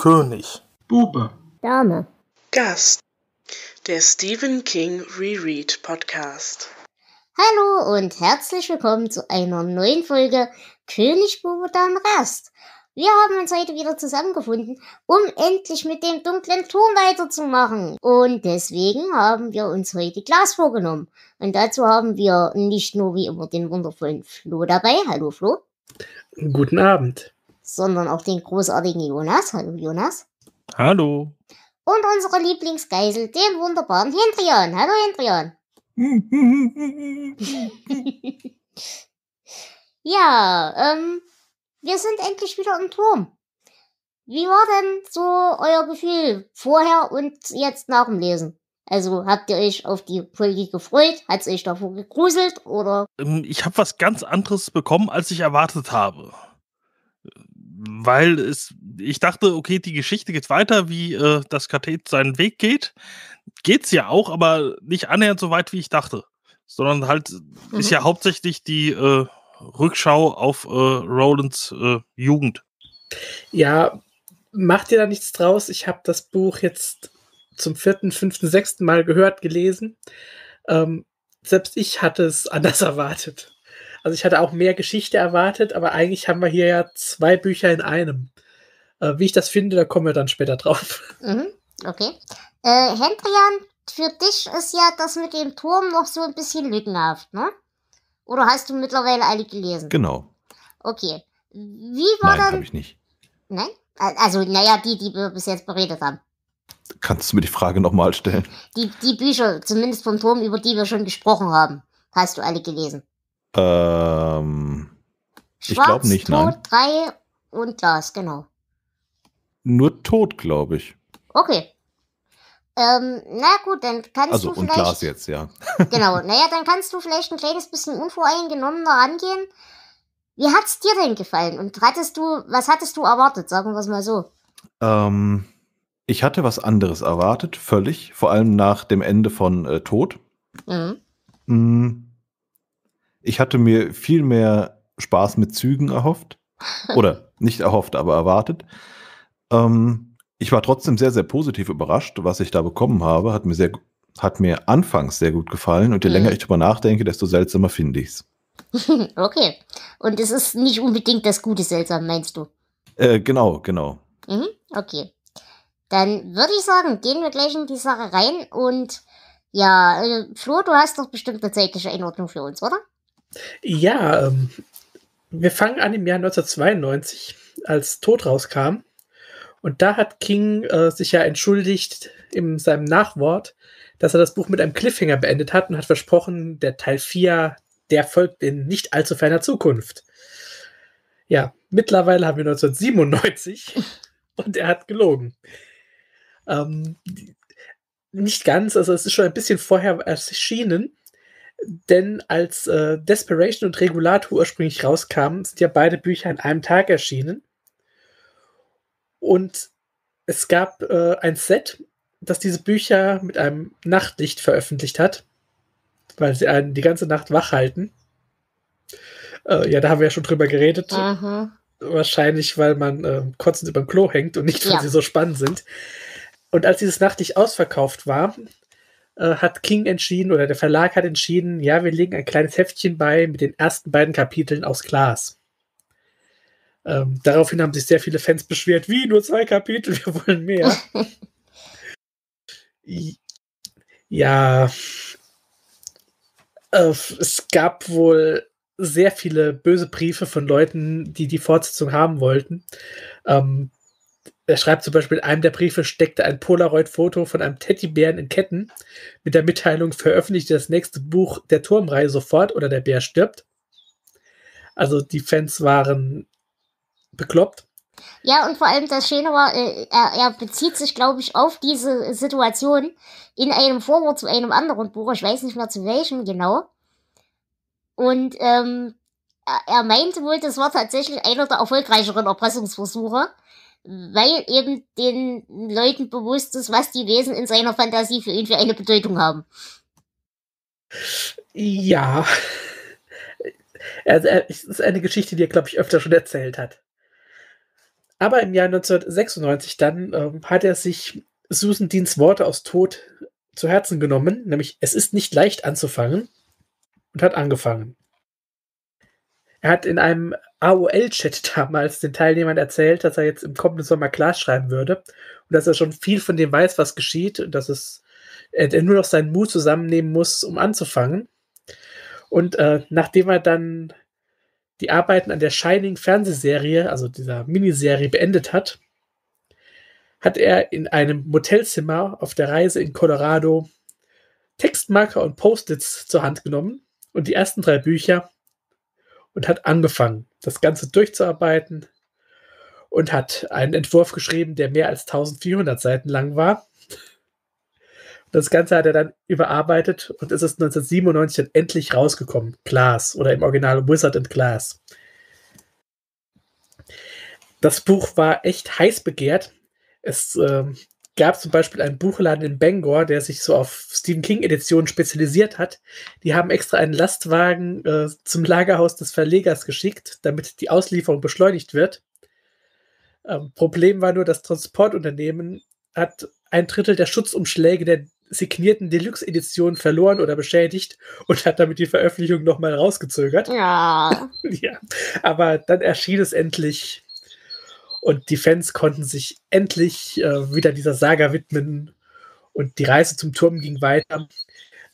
König. Bube. Dame. Gast. Der Stephen King Reread Podcast. Hallo und herzlich willkommen zu einer neuen Folge König Bube Dame Gast. Wir haben uns heute wieder zusammengefunden, um endlich mit dem dunklen Turm weiterzumachen. Und deswegen haben wir uns heute Glas vorgenommen. Und dazu haben wir nicht nur wie immer den wundervollen Flo dabei. Hallo Flo. Guten Abend sondern auch den großartigen Jonas. Hallo Jonas. Hallo. Und unsere Lieblingsgeisel, den wunderbaren Hendrian. Hallo Hendrian. ja, ähm, wir sind endlich wieder im Turm. Wie war denn so euer Gefühl vorher und jetzt nach dem Lesen? Also habt ihr euch auf die Folge gefreut? Hat es euch davor gegruselt oder? Ähm, ich habe was ganz anderes bekommen, als ich erwartet habe weil es, ich dachte, okay, die Geschichte geht weiter, wie äh, das Kathet seinen Weg geht. Geht's ja auch, aber nicht annähernd so weit, wie ich dachte. Sondern halt äh, mhm. ist ja hauptsächlich die äh, Rückschau auf äh, Rolands äh, Jugend. Ja, macht ihr da nichts draus? Ich habe das Buch jetzt zum vierten, fünften, sechsten Mal gehört, gelesen. Ähm, selbst ich hatte es anders erwartet. Also ich hatte auch mehr Geschichte erwartet, aber eigentlich haben wir hier ja zwei Bücher in einem. Äh, wie ich das finde, da kommen wir dann später drauf. Mhm, okay. Äh, Hendrian, für dich ist ja das mit dem Turm noch so ein bisschen lückenhaft, ne? Oder hast du mittlerweile alle gelesen? Genau. Okay. Wie war Nein, dann. Hab ich nicht. Nein? Also, naja, die, die wir bis jetzt beredet haben. Kannst du mir die Frage nochmal stellen? Die, die Bücher, zumindest vom Turm, über die wir schon gesprochen haben, hast du alle gelesen. Ähm, Schwarz, ich glaube nicht, Tod, nein. Drei und das, genau. Nur tot, glaube ich. Okay. Ähm, na gut, dann kannst also, du vielleicht. Also und Glas jetzt, ja. genau. Naja, dann kannst du vielleicht ein kleines bisschen unvoreingenommener angehen. Wie hat es dir denn gefallen? Und hattest du, was hattest du erwartet? Sagen wir es mal so. Ähm, ich hatte was anderes erwartet, völlig. Vor allem nach dem Ende von äh, Tod. Mhm. Mm ich hatte mir viel mehr Spaß mit Zügen erhofft. Oder nicht erhofft, aber erwartet. Ähm, ich war trotzdem sehr, sehr positiv überrascht, was ich da bekommen habe. Hat mir, sehr, hat mir anfangs sehr gut gefallen. Und je länger mhm. ich drüber nachdenke, desto seltsamer finde ich es. okay. Und es ist nicht unbedingt das gute Seltsam, meinst du? Äh, genau, genau. Mhm, okay. Dann würde ich sagen, gehen wir gleich in die Sache rein und ja, äh, Flo, du hast doch bestimmt eine zeitliche Einordnung für uns, oder? Ja, ähm, wir fangen an im Jahr 1992, als Tod rauskam. Und da hat King äh, sich ja entschuldigt in seinem Nachwort, dass er das Buch mit einem Cliffhanger beendet hat und hat versprochen, der Teil 4, der folgt in nicht allzu ferner Zukunft. Ja, mittlerweile haben wir 1997 und er hat gelogen. Ähm, nicht ganz, also es ist schon ein bisschen vorher erschienen, denn als äh, Desperation und Regulator ursprünglich rauskamen, sind ja beide Bücher an einem Tag erschienen. Und es gab äh, ein Set, das diese Bücher mit einem Nachtlicht veröffentlicht hat, weil sie einen die ganze Nacht wach halten. Äh, ja, da haben wir ja schon drüber geredet. Aha. Wahrscheinlich, weil man äh, kotzend über dem Klo hängt und nicht, weil ja. sie so spannend sind. Und als dieses Nachtlicht ausverkauft war, äh, hat King entschieden oder der Verlag hat entschieden, ja, wir legen ein kleines Heftchen bei mit den ersten beiden Kapiteln aus Glas. Ähm, daraufhin haben sich sehr viele Fans beschwert, wie nur zwei Kapitel, wir wollen mehr. ja, äh, es gab wohl sehr viele böse Briefe von Leuten, die die Fortsetzung haben wollten. Ähm, er schreibt zum Beispiel, in einem der Briefe steckte ein Polaroid-Foto von einem Teddybären in Ketten mit der Mitteilung, veröffentlichte das nächste Buch der Turmreihe sofort oder der Bär stirbt. Also die Fans waren bekloppt. Ja, und vor allem, dass Schenauer, äh, er, er, bezieht sich, glaube ich, auf diese Situation in einem Vorwort zu einem anderen Buch, ich weiß nicht mehr zu welchem genau. Und ähm, er meinte wohl, das war tatsächlich einer der erfolgreicheren Erpressungsversuche weil eben den Leuten bewusst ist, was die Wesen in seiner Fantasie für ihn für eine Bedeutung haben. Ja. Also, äh, es ist eine Geschichte, die er, glaube ich, öfter schon erzählt hat. Aber im Jahr 1996 dann ähm, hat er sich Susan Deans Worte aus Tod zu Herzen genommen, nämlich es ist nicht leicht anzufangen und hat angefangen. Er hat in einem AOL-Chat damals den Teilnehmern erzählt, dass er jetzt im kommenden Sommer Glas schreiben würde und dass er schon viel von dem weiß, was geschieht und dass es er nur noch seinen Mut zusammennehmen muss, um anzufangen. Und äh, nachdem er dann die Arbeiten an der Shining Fernsehserie, also dieser Miniserie, beendet hat, hat er in einem Motelzimmer auf der Reise in Colorado Textmarker und Post-its zur Hand genommen und die ersten drei Bücher und hat angefangen, das Ganze durchzuarbeiten und hat einen Entwurf geschrieben, der mehr als 1400 Seiten lang war. Das Ganze hat er dann überarbeitet und es ist 1997 dann endlich rausgekommen. Glass oder im Original Wizard and Glass. Das Buch war echt heiß begehrt. Es ähm, gab zum Beispiel einen Buchladen in Bangor, der sich so auf Stephen King-Editionen spezialisiert hat. Die haben extra einen Lastwagen äh, zum Lagerhaus des Verlegers geschickt, damit die Auslieferung beschleunigt wird. Ähm, Problem war nur, das Transportunternehmen hat ein Drittel der Schutzumschläge der signierten Deluxe-Edition verloren oder beschädigt und hat damit die Veröffentlichung nochmal rausgezögert. Ja. ja. Aber dann erschien es endlich und die Fans konnten sich endlich äh, wieder dieser Saga widmen und die Reise zum Turm ging weiter.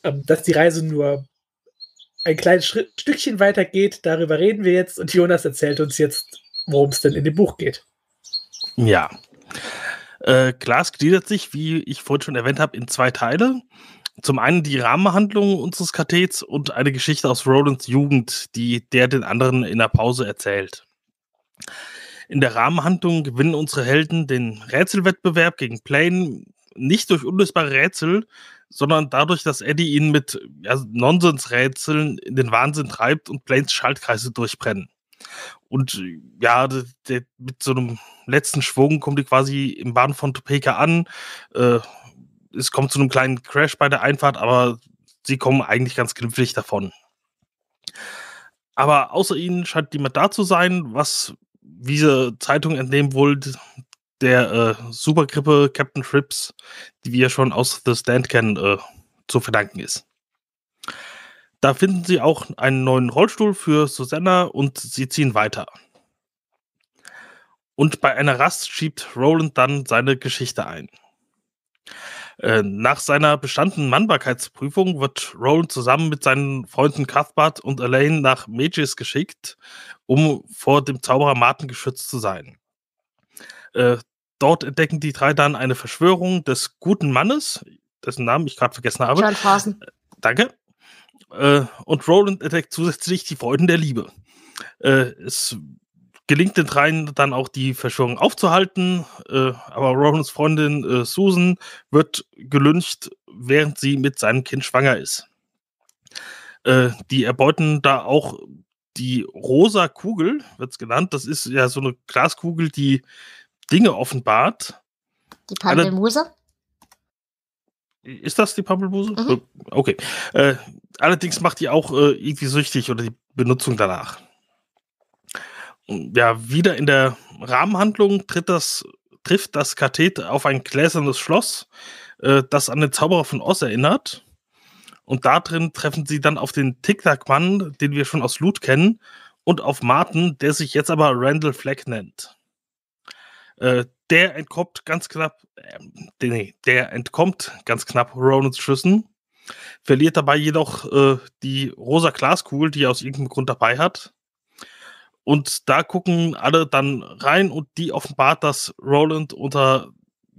Ähm, dass die Reise nur ein kleines Schritt, Stückchen weiter geht, darüber reden wir jetzt und Jonas erzählt uns jetzt, worum es denn in dem Buch geht. Ja. Äh, Glas gliedert sich, wie ich vorhin schon erwähnt habe, in zwei Teile. Zum einen die Rahmenhandlung unseres Katets und eine Geschichte aus Rolands Jugend, die der den anderen in der Pause erzählt. In der Rahmenhandlung gewinnen unsere Helden den Rätselwettbewerb gegen Plane nicht durch unlösbare Rätsel, sondern dadurch, dass Eddie ihn mit ja, Nonsensrätseln in den Wahnsinn treibt und Planes Schaltkreise durchbrennen. Und ja, de, de, mit so einem letzten Schwung kommt die quasi im Baden von Topeka an. Äh, es kommt zu einem kleinen Crash bei der Einfahrt, aber sie kommen eigentlich ganz glimpflich davon. Aber außer ihnen scheint niemand da zu sein, was wie diese Zeitung entnehmen wohl der äh, Supergrippe Captain Trips, die wir schon aus The Stand kennen, äh, zu verdanken ist. Da finden sie auch einen neuen Rollstuhl für Susanna und sie ziehen weiter. Und bei einer Rast schiebt Roland dann seine Geschichte ein. Äh, nach seiner bestandenen Mannbarkeitsprüfung wird Roland zusammen mit seinen Freunden Cuthbert und Elaine nach Magis geschickt, um vor dem Zauberer Martin geschützt zu sein. Äh, dort entdecken die drei dann eine Verschwörung des guten Mannes, dessen Namen ich gerade vergessen habe. John Fasen. Äh, danke. Äh, und Roland entdeckt zusätzlich die Freuden der Liebe. Äh, es gelingt den dreien dann auch die Verschwörung aufzuhalten, äh, aber Ronalds Freundin äh, Susan wird gelünscht, während sie mit seinem Kind schwanger ist. Äh, die erbeuten da auch die rosa Kugel, wird es genannt. Das ist ja so eine Glaskugel, die Dinge offenbart. Die Pampelmuse? Ist das die Pampelmuse? Mhm. Okay. Äh, allerdings macht die auch äh, irgendwie süchtig oder die Benutzung danach ja, wieder in der Rahmenhandlung tritt das, trifft das Katet auf ein gläsernes Schloss, äh, das an den Zauberer von Oz erinnert. Und da drin treffen sie dann auf den Tic-Tac-Mann, den wir schon aus Loot kennen, und auf Martin, der sich jetzt aber Randall Fleck nennt. Äh, der entkommt ganz knapp, äh, nee, der entkommt ganz knapp Ronans Schüssen, verliert dabei jedoch äh, die rosa Glaskugel, die er aus irgendeinem Grund dabei hat. Und da gucken alle dann rein und die offenbart, dass Roland unter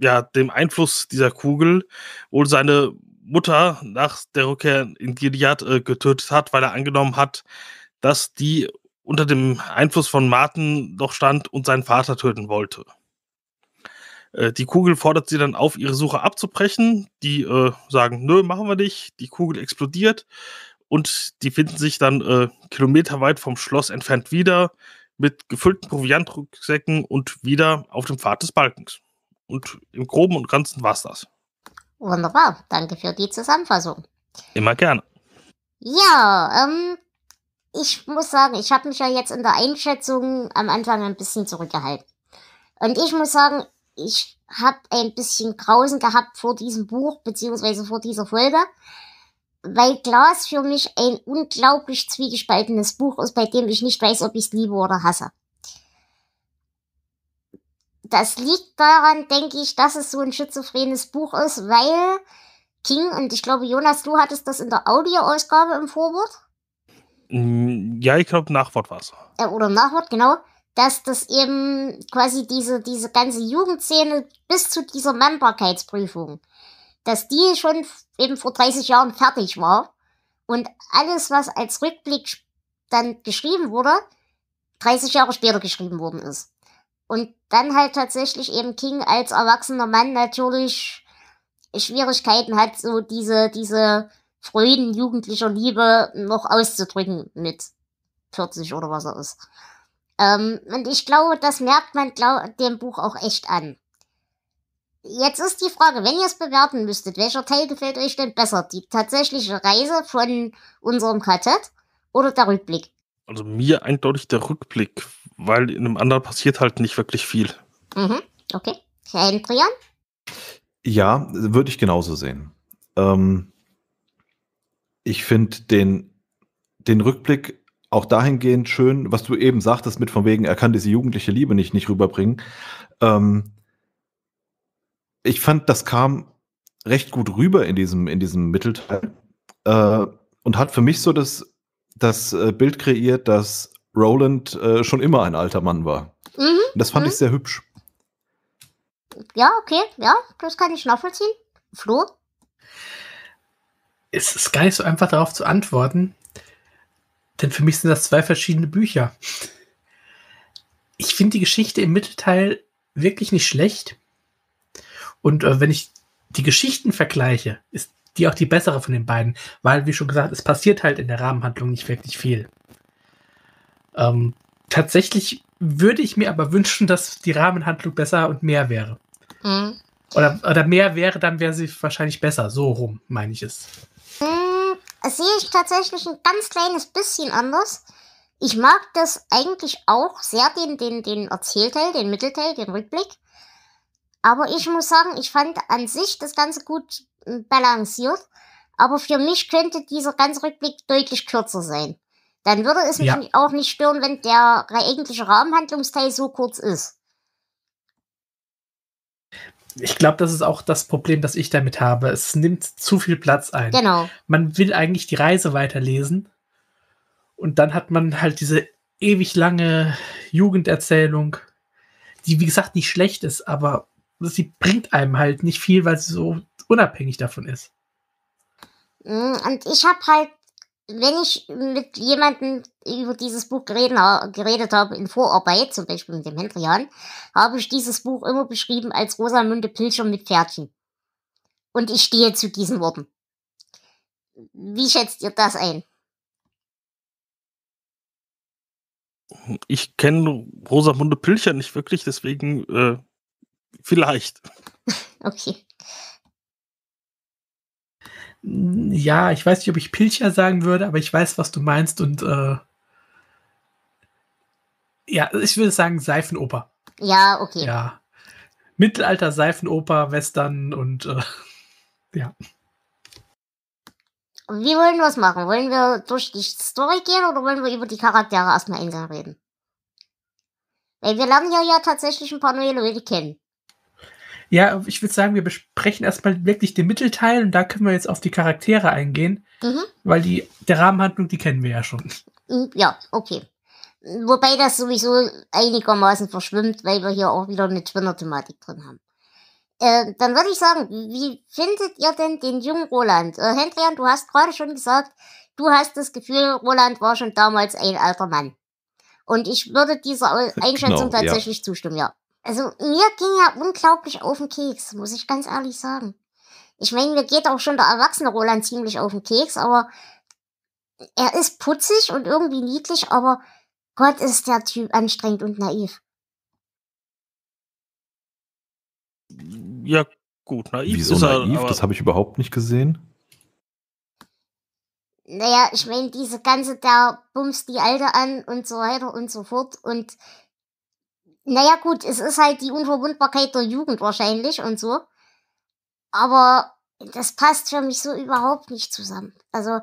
ja, dem Einfluss dieser Kugel wohl seine Mutter nach der Rückkehr in Gilead äh, getötet hat, weil er angenommen hat, dass die unter dem Einfluss von Martin noch stand und seinen Vater töten wollte. Äh, die Kugel fordert sie dann auf, ihre Suche abzubrechen. Die äh, sagen, nö, machen wir nicht. Die Kugel explodiert und die finden sich dann äh, kilometerweit vom Schloss entfernt wieder mit gefüllten Proviantrucksäcken und wieder auf dem Pfad des Balkens. Und im Groben und Ganzen war's das. Wunderbar, danke für die Zusammenfassung. Immer gerne. Ja, ähm, ich muss sagen, ich habe mich ja jetzt in der Einschätzung am Anfang ein bisschen zurückgehalten. Und ich muss sagen, ich habe ein bisschen Grausen gehabt vor diesem Buch, beziehungsweise vor dieser Folge, weil Glas für mich ein unglaublich zwiegespaltenes Buch ist, bei dem ich nicht weiß, ob ich es liebe oder hasse. Das liegt daran, denke ich, dass es so ein schizophrenes Buch ist, weil King, und ich glaube, Jonas, du hattest das in der Audioausgabe im Vorwort. Mm, ja, ich glaube, Nachwort war es. Äh, oder Nachwort, genau. Dass das eben quasi diese, diese ganze Jugendszene bis zu dieser Mannbarkeitsprüfung, dass die schon eben vor 30 Jahren fertig war und alles, was als Rückblick dann geschrieben wurde, 30 Jahre später geschrieben worden ist. Und dann halt tatsächlich eben King als erwachsener Mann natürlich Schwierigkeiten hat, so diese, diese Freuden jugendlicher Liebe noch auszudrücken mit 40 oder was er ist. Ähm, und ich glaube, das merkt man glaub, dem Buch auch echt an. Jetzt ist die Frage, wenn ihr es bewerten müsstet, welcher Teil gefällt euch denn besser? Die tatsächliche Reise von unserem Quartett oder der Rückblick? Also mir eindeutig der Rückblick, weil in einem anderen passiert halt nicht wirklich viel. Mhm, okay. Herr Hendrian? Ja, würde ich genauso sehen. Ähm, ich finde den, den Rückblick auch dahingehend schön, was du eben sagtest, mit von wegen, er kann diese jugendliche Liebe nicht, nicht rüberbringen. Ähm, ich fand, das kam recht gut rüber in diesem, in diesem Mittelteil äh, und hat für mich so das, das äh, Bild kreiert, dass Roland äh, schon immer ein alter Mann war. Mhm, das fand mhm. ich sehr hübsch. Ja, okay, ja, das kann ich nachvollziehen. Flo? Es ist gar nicht so einfach darauf zu antworten, denn für mich sind das zwei verschiedene Bücher. Ich finde die Geschichte im Mittelteil wirklich nicht schlecht. Und äh, wenn ich die Geschichten vergleiche, ist die auch die bessere von den beiden, weil, wie schon gesagt, es passiert halt in der Rahmenhandlung nicht wirklich viel. Ähm, tatsächlich würde ich mir aber wünschen, dass die Rahmenhandlung besser und mehr wäre. Mhm. Oder, oder mehr wäre, dann wäre sie wahrscheinlich besser. So rum, meine ich es. Hm, das sehe ich tatsächlich ein ganz kleines bisschen anders. Ich mag das eigentlich auch sehr, den, den, den Erzählteil, den Mittelteil, den Rückblick. Aber ich muss sagen, ich fand an sich das Ganze gut hm, balanciert. Aber für mich könnte dieser ganze Rückblick deutlich kürzer sein. Dann würde es mich ja. auch nicht stören, wenn der eigentliche Rahmenhandlungsteil so kurz ist. Ich glaube, das ist auch das Problem, das ich damit habe. Es nimmt zu viel Platz ein. Genau. Man will eigentlich die Reise weiterlesen. Und dann hat man halt diese ewig lange Jugenderzählung, die, wie gesagt, nicht schlecht ist, aber also sie bringt einem halt nicht viel, weil sie so unabhängig davon ist. Mm, und ich habe halt, wenn ich mit jemandem über dieses Buch geredet, geredet habe, in Vorarbeit, zum Beispiel mit dem Hendrian, habe ich dieses Buch immer beschrieben als Rosamunde Pilcher mit Pferdchen. Und ich stehe zu diesen Worten. Wie schätzt ihr das ein? Ich kenne Rosamunde Pilcher nicht wirklich, deswegen äh, Vielleicht. Okay. Ja, ich weiß nicht, ob ich Pilcher sagen würde, aber ich weiß, was du meinst und äh, ja, ich würde sagen Seifenoper. Ja, okay. Ja. Mittelalter, Seifenoper, Western und äh, ja. Wie wollen wir es machen? Wollen wir durch die Story gehen oder wollen wir über die Charaktere erstmal einzeln reden? Weil wir lernen ja, ja tatsächlich ein paar neue Leute kennen. Ja, ich würde sagen, wir besprechen erstmal wirklich den Mittelteil und da können wir jetzt auf die Charaktere eingehen, mhm. weil die, der Rahmenhandlung, die kennen wir ja schon. Mhm, ja, okay. Wobei das sowieso einigermaßen verschwimmt, weil wir hier auch wieder eine Twinner-Thematik drin haben. Äh, dann würde ich sagen, wie findet ihr denn den jungen Roland? Äh, Hendrian, du hast gerade schon gesagt, du hast das Gefühl, Roland war schon damals ein alter Mann. Und ich würde dieser Einschätzung genau, tatsächlich ja. zustimmen, ja. Also mir ging ja unglaublich auf den Keks, muss ich ganz ehrlich sagen. Ich meine, mir geht auch schon der erwachsene Roland ziemlich auf den Keks, aber er ist putzig und irgendwie niedlich, aber Gott ist der Typ anstrengend und naiv. Ja, gut, naiv Wieso ist er. Naiv? das habe ich überhaupt nicht gesehen. Naja, ich meine, diese ganze, der bumst die Alte an und so weiter und so fort und naja, gut, es ist halt die Unverwundbarkeit der Jugend wahrscheinlich und so. Aber das passt für mich so überhaupt nicht zusammen. Also,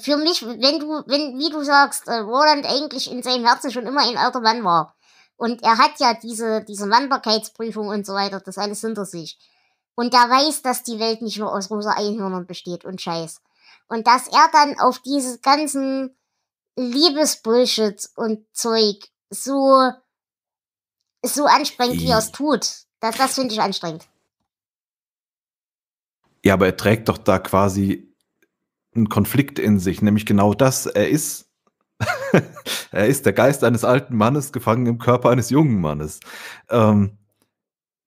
für mich, wenn du, wenn, wie du sagst, äh, Roland eigentlich in seinem Herzen schon immer ein alter Mann war. Und er hat ja diese, diese Mannbarkeitsprüfung und so weiter, das alles hinter sich. Und er weiß, dass die Welt nicht nur aus rosa Einhörnern besteht und Scheiß. Und dass er dann auf dieses ganzen Liebesbullshit und Zeug so ist so anstrengend, wie er es tut. Das, das finde ich anstrengend. Ja, aber er trägt doch da quasi einen Konflikt in sich, nämlich genau das. Er ist, er ist der Geist eines alten Mannes gefangen im Körper eines jungen Mannes. Ähm,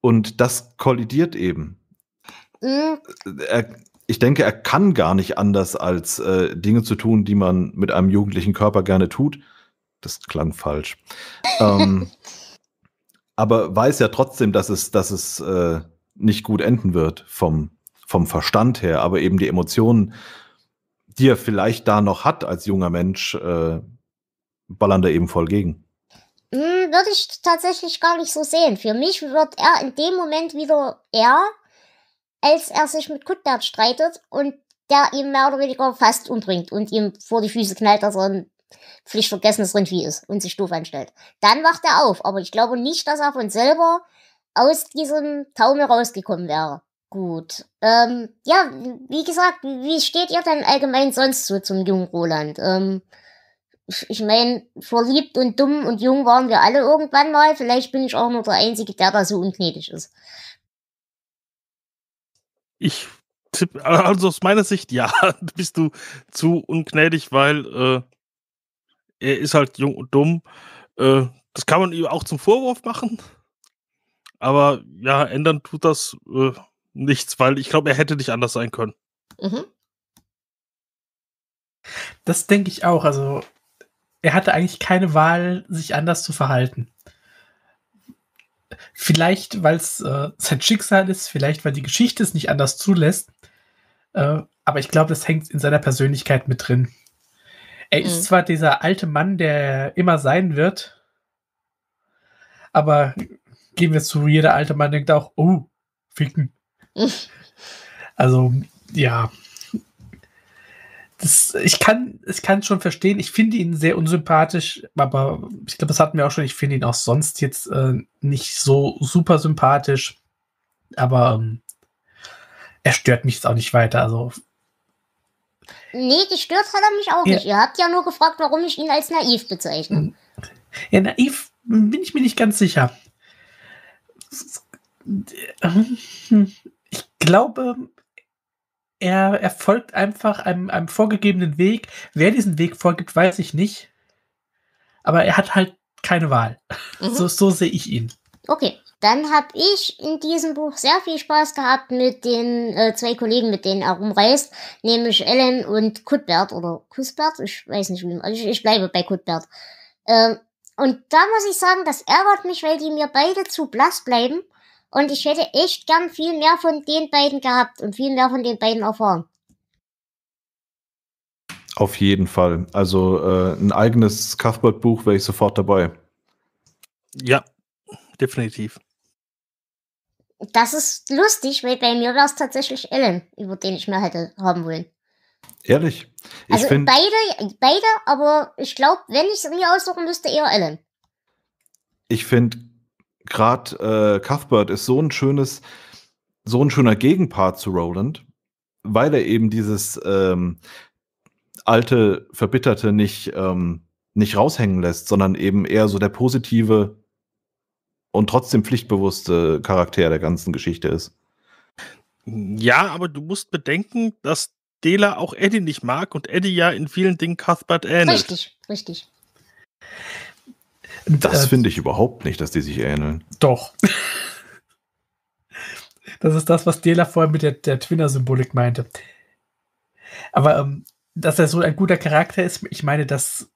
und das kollidiert eben. Mhm. Er, ich denke, er kann gar nicht anders, als äh, Dinge zu tun, die man mit einem jugendlichen Körper gerne tut. Das klang falsch. ähm, aber weiß ja trotzdem, dass es, dass es äh, nicht gut enden wird vom, vom Verstand her, aber eben die Emotionen, die er vielleicht da noch hat als junger Mensch, äh, ballern da eben voll gegen. Hm, würde ich tatsächlich gar nicht so sehen. Für mich wird er in dem Moment wieder er, als er sich mit Kutbert streitet und der ihn mehr oder weniger fast umbringt und ihm vor die Füße knallt, dass er ein pflichtvergessenes Rindvieh ist und sich doof anstellt. Dann wacht er auf, aber ich glaube nicht, dass er von selber aus diesem Taumel rausgekommen wäre. Gut. Ähm, ja, wie gesagt, wie steht ihr denn allgemein sonst so zum jungen Roland? Ähm, ich meine, verliebt und dumm und jung waren wir alle irgendwann mal. Vielleicht bin ich auch nur der Einzige, der da so ungnädig ist. Ich tippe, also aus meiner Sicht, ja, bist du zu ungnädig, weil äh, er ist halt jung und dumm. Äh, das kann man ihm auch zum Vorwurf machen. Aber ja, ändern tut das äh, nichts, weil ich glaube, er hätte nicht anders sein können. Mhm. Das denke ich auch. Also, er hatte eigentlich keine Wahl, sich anders zu verhalten. Vielleicht, weil es äh, sein Schicksal ist, vielleicht, weil die Geschichte es nicht anders zulässt. Äh, aber ich glaube, das hängt in seiner Persönlichkeit mit drin. Er mhm. ist zwar dieser alte Mann, der immer sein wird, aber gehen wir zu, jeder alte Mann denkt auch, oh, ficken. also, ja. Das, ich kann es kann schon verstehen. Ich finde ihn sehr unsympathisch, aber ich glaube, das hatten wir auch schon. Ich finde ihn auch sonst jetzt äh, nicht so super sympathisch. Aber ähm, er stört mich jetzt auch nicht weiter. Also Nee, gestört hat er mich auch ja. nicht. Ihr habt ja nur gefragt, warum ich ihn als naiv bezeichne. Ja, naiv bin ich mir nicht ganz sicher. Ich glaube, er, er folgt einfach einem, einem vorgegebenen Weg. Wer diesen Weg vorgibt, weiß ich nicht. Aber er hat halt keine Wahl. Mhm. So, so sehe ich ihn. Okay. Dann habe ich in diesem Buch sehr viel Spaß gehabt mit den äh, zwei Kollegen, mit denen er rumreist, nämlich Ellen und Kutbert oder Cuthbert, ich weiß nicht wie, ich, ich bleibe bei Kutbert. Ähm, und da muss ich sagen, das ärgert mich, weil die mir beide zu blass bleiben und ich hätte echt gern viel mehr von den beiden gehabt und viel mehr von den beiden erfahren. Auf jeden Fall. Also äh, ein eigenes Cuthbert-Buch wäre ich sofort dabei. Ja, definitiv das ist lustig, weil bei mir war es tatsächlich Ellen, über den ich mehr hätte haben wollen. Ehrlich? Ich also beide, beide, aber ich glaube, wenn ich es mir aussuchen müsste, eher Ellen. Ich finde, gerade äh, Cuthbert ist so ein schönes, so ein schöner Gegenpart zu Roland, weil er eben dieses ähm, alte, verbitterte nicht, ähm, nicht raushängen lässt, sondern eben eher so der positive und trotzdem pflichtbewusste Charakter der ganzen Geschichte ist. Ja, aber du musst bedenken, dass Dela auch Eddie nicht mag und Eddie ja in vielen Dingen Cuthbert ähnelt. Richtig, richtig. Das äh, finde ich überhaupt nicht, dass die sich ähneln. Doch. das ist das, was Dela vorher mit der, der Twinner-Symbolik meinte. Aber ähm, dass er so ein guter Charakter ist, ich meine, das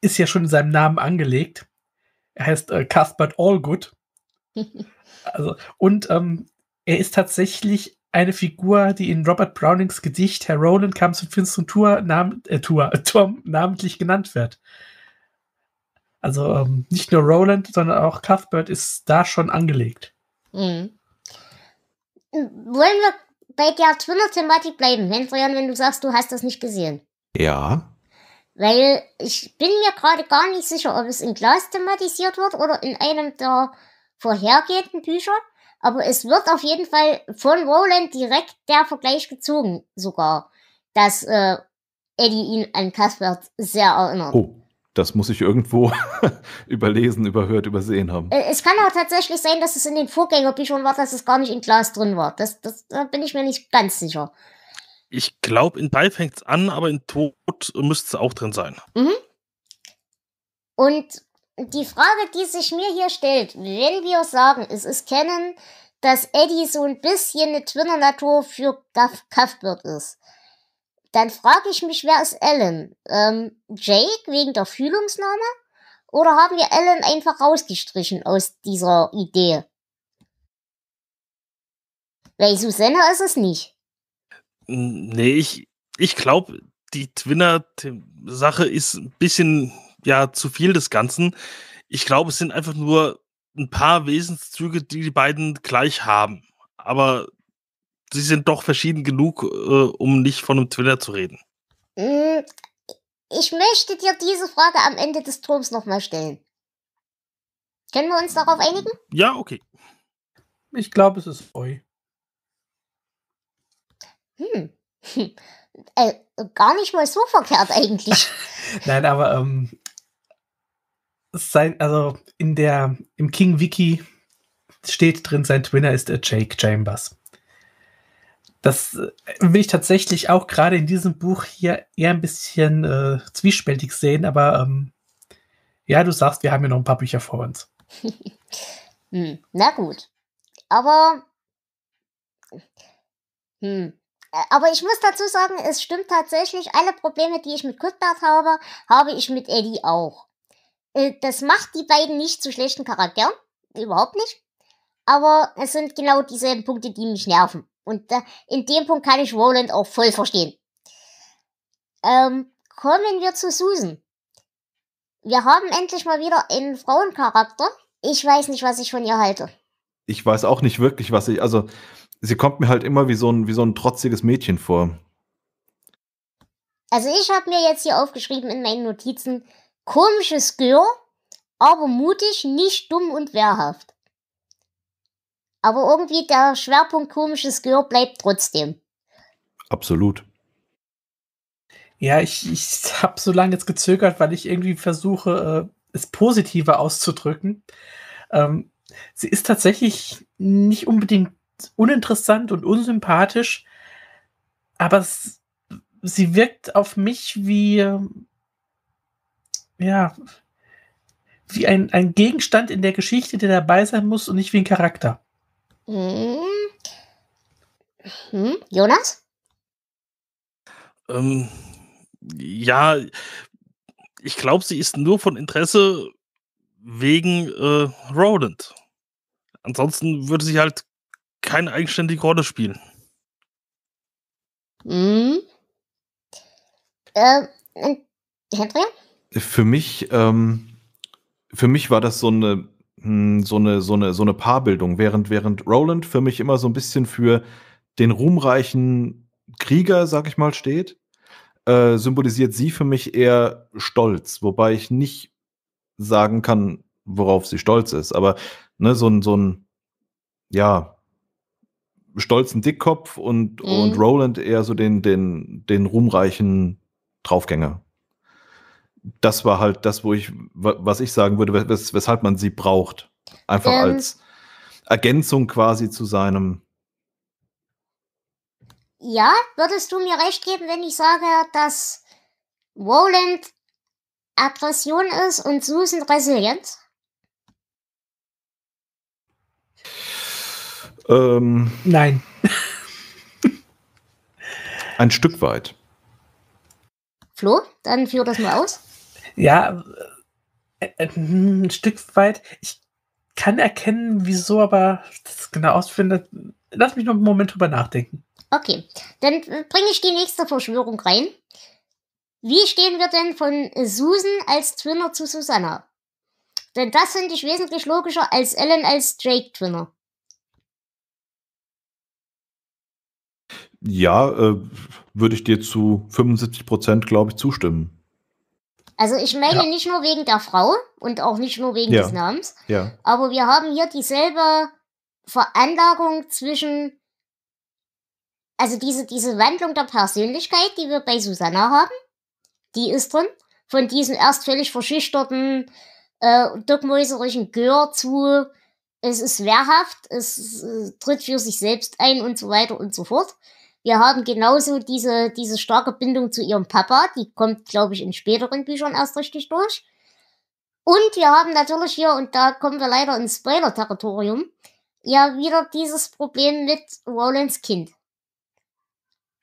ist ja schon in seinem Namen angelegt. Er heißt äh, Cuthbert Allgood. also, und ähm, er ist tatsächlich eine Figur, die in Robert Brownings Gedicht Herr Roland kam zum finsteren Tour, nam äh, Tour Tom namentlich genannt wird. Also ähm, nicht nur Roland, sondern auch Cuthbert ist da schon angelegt. Mhm. Wollen wir bei der Thriller-Thematik bleiben, wenn, Florian, wenn du sagst, du hast das nicht gesehen? Ja. Weil ich bin mir gerade gar nicht sicher, ob es in Glas thematisiert wird oder in einem der vorhergehenden Bücher. Aber es wird auf jeden Fall von Roland direkt der Vergleich gezogen, sogar, dass äh, Eddie ihn an Kaspert sehr erinnert. Oh, das muss ich irgendwo überlesen, überhört, übersehen haben. Äh, es kann auch tatsächlich sein, dass es in den Vorgängerbüchern war, dass es gar nicht in Glas drin war. Das, das da bin ich mir nicht ganz sicher. Ich glaube, in Dive fängt es an, aber in Tod müsste es auch drin sein. Mhm. Und die Frage, die sich mir hier stellt, wenn wir sagen, es ist Canon, dass Eddie so ein bisschen eine Twinner-Natur für Cuthbert ist, dann frage ich mich, wer ist Ellen? Ähm, Jake wegen der Fühlungsnahme? Oder haben wir Ellen einfach rausgestrichen aus dieser Idee? Weil Susanne ist es nicht. Nee, ich, ich glaube, die Twinner-Sache ist ein bisschen ja zu viel des Ganzen. Ich glaube, es sind einfach nur ein paar Wesenszüge, die die beiden gleich haben. Aber sie sind doch verschieden genug, äh, um nicht von einem Twinner zu reden. Hm, ich möchte dir diese Frage am Ende des Turms nochmal stellen. Können wir uns darauf einigen? Ja, okay. Ich glaube, es ist Eu. Hm. Äh, gar nicht mal so verkehrt eigentlich. Nein, aber ähm, sein, also in der, im King Wiki steht drin, sein Twinner ist äh, Jake Chambers. Das äh, will ich tatsächlich auch gerade in diesem Buch hier eher ein bisschen äh, zwiespältig sehen, aber ähm, ja, du sagst, wir haben ja noch ein paar Bücher vor uns. hm, na gut. Aber hm, aber ich muss dazu sagen, es stimmt tatsächlich, alle Probleme, die ich mit Cuthbert habe, habe ich mit Eddie auch. Äh, das macht die beiden nicht zu schlechten Charakteren, überhaupt nicht. Aber es sind genau dieselben Punkte, die mich nerven. Und in dem Punkt kann ich Roland auch voll verstehen. Ähm, kommen wir zu Susan. Wir haben endlich mal wieder einen Frauencharakter. Ich weiß nicht, was ich von ihr halte. Ich weiß auch nicht wirklich, was ich. Also, sie kommt mir halt immer wie so ein, wie so ein trotziges Mädchen vor. Also ich habe mir jetzt hier aufgeschrieben in meinen Notizen, komisches Girl, aber mutig, nicht dumm und wehrhaft. Aber irgendwie der Schwerpunkt komisches Girl bleibt trotzdem. Absolut. Ja, ich, ich habe so lange jetzt gezögert, weil ich irgendwie versuche, äh, es positiver auszudrücken. Ähm, sie ist tatsächlich nicht unbedingt uninteressant und unsympathisch, aber es, sie wirkt auf mich wie, ja, wie ein, ein Gegenstand in der Geschichte, der dabei sein muss und nicht wie ein Charakter. Hm. Hm. Jonas? Ähm, ja, ich glaube, sie ist nur von Interesse wegen äh, Roland. Ansonsten würde sie halt keine eigenständige Rolle spielen. Mhm. Ähm, Hendrik? für mich, ähm, für mich war das so eine, hm, so eine, so eine, so eine Paarbildung, während, während Roland für mich immer so ein bisschen für den ruhmreichen Krieger, sag ich mal, steht, äh, symbolisiert sie für mich eher Stolz, wobei ich nicht sagen kann, worauf sie stolz ist, aber ne, so ein, so ein, ja, stolzen Dickkopf und, mhm. und Roland eher so den, den, den ruhmreichen Draufgänger. Das war halt das, wo ich, was ich sagen würde, wes weshalb man sie braucht. Einfach ähm. als Ergänzung quasi zu seinem. Ja, würdest du mir recht geben, wenn ich sage, dass Roland Aggression ist und Susan Resilienz? Ähm, Nein. ein Stück weit. Flo, dann führ das mal aus. Ja, äh, äh, ein Stück weit. Ich kann erkennen, wieso, aber das genau ausfindet. Lass mich noch einen Moment drüber nachdenken. Okay, dann bringe ich die nächste Verschwörung rein. Wie stehen wir denn von Susan als Twinner zu Susanna? Denn das finde ich wesentlich logischer als Ellen als Jake Twinner. Ja, äh, würde ich dir zu 75 Prozent, glaube ich, zustimmen. Also ich meine ja. nicht nur wegen der Frau und auch nicht nur wegen ja. des Namens, ja. aber wir haben hier dieselbe Veranlagung zwischen, also diese, diese Wandlung der Persönlichkeit, die wir bei Susanna haben, die ist drin, von diesem erst völlig verschüchterten, äh, duckmäuserischen Gör zu, es ist wehrhaft, es, es äh, tritt für sich selbst ein und so weiter und so fort. Wir haben genauso diese, diese starke Bindung zu ihrem Papa. Die kommt, glaube ich, in späteren Büchern erst richtig durch. Und wir haben natürlich hier, und da kommen wir leider ins Spoiler-Territorium, ja wieder dieses Problem mit Rowlands Kind.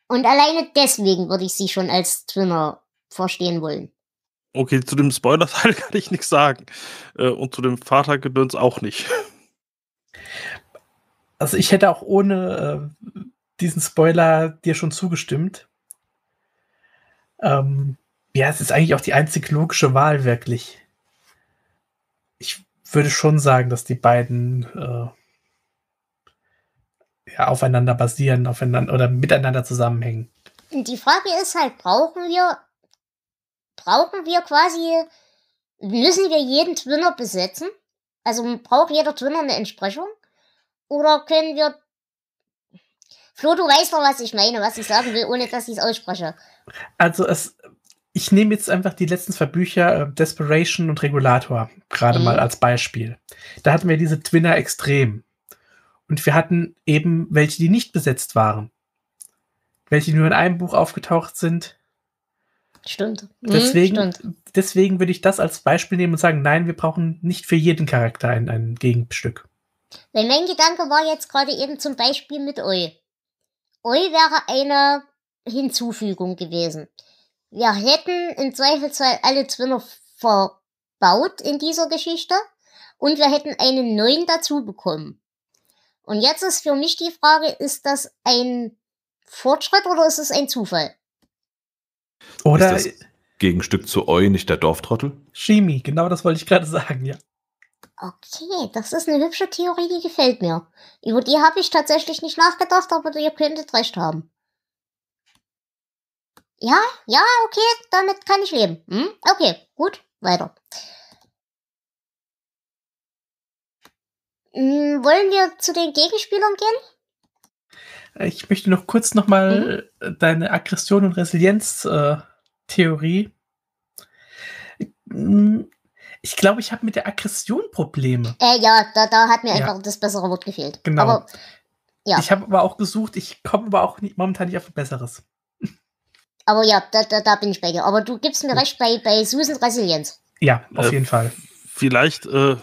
Und alleine deswegen würde ich sie schon als Twinner verstehen wollen. Okay, zu dem Spoiler-Teil kann ich nichts sagen. Äh, und zu dem Vater Vatergedöns auch nicht. Also ich hätte auch ohne äh, diesen Spoiler dir schon zugestimmt. Ähm, ja, es ist eigentlich auch die einzig logische Wahl, wirklich. Ich würde schon sagen, dass die beiden äh, ja, aufeinander basieren, aufeinander oder miteinander zusammenhängen. Die Frage ist halt, brauchen wir, brauchen wir quasi, müssen wir jeden Twinner besetzen? Also braucht jeder Twinner eine Entsprechung? Oder können wir Flo, du weißt doch, was ich meine, was ich sagen will, ohne dass ich es ausspreche. Also es, ich nehme jetzt einfach die letzten zwei Bücher, äh, Desperation und Regulator, gerade mhm. mal als Beispiel. Da hatten wir diese Twinner extrem. Und wir hatten eben welche, die nicht besetzt waren. Welche nur in einem Buch aufgetaucht sind. Stimmt. Mhm, deswegen, Stimmt. deswegen würde ich das als Beispiel nehmen und sagen, nein, wir brauchen nicht für jeden Charakter ein, ein Gegenstück. Weil mein Gedanke war jetzt gerade eben zum Beispiel mit euch. Ui wäre eine Hinzufügung gewesen. Wir hätten im Zweifelsfall alle Zwinner verbaut in dieser Geschichte und wir hätten einen neuen dazu bekommen. Und jetzt ist für mich die Frage, ist das ein Fortschritt oder ist es ein Zufall? Oder Gegenstück zu Eu nicht der Dorftrottel? Chemie, genau das wollte ich gerade sagen, ja. Okay, das ist eine hübsche Theorie, die gefällt mir. Über die habe ich tatsächlich nicht nachgedacht, aber ihr könntet recht haben. Ja, ja, okay, damit kann ich leben. Hm? Okay, gut, weiter. Hm, wollen wir zu den Gegenspielern gehen? Ich möchte noch kurz nochmal mhm. deine Aggression- und Resilienz-Theorie. Äh, hm, ich glaube, ich habe mit der Aggression Probleme. Äh, ja, da, da hat mir ja. einfach das bessere Wort gefehlt. Genau. Aber, ja. Ich habe aber auch gesucht, ich komme aber auch nicht, momentan nicht auf ein besseres. Aber ja, da, da, da bin ich bei dir. Aber du gibst mir recht bei, bei Susan Resilienz. Ja, auf äh, jeden Fall. Vielleicht äh,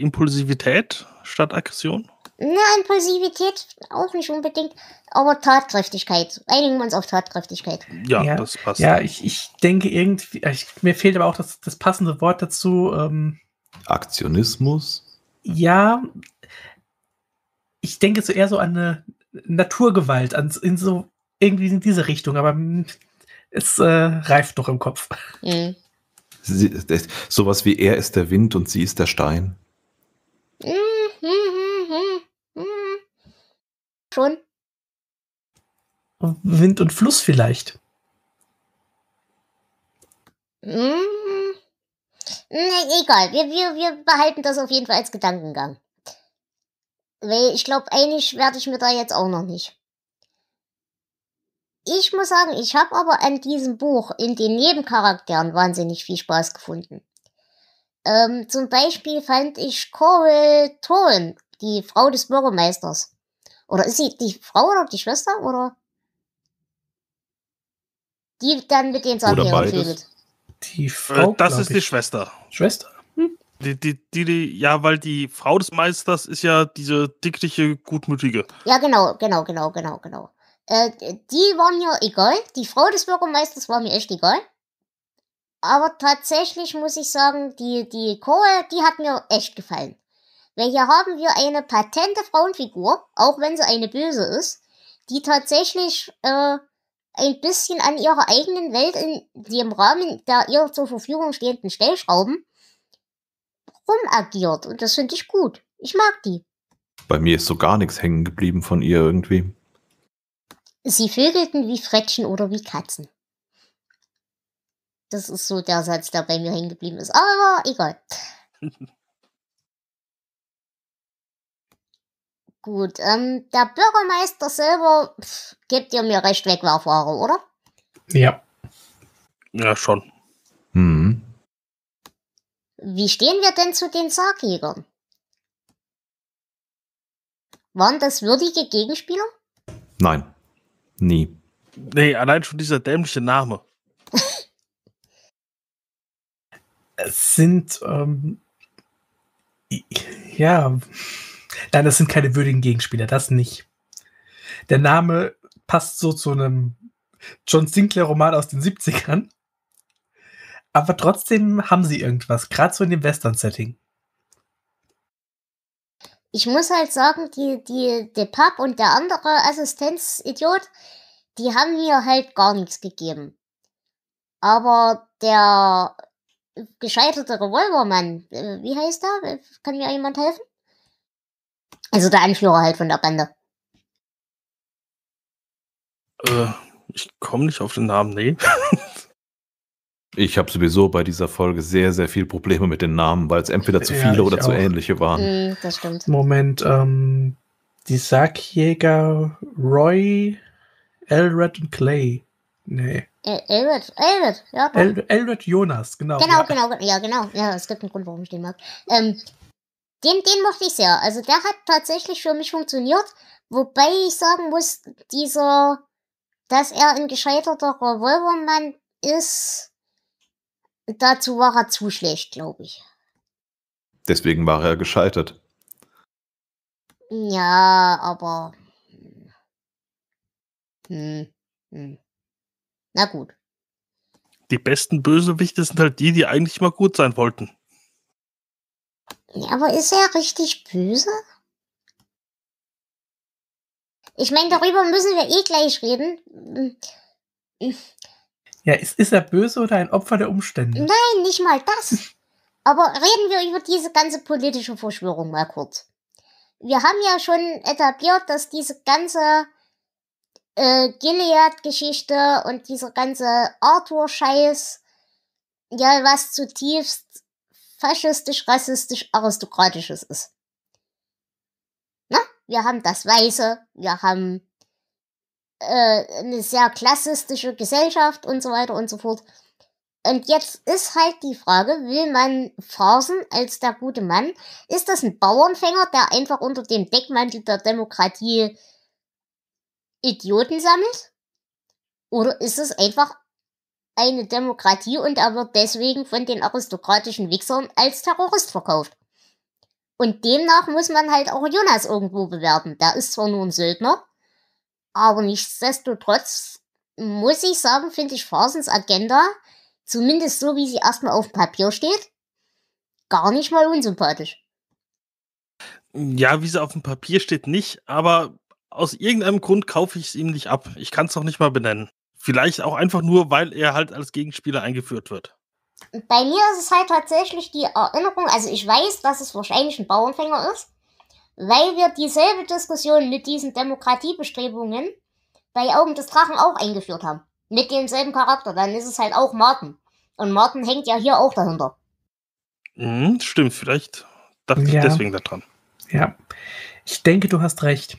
Impulsivität statt Aggression? Na, Impulsivität auch nicht unbedingt, aber Tatkräftigkeit. Einigen wir uns auf Tatkräftigkeit. Ja, ja das passt. Ja, ich, ich denke irgendwie, äh, ich, mir fehlt aber auch das, das passende Wort dazu. Ähm, Aktionismus? Ja, ich denke so eher so an eine Naturgewalt, an, in so irgendwie in diese Richtung, aber es äh, reift doch im Kopf. Mhm. Sie, sowas wie er ist der Wind und sie ist der Stein. Mhm. mhm Schon? Wind und Fluss vielleicht. Hm. Nee, egal, wir, wir, wir behalten das auf jeden Fall als Gedankengang. Weil ich glaube, einig werde ich mir da jetzt auch noch nicht. Ich muss sagen, ich habe aber an diesem Buch in den Nebencharakteren wahnsinnig viel Spaß gefunden. Ähm, zum Beispiel fand ich Coral Thorn, die Frau des Bürgermeisters, oder ist sie die Frau oder die Schwester oder? Die dann mit den Sachen fädelt. Die äh, Frau. Äh, das ist ich. die Schwester. Schwester. Hm? Die, die, die, die, ja, weil die Frau des Meisters ist ja diese dickliche, gutmütige. Ja, genau, genau, genau, genau, genau. Äh, die war mir egal. Die Frau des Bürgermeisters war mir echt egal. Aber tatsächlich muss ich sagen, die, die Chore, die hat mir echt gefallen. Welcher haben wir eine patente Frauenfigur, auch wenn sie eine böse ist, die tatsächlich äh, ein bisschen an ihrer eigenen Welt in dem Rahmen der ihr zur Verfügung stehenden Stellschrauben rumagiert. Und das finde ich gut. Ich mag die. Bei mir ist so gar nichts hängen geblieben von ihr irgendwie. Sie vögelten wie Frettchen oder wie Katzen. Das ist so der Satz, der bei mir hängen geblieben ist. Aber egal. Gut, ähm, der Bürgermeister selber gibt gebt ihr mir recht weg, war Fahrer, oder? Ja. Ja, schon. Mhm. Wie stehen wir denn zu den Sargjägern? Waren das würdige Gegenspieler? Nein. Nie. Nee, allein schon dieser dämliche Name. es sind, ähm, ja, Nein, das sind keine würdigen Gegenspieler, das nicht. Der Name passt so zu einem John Sinclair-Roman aus den 70ern. Aber trotzdem haben sie irgendwas, gerade so in dem Western-Setting. Ich muss halt sagen, die, die, der Pub und der andere Assistenzidiot, die haben mir halt gar nichts gegeben. Aber der gescheiterte Revolvermann, äh, wie heißt er? Kann mir jemand helfen? Also der Anführer halt von der Bande. Äh, ich komme nicht auf den Namen, nee. ich habe sowieso bei dieser Folge sehr, sehr viel Probleme mit den Namen, weil es entweder zu viele ja, oder auch. zu ähnliche waren. Mm, das stimmt. Moment, ähm, die Sackjäger Roy, Elred und Clay. Nee. Elred, Elred, ja. El Elred Jonas, genau. Genau, ja. genau, ja, genau. Ja, es gibt einen Grund, warum ich den mag. Ähm, den, den mochte ich sehr. Also der hat tatsächlich für mich funktioniert. Wobei ich sagen muss, dieser, dass er ein gescheiterter Revolvermann ist, dazu war er zu schlecht, glaube ich. Deswegen war er gescheitert. Ja, aber. Hm, hm, hm. Na gut. Die besten Bösewichte sind halt die, die eigentlich mal gut sein wollten. Ja, aber ist er richtig böse? Ich meine, darüber müssen wir eh gleich reden. Ja, ist, ist er böse oder ein Opfer der Umstände? Nein, nicht mal das. Aber reden wir über diese ganze politische Verschwörung mal kurz. Wir haben ja schon etabliert, dass diese ganze äh, Gilead-Geschichte und dieser ganze Arthur-Scheiß ja was zutiefst faschistisch-rassistisch-aristokratisches ist. Na, wir haben das Weiße, wir haben äh, eine sehr klassistische Gesellschaft und so weiter und so fort. Und jetzt ist halt die Frage, will man Farsen als der gute Mann? Ist das ein Bauernfänger, der einfach unter dem Deckmantel der Demokratie Idioten sammelt? Oder ist es einfach eine Demokratie und er wird deswegen von den aristokratischen Wichsern als Terrorist verkauft. Und demnach muss man halt auch Jonas irgendwo bewerten. Der ist zwar nur ein Söldner, aber nichtsdestotrotz muss ich sagen, finde ich Farsens Agenda, zumindest so wie sie erstmal auf Papier steht, gar nicht mal unsympathisch. Ja, wie sie auf dem Papier steht, nicht, aber aus irgendeinem Grund kaufe ich es ihm nicht ab. Ich kann es noch nicht mal benennen. Vielleicht auch einfach nur, weil er halt als Gegenspieler eingeführt wird. Bei mir ist es halt tatsächlich die Erinnerung, also ich weiß, dass es wahrscheinlich ein Bauernfänger ist, weil wir dieselbe Diskussion mit diesen Demokratiebestrebungen bei Augen des Drachen auch eingeführt haben. Mit demselben Charakter. Dann ist es halt auch Martin. Und Martin hängt ja hier auch dahinter. Mhm, stimmt, vielleicht dachte ja. ich deswegen daran. Ja, ich denke, du hast recht.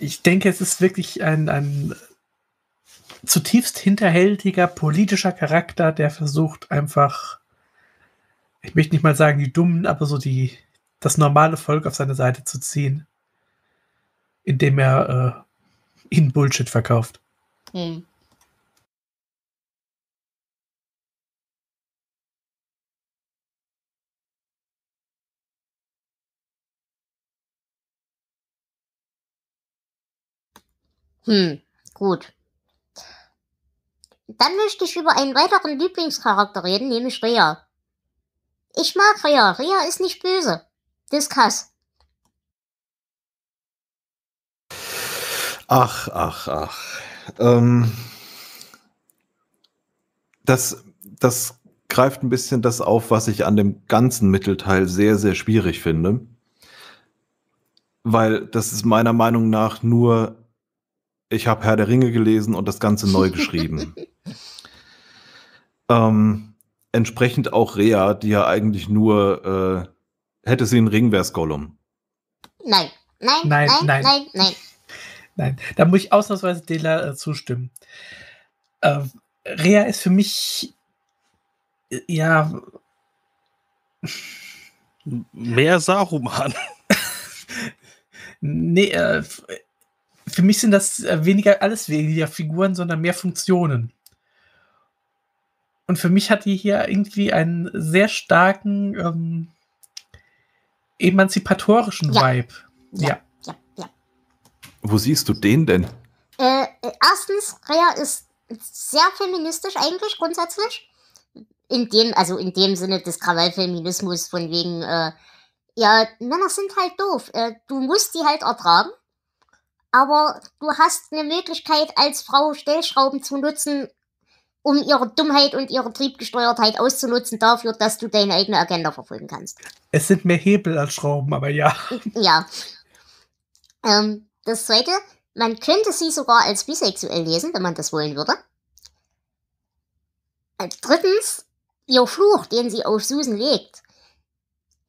ich denke, es ist wirklich ein, ein zutiefst hinterhältiger politischer Charakter, der versucht einfach, ich möchte nicht mal sagen die Dummen, aber so die, das normale Volk auf seine Seite zu ziehen, indem er äh, ihnen Bullshit verkauft. Hm. Hm, gut. Dann möchte ich über einen weiteren Lieblingscharakter reden, nämlich Rhea. Ich mag Rhea. Rhea ist nicht böse. Diskass. Ach, ach, ach. Ähm, das, das greift ein bisschen das auf, was ich an dem ganzen Mittelteil sehr, sehr schwierig finde. Weil das ist meiner Meinung nach nur ich habe Herr der Ringe gelesen und das Ganze neu geschrieben. ähm, entsprechend auch Rea, die ja eigentlich nur äh, hätte sie einen Ring, wäre es Gollum. Nein, nein, nein, nein, nein, nein. nein. nein. Da muss ich ausnahmsweise Dela äh, zustimmen. Äh, Rea ist für mich äh, ja mehr Saruman. nee, äh, für mich sind das äh, weniger alles weniger Figuren, sondern mehr Funktionen. Und für mich hat die hier irgendwie einen sehr starken ähm, emanzipatorischen ja. Vibe. Ja. Ja. ja. ja. Wo siehst du den denn? Äh, erstens, Rhea ist sehr feministisch eigentlich grundsätzlich. In dem, also in dem Sinne des Krawallfeminismus von wegen, äh, ja, Männer sind halt doof. Äh, du musst die halt ertragen aber du hast eine Möglichkeit, als Frau Stellschrauben zu nutzen, um ihre Dummheit und ihre Triebgesteuertheit auszunutzen dafür, dass du deine eigene Agenda verfolgen kannst. Es sind mehr Hebel als Schrauben, aber ja. Ja. Ähm, das zweite, man könnte sie sogar als bisexuell lesen, wenn man das wollen würde. Äh, drittens, ihr Fluch, den sie auf Susan legt,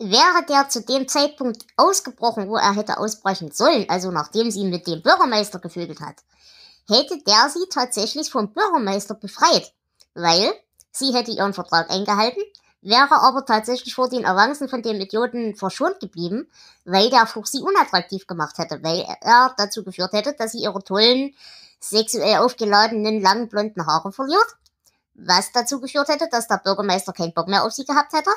wäre der zu dem Zeitpunkt ausgebrochen, wo er hätte ausbrechen sollen, also nachdem sie ihn mit dem Bürgermeister gefügelt hat, hätte der sie tatsächlich vom Bürgermeister befreit, weil sie hätte ihren Vertrag eingehalten, wäre aber tatsächlich vor den Avancen von dem Idioten verschont geblieben, weil der Fuch sie unattraktiv gemacht hätte, weil er dazu geführt hätte, dass sie ihre tollen, sexuell aufgeladenen, langen, blonden Haare verliert, was dazu geführt hätte, dass der Bürgermeister keinen Bock mehr auf sie gehabt hätte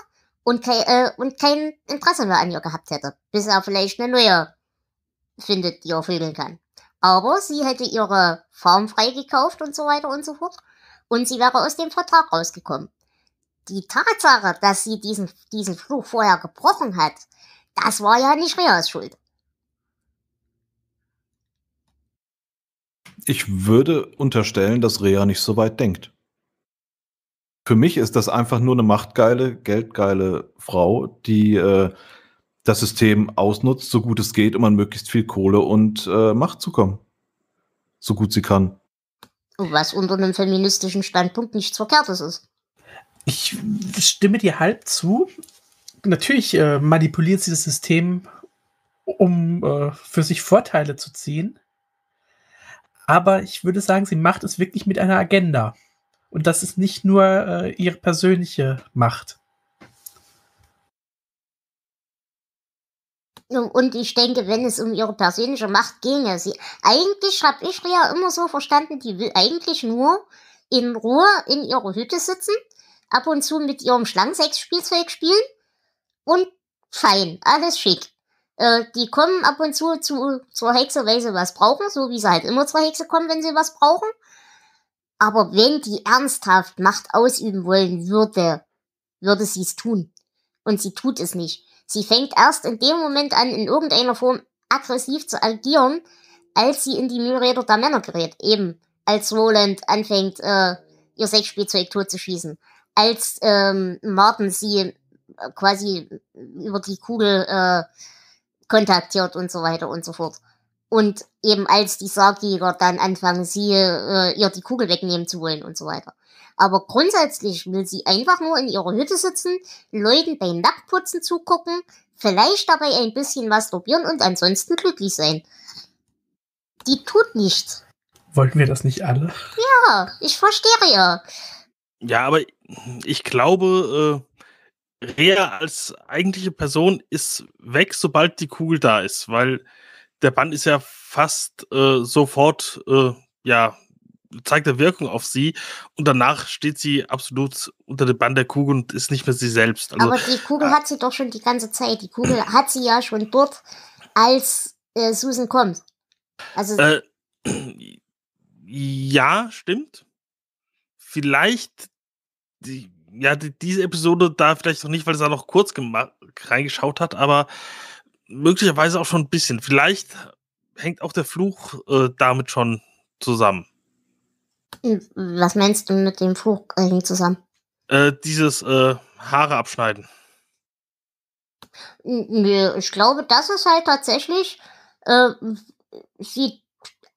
und, ke äh, und kein Interesse mehr an ihr gehabt hätte. Bis er vielleicht eine neue findet, die er vögeln kann. Aber sie hätte ihre Farm freigekauft und so weiter und so fort. Und sie wäre aus dem Vertrag rausgekommen. Die Tatsache, dass sie diesen, diesen Fluch vorher gebrochen hat, das war ja nicht Reas Schuld. Ich würde unterstellen, dass Rea nicht so weit denkt für mich ist das einfach nur eine machtgeile, geldgeile Frau, die äh, das System ausnutzt, so gut es geht, um an möglichst viel Kohle und äh, Macht zu kommen. So gut sie kann. Was unter einem feministischen Standpunkt nichts Verkehrtes ist. Ich stimme dir halb zu. Natürlich äh, manipuliert sie das System, um äh, für sich Vorteile zu ziehen. Aber ich würde sagen, sie macht es wirklich mit einer Agenda. Und das ist nicht nur äh, ihre persönliche Macht. Und ich denke, wenn es um ihre persönliche Macht ginge, sie, eigentlich habe ich ja immer so verstanden, die will eigentlich nur in Ruhe in ihrer Hütte sitzen, ab und zu mit ihrem Schlangensex-Spielzeug spielen und fein, alles schick. Äh, die kommen ab und zu, zu zur Hexe, weil sie was brauchen, so wie sie halt immer zur Hexe kommen, wenn sie was brauchen. Aber wenn die ernsthaft Macht ausüben wollen würde, würde sie es tun. Und sie tut es nicht. Sie fängt erst in dem Moment an, in irgendeiner Form aggressiv zu agieren, als sie in die Mühlräder der Männer gerät. Eben, als Roland anfängt, äh, ihr Sechsspielzeug totzuschießen. Als ähm, Martin sie äh, quasi über die Kugel äh, kontaktiert und so weiter und so fort. Und eben als die Sargjäger dann anfangen, sie äh, ihr die Kugel wegnehmen zu wollen und so weiter. Aber grundsätzlich will sie einfach nur in ihrer Hütte sitzen, Leuten beim Nacktputzen zugucken, vielleicht dabei ein bisschen masturbieren und ansonsten glücklich sein. Die tut nichts. Wollten wir das nicht alle? Ja, ich verstehe ja. Ja, aber ich glaube, äh, Rea als eigentliche Person ist weg, sobald die Kugel da ist, weil der Band ist ja fast äh, sofort, äh, ja, zeigt der Wirkung auf sie und danach steht sie absolut unter dem Band der Kugel und ist nicht mehr sie selbst. Also, Aber die Kugel äh, hat sie doch schon die ganze Zeit. Die Kugel hat sie ja schon dort, als äh, Susan kommt. Also. Äh, ja, stimmt. Vielleicht, die, ja, die, diese Episode da vielleicht noch nicht, weil es da noch kurz reingeschaut hat, aber möglicherweise auch schon ein bisschen. Vielleicht hängt auch der Fluch äh, damit schon zusammen. Hm, was meinst du mit dem Fluch äh, zusammen? Äh, dieses äh, Haare abschneiden. Hm, ich glaube, das ist halt tatsächlich. Äh, sie,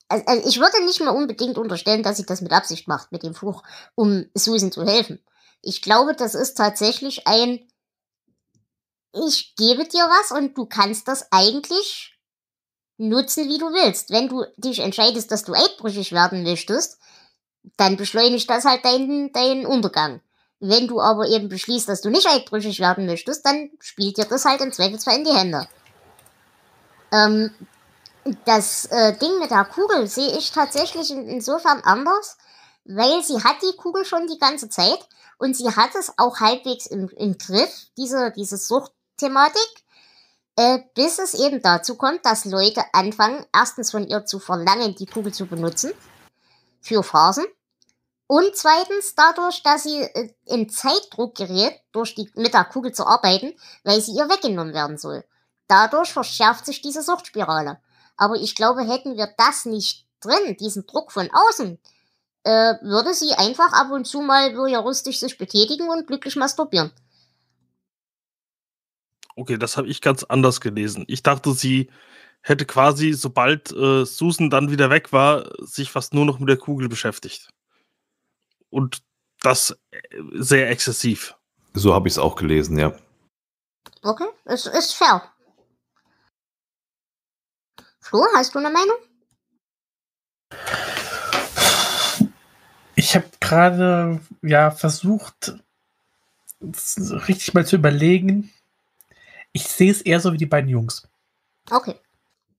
also ich würde nicht mehr unbedingt unterstellen, dass sie das mit Absicht macht, mit dem Fluch, um Susan zu helfen. Ich glaube, das ist tatsächlich ein ich gebe dir was und du kannst das eigentlich nutzen, wie du willst. Wenn du dich entscheidest, dass du eidbrüchig werden möchtest, dann beschleunigt das halt deinen, deinen Untergang. Wenn du aber eben beschließt, dass du nicht eidbrüchig werden möchtest, dann spielt dir das halt im Zweifelsfall in die Hände. Ähm, das äh, Ding mit der Kugel sehe ich tatsächlich in, insofern anders, weil sie hat die Kugel schon die ganze Zeit und sie hat es auch halbwegs im, im Griff, diese, diese Sucht Thematik, äh, bis es eben dazu kommt, dass Leute anfangen, erstens von ihr zu verlangen, die Kugel zu benutzen für Phasen und zweitens dadurch, dass sie äh, in Zeitdruck gerät, durch die, mit der Kugel zu arbeiten, weil sie ihr weggenommen werden soll. Dadurch verschärft sich diese Suchtspirale. Aber ich glaube, hätten wir das nicht drin, diesen Druck von außen, äh, würde sie einfach ab und zu mal voyeuristisch sich betätigen und glücklich masturbieren. Okay, das habe ich ganz anders gelesen. Ich dachte, sie hätte quasi, sobald äh, Susan dann wieder weg war, sich fast nur noch mit der Kugel beschäftigt. Und das äh, sehr exzessiv. So habe ich es auch gelesen, ja. Okay, es ist fair. Flo, hast du eine Meinung? Ich habe gerade ja versucht, richtig mal zu überlegen, ich sehe es eher so wie die beiden Jungs. Okay.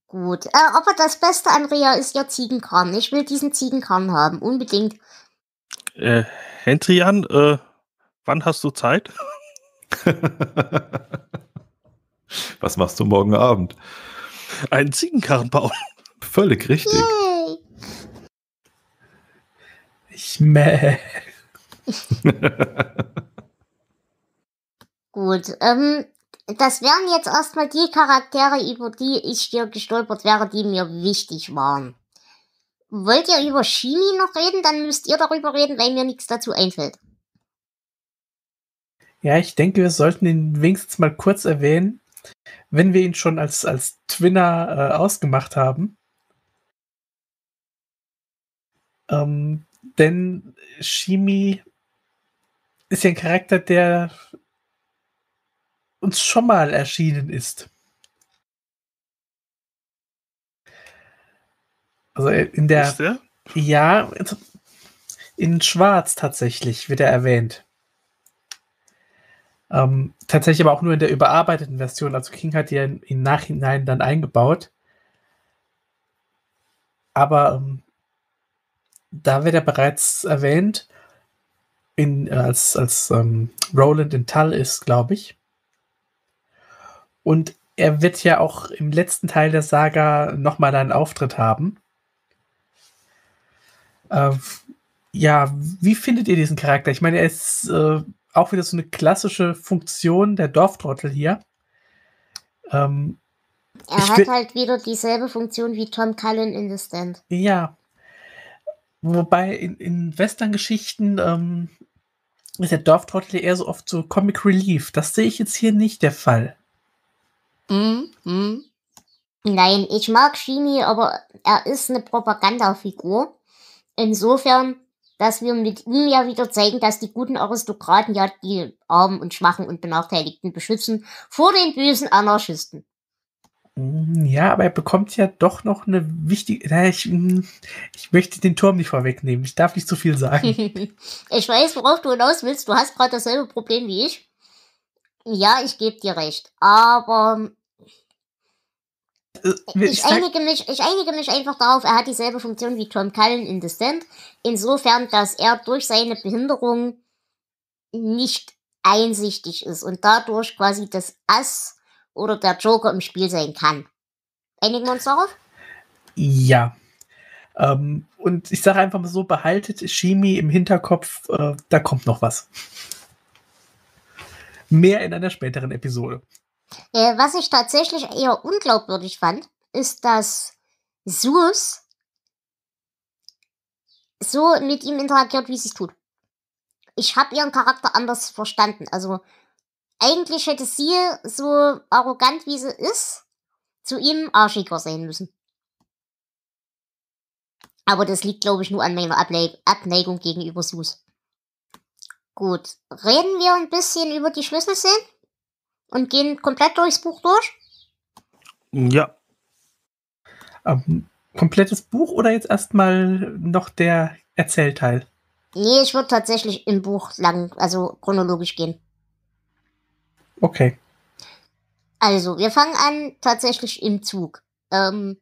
Gut. Äh, aber das Beste an Rea ist ja Ziegenkorn. Ich will diesen Ziegenkorn haben, unbedingt. Äh, Hendrian, äh, wann hast du Zeit? Was machst du morgen Abend? Einen Ziegenkarren bauen. Völlig richtig. Yay. Ich mäh. Gut, ähm, das wären jetzt erstmal die Charaktere, über die ich hier gestolpert wäre, die mir wichtig waren. Wollt ihr über Shimi noch reden? Dann müsst ihr darüber reden, weil mir nichts dazu einfällt. Ja, ich denke, wir sollten ihn wenigstens mal kurz erwähnen, wenn wir ihn schon als, als Twinner äh, ausgemacht haben. Ähm, denn Shimi ist ja ein Charakter, der uns schon mal erschienen ist. Also äh, in der. Ist der? Ja, in Schwarz tatsächlich wird er erwähnt. Ähm, tatsächlich aber auch nur in der überarbeiteten Version. Also King hat ja im Nachhinein dann eingebaut. Aber ähm, da wird er bereits erwähnt, in, äh, als, als ähm, Roland in Tal ist, glaube ich. Und er wird ja auch im letzten Teil der Saga nochmal einen Auftritt haben. Äh, ja, wie findet ihr diesen Charakter? Ich meine, er ist äh, auch wieder so eine klassische Funktion der Dorftrottel hier. Ähm, er hat halt wieder dieselbe Funktion wie Tom Cullen in The Stand. Ja. Wobei in, in Western-Geschichten ähm, ist der Dorftrottel eher so oft so Comic Relief. Das sehe ich jetzt hier nicht der Fall. Mhm. Mhm. Nein, ich mag Shimi, aber er ist eine Propagandafigur. Insofern, dass wir mit ihm ja wieder zeigen, dass die guten Aristokraten ja die Armen und Schwachen und Benachteiligten beschützen vor den bösen Anarchisten. Mm, ja, aber er bekommt ja doch noch eine wichtige. Ich, mm, ich möchte den Turm nicht vorwegnehmen. Ich darf nicht zu viel sagen. ich weiß, worauf du hinaus willst. Du hast gerade dasselbe Problem wie ich. Ja, ich gebe dir recht. Aber äh, ich einige, mich, ich einige mich einfach darauf, er hat dieselbe Funktion wie Tom Cullen in Descent, insofern, dass er durch seine Behinderung nicht einsichtig ist und dadurch quasi das Ass oder der Joker im Spiel sein kann. Einigen wir uns darauf? Ja. Ähm, und ich sage einfach mal so, behaltet Chemie im Hinterkopf, äh, da kommt noch was. Mehr in einer späteren Episode. Äh, was ich tatsächlich eher unglaubwürdig fand, ist, dass Zeus so mit ihm interagiert, wie sie es tut. Ich habe ihren Charakter anders verstanden. Also eigentlich hätte sie, so arrogant wie sie ist, zu ihm arschiger sein müssen. Aber das liegt, glaube ich, nur an meiner Able Abneigung gegenüber Sus. Gut, reden wir ein bisschen über die Schlüsselszenen? und gehen komplett durchs Buch durch? Ja. Ähm, komplettes Buch oder jetzt erstmal noch der Erzählteil? Nee, ich würde tatsächlich im Buch lang, also chronologisch gehen. Okay. Also, wir fangen an tatsächlich im Zug. Ähm,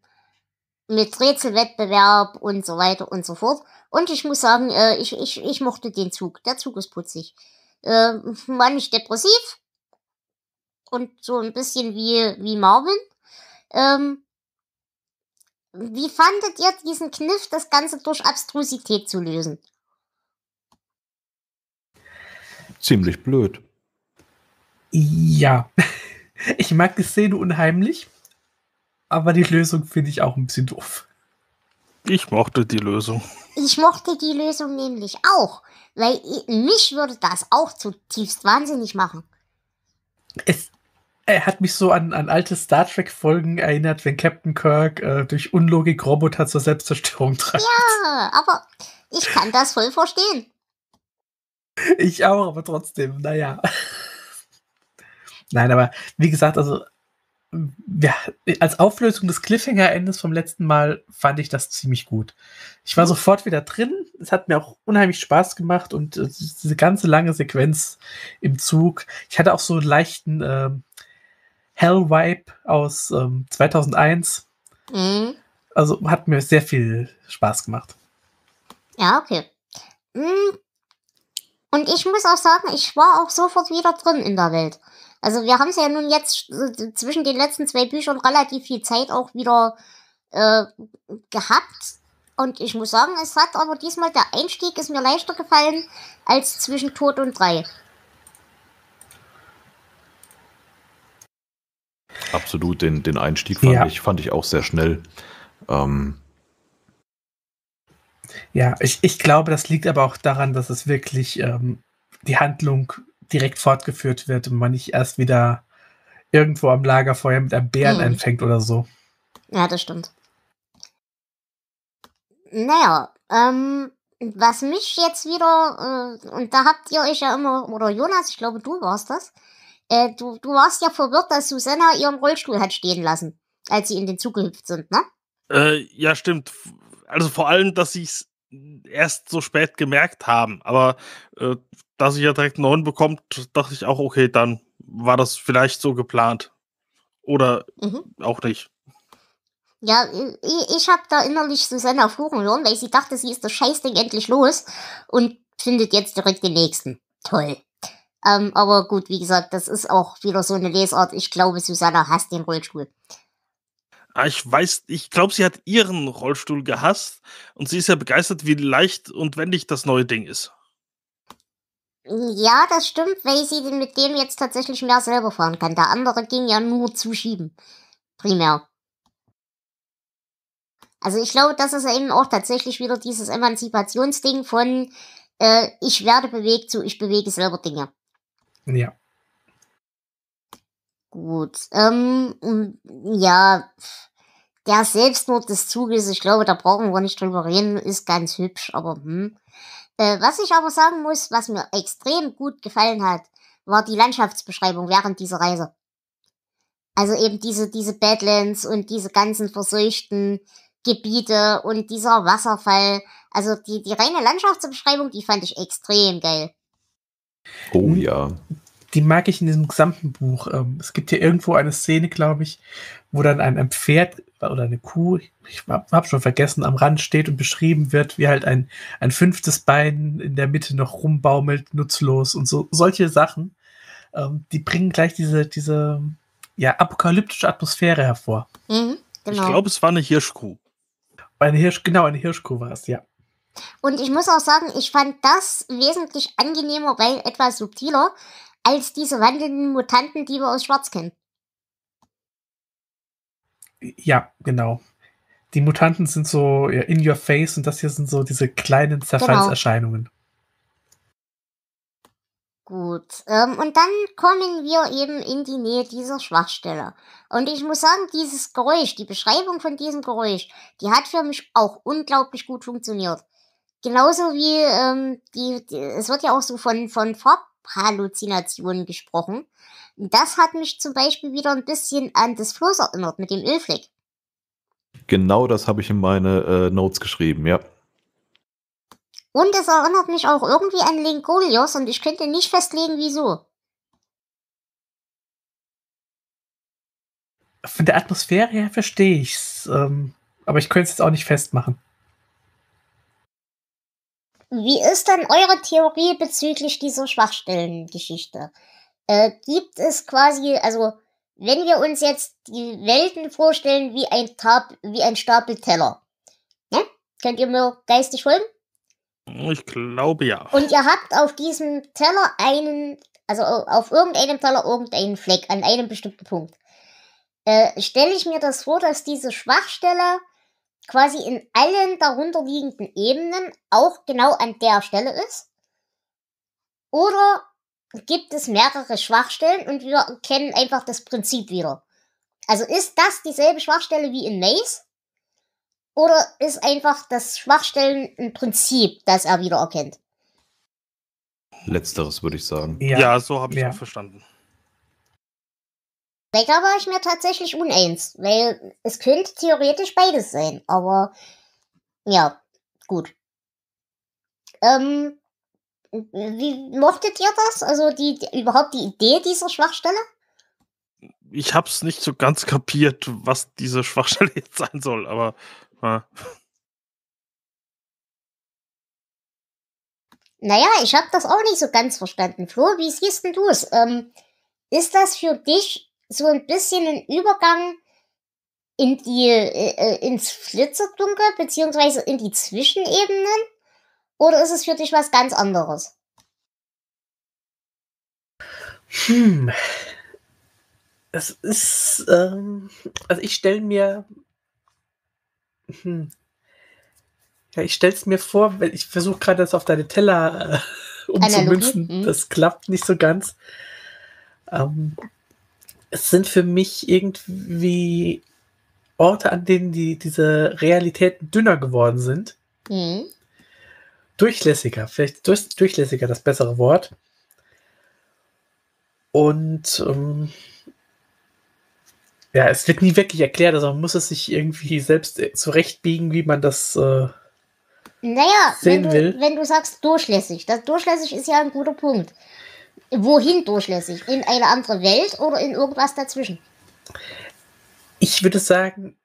mit Rätselwettbewerb und so weiter und so fort. Und ich muss sagen, äh, ich, ich, ich mochte den Zug. Der Zug ist putzig. Äh, war nicht depressiv, und so ein bisschen wie, wie Marvin. Ähm, wie fandet ihr diesen Kniff, das Ganze durch Abstrusität zu lösen? Ziemlich blöd. Ja. Ich mag die Szene unheimlich, aber die Lösung finde ich auch ein bisschen doof. Ich mochte die Lösung. Ich mochte die Lösung nämlich auch, weil mich würde das auch zutiefst wahnsinnig machen. Es er hat mich so an, an alte Star Trek-Folgen erinnert, wenn Captain Kirk äh, durch Unlogik Roboter zur Selbstzerstörung treibt. Ja, aber ich kann das voll verstehen. Ich auch, aber trotzdem, naja. Nein, aber wie gesagt, also mm, ja, als Auflösung des Cliffhanger-Endes vom letzten Mal fand ich das ziemlich gut. Ich war mhm. sofort wieder drin. Es hat mir auch unheimlich Spaß gemacht und äh, diese ganze lange Sequenz im Zug. Ich hatte auch so einen leichten, äh, Hellwipe aus ähm, 2001. Mhm. Also hat mir sehr viel Spaß gemacht. Ja, okay. Mhm. Und ich muss auch sagen, ich war auch sofort wieder drin in der Welt. Also wir haben es ja nun jetzt äh, zwischen den letzten zwei Büchern relativ viel Zeit auch wieder äh, gehabt. Und ich muss sagen, es hat aber diesmal der Einstieg ist mir leichter gefallen als zwischen Tod und Drei. Absolut, den, den Einstieg fand, ja. ich, fand ich auch sehr schnell. Ähm. Ja, ich, ich glaube, das liegt aber auch daran, dass es wirklich ähm, die Handlung direkt fortgeführt wird und man nicht erst wieder irgendwo am Lagerfeuer mit einem Bären mhm. anfängt oder so. Ja, das stimmt. Naja, ähm, was mich jetzt wieder, äh, und da habt ihr euch ja immer, oder Jonas, ich glaube, du warst das, äh, du, du warst ja verwirrt, dass Susanna ihren Rollstuhl hat stehen lassen, als sie in den Zug gehüpft sind, ne? Äh, ja, stimmt. Also vor allem, dass sie es erst so spät gemerkt haben. Aber äh, da sie ja direkt einen neuen bekommt, dachte ich auch, okay, dann war das vielleicht so geplant. Oder mhm. auch nicht. Ja, ich, ich habe da innerlich Susanna fluchen hören, weil sie dachte, sie ist das Scheißding endlich los und findet jetzt direkt den nächsten. Toll. Ähm, aber gut, wie gesagt, das ist auch wieder so eine Lesart. Ich glaube, Susanna hasst den Rollstuhl. Ah, ich weiß, ich glaube, sie hat ihren Rollstuhl gehasst und sie ist ja begeistert, wie leicht und wendig das neue Ding ist. Ja, das stimmt, weil sie mit dem jetzt tatsächlich mehr selber fahren kann. Der andere ging ja nur zuschieben. Primär. Also ich glaube, das ist eben auch tatsächlich wieder dieses Emanzipationsding von äh, ich werde bewegt zu ich bewege selber Dinge. Ja. Gut. Ähm, ja, der Selbstmord des Zuges, ich glaube, da brauchen wir nicht drüber reden, ist ganz hübsch, aber hm. Äh, was ich aber sagen muss, was mir extrem gut gefallen hat, war die Landschaftsbeschreibung während dieser Reise. Also eben diese, diese Badlands und diese ganzen verseuchten Gebiete und dieser Wasserfall. Also die, die reine Landschaftsbeschreibung, die fand ich extrem geil. Oh ja. Die mag ich in diesem gesamten Buch. Ähm, es gibt hier irgendwo eine Szene, glaube ich, wo dann ein, Pferd oder eine Kuh, ich habe schon vergessen, am Rand steht und beschrieben wird, wie halt ein, ein fünftes Bein in der Mitte noch rumbaumelt, nutzlos und so solche Sachen, ähm, die bringen gleich diese, diese ja, apokalyptische Atmosphäre hervor. Mhm, genau. Ich glaube, es war eine Hirschkuh. Eine Hirsch, genau, eine Hirschkuh war es, ja. Und ich muss auch sagen, ich fand das wesentlich angenehmer, weil etwas subtiler, als diese wandelnden Mutanten, die wir aus Schwarz kennen. Ja, genau. Die Mutanten sind so ja, in your face und das hier sind so diese kleinen Zerfallserscheinungen. Genau. Gut, ähm, und dann kommen wir eben in die Nähe dieser Schwachstelle. Und ich muss sagen, dieses Geräusch, die Beschreibung von diesem Geräusch, die hat für mich auch unglaublich gut funktioniert. Genauso wie ähm, die, die, es wird ja auch so von, von Farbhalluzinationen gesprochen. Das hat mich zum Beispiel wieder ein bisschen an das Floß erinnert mit dem Ölfleck. Genau das habe ich in meine äh, Notes geschrieben, ja. Und es erinnert mich auch irgendwie an Lingolios und ich könnte nicht festlegen, wieso. Von der Atmosphäre her verstehe ich's, ähm, aber ich könnte es jetzt auch nicht festmachen. Wie ist dann eure Theorie bezüglich dieser Schwachstellengeschichte? Äh, gibt es quasi, also wenn wir uns jetzt die Welten vorstellen wie ein, Tab wie ein Stapel Teller, ne? könnt ihr mir geistig folgen? Ich glaube ja. Und ihr habt auf diesem Teller einen, also auf irgendeinem Teller irgendeinen Fleck an einem bestimmten Punkt. Äh, Stelle ich mir das vor, dass diese Schwachstelle quasi in allen darunterliegenden Ebenen auch genau an der Stelle ist? Oder gibt es mehrere Schwachstellen und wir kennen einfach das Prinzip wieder? Also ist das dieselbe Schwachstelle wie in Maze? Oder ist einfach das Schwachstellen ein Prinzip, das er wieder erkennt? Letzteres würde ich sagen. Ja, ja so habe ich ja. verstanden. Weil da war ich mir tatsächlich uneins, weil es könnte theoretisch beides sein, aber ja, gut. Ähm, wie mochtet ihr das? Also die, die überhaupt die Idee dieser Schwachstelle? Ich hab's nicht so ganz kapiert, was diese Schwachstelle jetzt sein soll, aber. Äh. Naja, ich habe das auch nicht so ganz verstanden. Flo, wie siehst denn du es? Ähm, ist das für dich so ein bisschen einen Übergang in die, äh, äh, ins Flitzerdunkel, beziehungsweise in die Zwischenebenen? Oder ist es für dich was ganz anderes? Hm. Es ist, ähm, also ich stelle mir, hm. ja, ich stelle es mir vor, weil ich versuche gerade das auf deine Teller äh, umzumünzen. Hm. Das klappt nicht so ganz. Ähm, es sind für mich irgendwie Orte, an denen die, diese Realitäten dünner geworden sind. Mhm. Durchlässiger, vielleicht durch, durchlässiger das bessere Wort. Und ähm, ja, es wird nie wirklich erklärt, also man muss es sich irgendwie selbst äh, zurechtbiegen, wie man das äh, naja, sehen wenn du, will. Wenn du sagst durchlässig, das durchlässig ist ja ein guter Punkt. Wohin durchlässig? In eine andere Welt oder in irgendwas dazwischen? Ich würde sagen,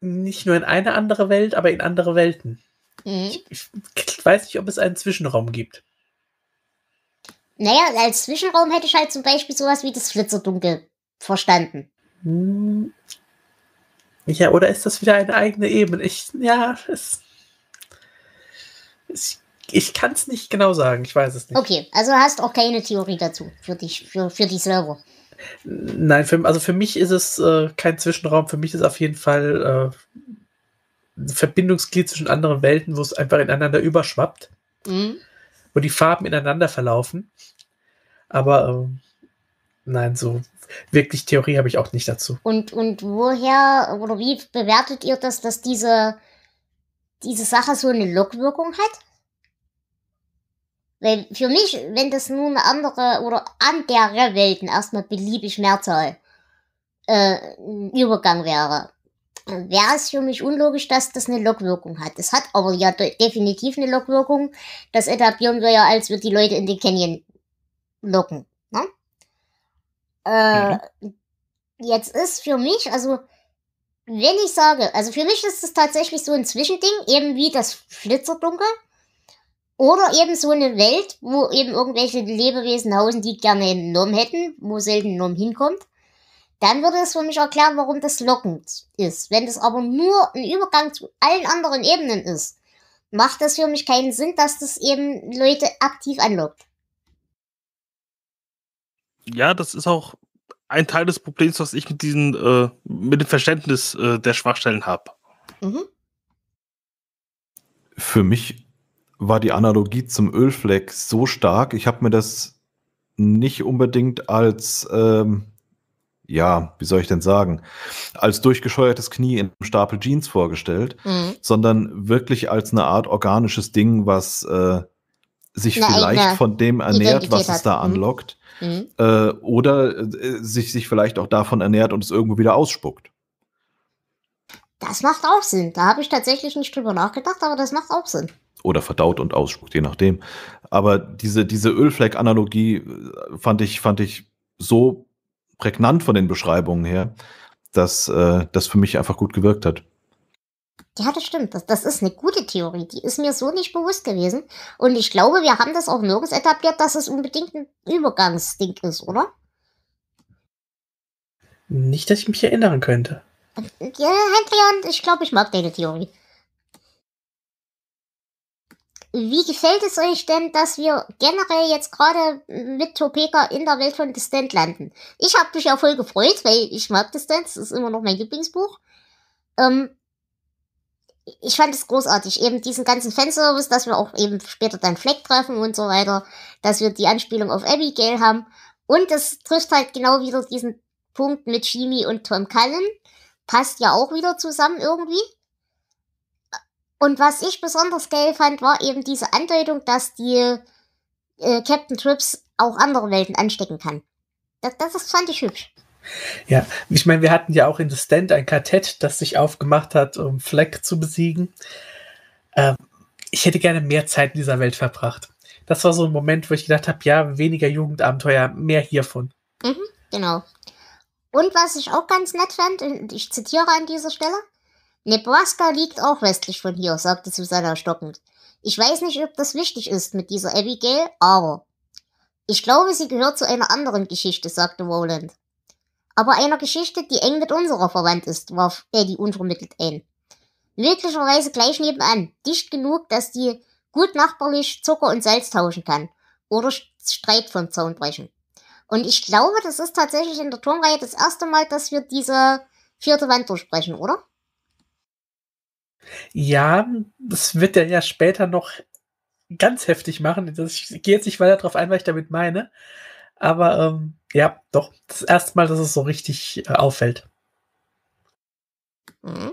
nicht nur in eine andere Welt, aber in andere Welten. Mhm. Ich, ich weiß nicht, ob es einen Zwischenraum gibt. Naja, als Zwischenraum hätte ich halt zum Beispiel sowas wie das Flitzerdunkel verstanden. Hm. Ja, oder ist das wieder eine eigene Ebene? Ich, ja, es. Ich ich kann es nicht genau sagen, ich weiß es nicht. Okay, also hast auch keine Theorie dazu für, dich, für, für die Server. Nein, für, also für mich ist es äh, kein Zwischenraum, für mich ist es auf jeden Fall äh, ein Verbindungsglied zwischen anderen Welten, wo es einfach ineinander überschwappt, mhm. wo die Farben ineinander verlaufen. Aber äh, nein, so wirklich Theorie habe ich auch nicht dazu. Und, und woher oder wie bewertet ihr das, dass diese, diese Sache so eine Lockwirkung hat? Weil für mich, wenn das nur eine andere oder andere Welten erstmal beliebig Mehrzahl äh, Übergang wäre, wäre es für mich unlogisch, dass das eine Lockwirkung hat. Es hat aber ja definitiv eine Lockwirkung. Das etablieren wir ja, als wir die Leute in den Canyon locken. Ne? Äh, mhm. Jetzt ist für mich, also wenn ich sage, also für mich ist es tatsächlich so ein Zwischending, eben wie das Flitzerdunkel. Oder eben so eine Welt, wo eben irgendwelche Lebewesen hausen, die gerne einen Nom hätten, wo selten ein Nom hinkommt. Dann würde es für mich erklären, warum das lockend ist. Wenn das aber nur ein Übergang zu allen anderen Ebenen ist, macht das für mich keinen Sinn, dass das eben Leute aktiv anlockt. Ja, das ist auch ein Teil des Problems, was ich mit diesen, äh, mit dem Verständnis äh, der Schwachstellen habe. Mhm. Für mich war die Analogie zum Ölfleck so stark. Ich habe mir das nicht unbedingt als, ähm, ja, wie soll ich denn sagen, als durchgescheuertes Knie in einem Stapel Jeans vorgestellt, mhm. sondern wirklich als eine Art organisches Ding, was äh, sich eine vielleicht von dem ernährt, Identität was es da mhm. anlockt. Mhm. Äh, oder äh, sich, sich vielleicht auch davon ernährt und es irgendwo wieder ausspuckt. Das macht auch Sinn. Da habe ich tatsächlich nicht drüber nachgedacht, aber das macht auch Sinn oder verdaut und ausspuckt, je nachdem. Aber diese, diese Ölfleck-Analogie äh, fand ich, fand ich so prägnant von den Beschreibungen her, dass äh, das für mich einfach gut gewirkt hat. Ja, das stimmt. Das, das ist eine gute Theorie. Die ist mir so nicht bewusst gewesen. Und ich glaube, wir haben das auch nirgends etabliert, dass es unbedingt ein Übergangsding ist, oder? Nicht, dass ich mich erinnern könnte. Ja, Hendrian, ich glaube, ich mag deine Theorie. Wie gefällt es euch denn, dass wir generell jetzt gerade mit Topeka in der Welt von Distant landen? Ich habe mich ja voll gefreut, weil ich mag Distant, das ist immer noch mein Lieblingsbuch. Ähm, ich fand es großartig, eben diesen ganzen Fanservice, dass wir auch eben später dann Fleck treffen und so weiter, dass wir die Anspielung auf Abigail haben. Und es trifft halt genau wieder diesen Punkt mit Jimmy und Tom Cullen. Passt ja auch wieder zusammen irgendwie. Und was ich besonders geil fand, war eben diese Andeutung, dass die äh, Captain Trips auch andere Welten anstecken kann. Das, das ist, fand ich hübsch. Ja, ich meine, wir hatten ja auch in The Stand ein Quartett, das sich aufgemacht hat, um Fleck zu besiegen. Ähm, ich hätte gerne mehr Zeit in dieser Welt verbracht. Das war so ein Moment, wo ich gedacht habe, ja, weniger Jugendabenteuer, mehr hiervon. Mhm, genau. Und was ich auch ganz nett fand, und ich zitiere an dieser Stelle, Nebraska liegt auch westlich von hier, sagte Susanna stockend. Ich weiß nicht, ob das wichtig ist mit dieser Abigail, aber. Ich glaube, sie gehört zu einer anderen Geschichte, sagte Rowland. Aber einer Geschichte, die eng mit unserer verwandt ist, warf Eddie unvermittelt ein. Möglicherweise gleich nebenan, dicht genug, dass die gut nachbarlich Zucker und Salz tauschen kann oder Streit vom Zaun brechen. Und ich glaube, das ist tatsächlich in der Turmreihe das erste Mal, dass wir diese vierte Wand durchbrechen, oder? Ja, das wird er ja später noch ganz heftig machen. Ich gehe jetzt nicht weiter darauf ein, was ich damit meine. Aber ähm, ja, doch, das erste Mal, dass es so richtig äh, auffällt. Mhm.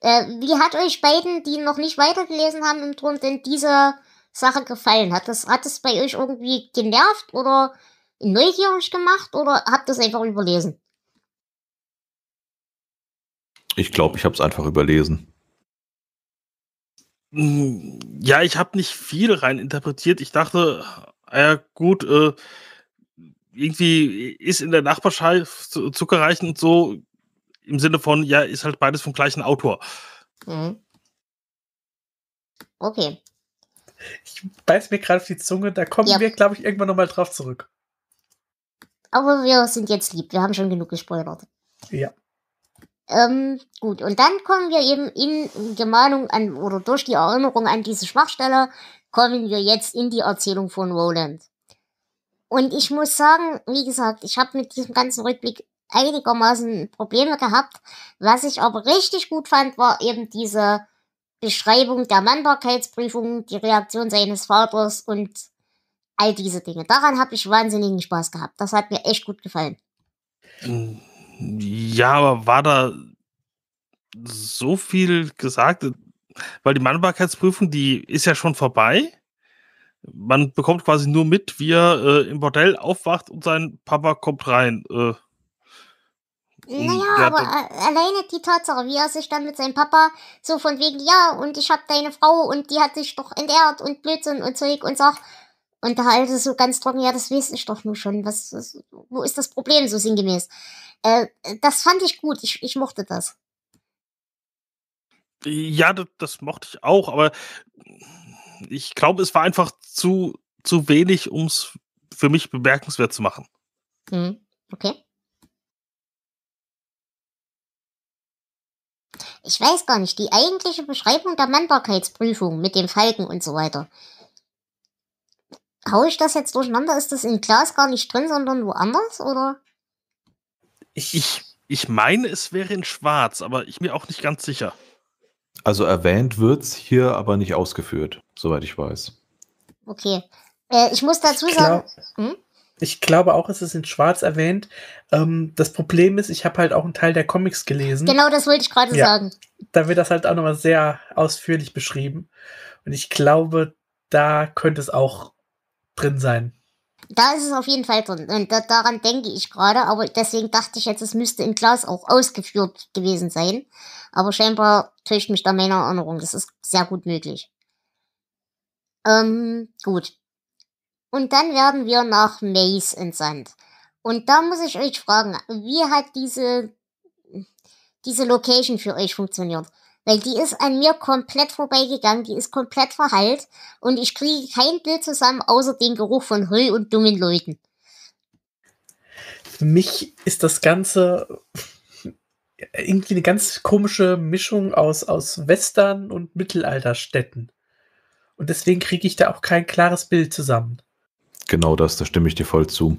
Äh, wie hat euch beiden, die noch nicht weitergelesen haben im Turm, denn diese Sache gefallen? Hat das, hat das bei euch irgendwie genervt oder neugierig gemacht oder habt ihr es einfach überlesen? Ich glaube, ich habe es einfach überlesen. Ja, ich habe nicht viel rein interpretiert. Ich dachte, ah ja gut, äh, irgendwie ist in der Nachbarschaft Zuckerreich und so im Sinne von, ja, ist halt beides vom gleichen Autor. Mhm. Okay. Ich beiß mir gerade auf die Zunge, da kommen ja. wir, glaube ich, irgendwann nochmal drauf zurück. Aber wir sind jetzt lieb, wir haben schon genug gespoilert. Ja. Ähm, gut, und dann kommen wir eben in die Mahnung an oder durch die Erinnerung an diese Schwachstelle kommen wir jetzt in die Erzählung von Roland. Und ich muss sagen, wie gesagt, ich habe mit diesem ganzen Rückblick einigermaßen Probleme gehabt. Was ich aber richtig gut fand, war eben diese Beschreibung der Mannbarkeitsprüfung, die Reaktion seines Vaters und all diese Dinge. Daran habe ich wahnsinnigen Spaß gehabt. Das hat mir echt gut gefallen. Mhm. Ja, aber war da so viel gesagt? Weil die Mannbarkeitsprüfung, die ist ja schon vorbei. Man bekommt quasi nur mit, wie er äh, im Bordell aufwacht und sein Papa kommt rein. Äh, naja, aber alleine die Tatsache, wie er sich dann mit seinem Papa so von wegen, ja, und ich hab deine Frau und die hat sich doch entehrt und Blödsinn und Zeug und sagt, und da halt so ganz trocken, ja, das weiß ich doch nur schon. Was, was wo ist das Problem, so sinngemäß? Äh, das fand ich gut, ich, ich mochte das. Ja, das, das mochte ich auch, aber ich glaube, es war einfach zu, zu wenig, um es für mich bemerkenswert zu machen. Hm, okay. Ich weiß gar nicht, die eigentliche Beschreibung der Mannbarkeitsprüfung mit dem Falken und so weiter hau ich das jetzt durcheinander? Ist das in Glas gar nicht drin, sondern woanders, oder? Ich, ich meine, es wäre in Schwarz, aber ich bin auch nicht ganz sicher. Also erwähnt wird es hier, aber nicht ausgeführt, soweit ich weiß. Okay. Äh, ich muss dazu sagen. Ich, glaub, hm? ich glaube auch, es ist in Schwarz erwähnt. Ähm, das Problem ist, ich habe halt auch einen Teil der Comics gelesen. Genau, das wollte ich gerade ja. sagen. Da wird das halt auch nochmal sehr ausführlich beschrieben. Und ich glaube, da könnte es auch drin sein. Da ist es auf jeden Fall drin. Und da, daran denke ich gerade. Aber deswegen dachte ich jetzt, es müsste in Glas auch ausgeführt gewesen sein. Aber scheinbar täuscht mich da meine Erinnerung. Das ist sehr gut möglich. Ähm, gut. Und dann werden wir nach Maze entsandt. Und da muss ich euch fragen, wie hat diese, diese Location für euch funktioniert? Weil die ist an mir komplett vorbeigegangen, die ist komplett verheilt und ich kriege kein Bild zusammen, außer den Geruch von Heu und dummen Leuten. Für mich ist das Ganze irgendwie eine ganz komische Mischung aus, aus Western und Mittelalterstädten. Und deswegen kriege ich da auch kein klares Bild zusammen. Genau das, da stimme ich dir voll zu.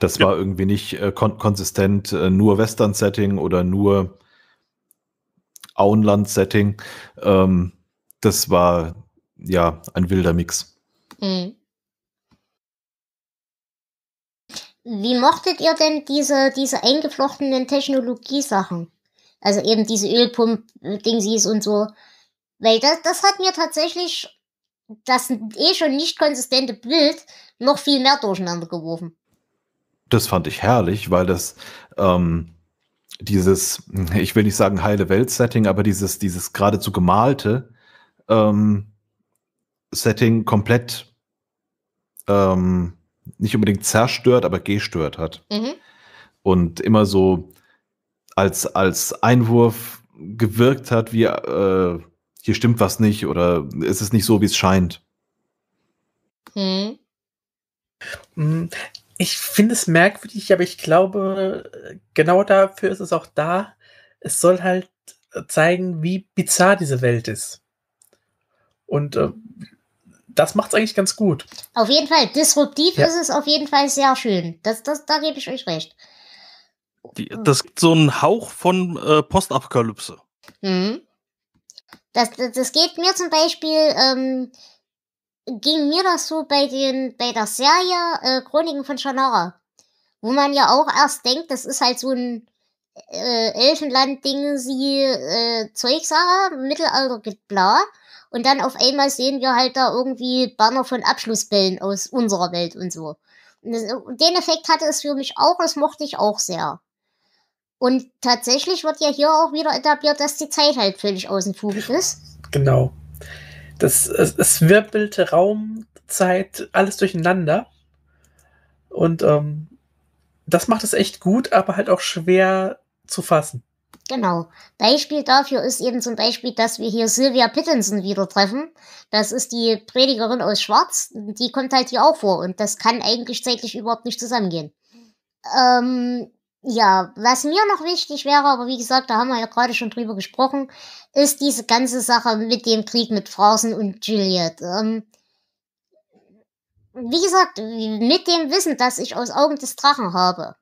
Das ja. war irgendwie nicht äh, kon konsistent, äh, nur Western-Setting oder nur Auenland-Setting. Ähm, das war ja ein wilder Mix. Mhm. Wie mochtet ihr denn diese, diese eingeflochtenen Technologiesachen? Also eben diese Ölpump-Dingsies und so. Weil das, das hat mir tatsächlich das eh schon nicht konsistente Bild noch viel mehr durcheinander geworfen. Das fand ich herrlich, weil das ähm, dieses, ich will nicht sagen heile Welt-Setting, aber dieses, dieses geradezu gemalte ähm, Setting komplett ähm, nicht unbedingt zerstört, aber gestört hat. Mhm. Und immer so als, als Einwurf gewirkt hat, wie äh, hier stimmt was nicht oder ist es nicht so, wie es scheint. Hm ich finde es merkwürdig, aber ich glaube, genau dafür ist es auch da. Es soll halt zeigen, wie bizarr diese Welt ist. Und äh, das macht es eigentlich ganz gut. Auf jeden Fall, disruptiv ja. ist es auf jeden Fall sehr schön. Das, das, da gebe ich euch recht. Die, das ist so ein Hauch von äh, Postapokalypse. Mhm. Das, das, das, geht mir zum Beispiel ähm, ging mir das so bei den bei der Serie äh, Chroniken von Shannara, wo man ja auch erst denkt, das ist halt so ein äh, Elfenland-Ding, sie äh, Zeugsache, Mittelalter gibt bla. Und dann auf einmal sehen wir halt da irgendwie Banner von Abschlussbällen aus unserer Welt und so. Und das, den Effekt hatte es für mich auch, das mochte ich auch sehr. Und tatsächlich wird ja hier auch wieder etabliert, dass die Zeit halt völlig außen vor ist. Genau. Das, es, es wirbelte Raum, Zeit, alles durcheinander. Und ähm, das macht es echt gut, aber halt auch schwer zu fassen. Genau. Beispiel dafür ist eben zum Beispiel, dass wir hier Sylvia Pittenson wieder treffen. Das ist die Predigerin aus Schwarz. Die kommt halt hier auch vor und das kann eigentlich zeitlich überhaupt nicht zusammengehen. Ähm, ja, was mir noch wichtig wäre, aber wie gesagt, da haben wir ja gerade schon drüber gesprochen, ist diese ganze Sache mit dem Krieg mit Frozen und Juliet. Ähm, wie gesagt, mit dem Wissen, das ich aus Augen des Drachen habe.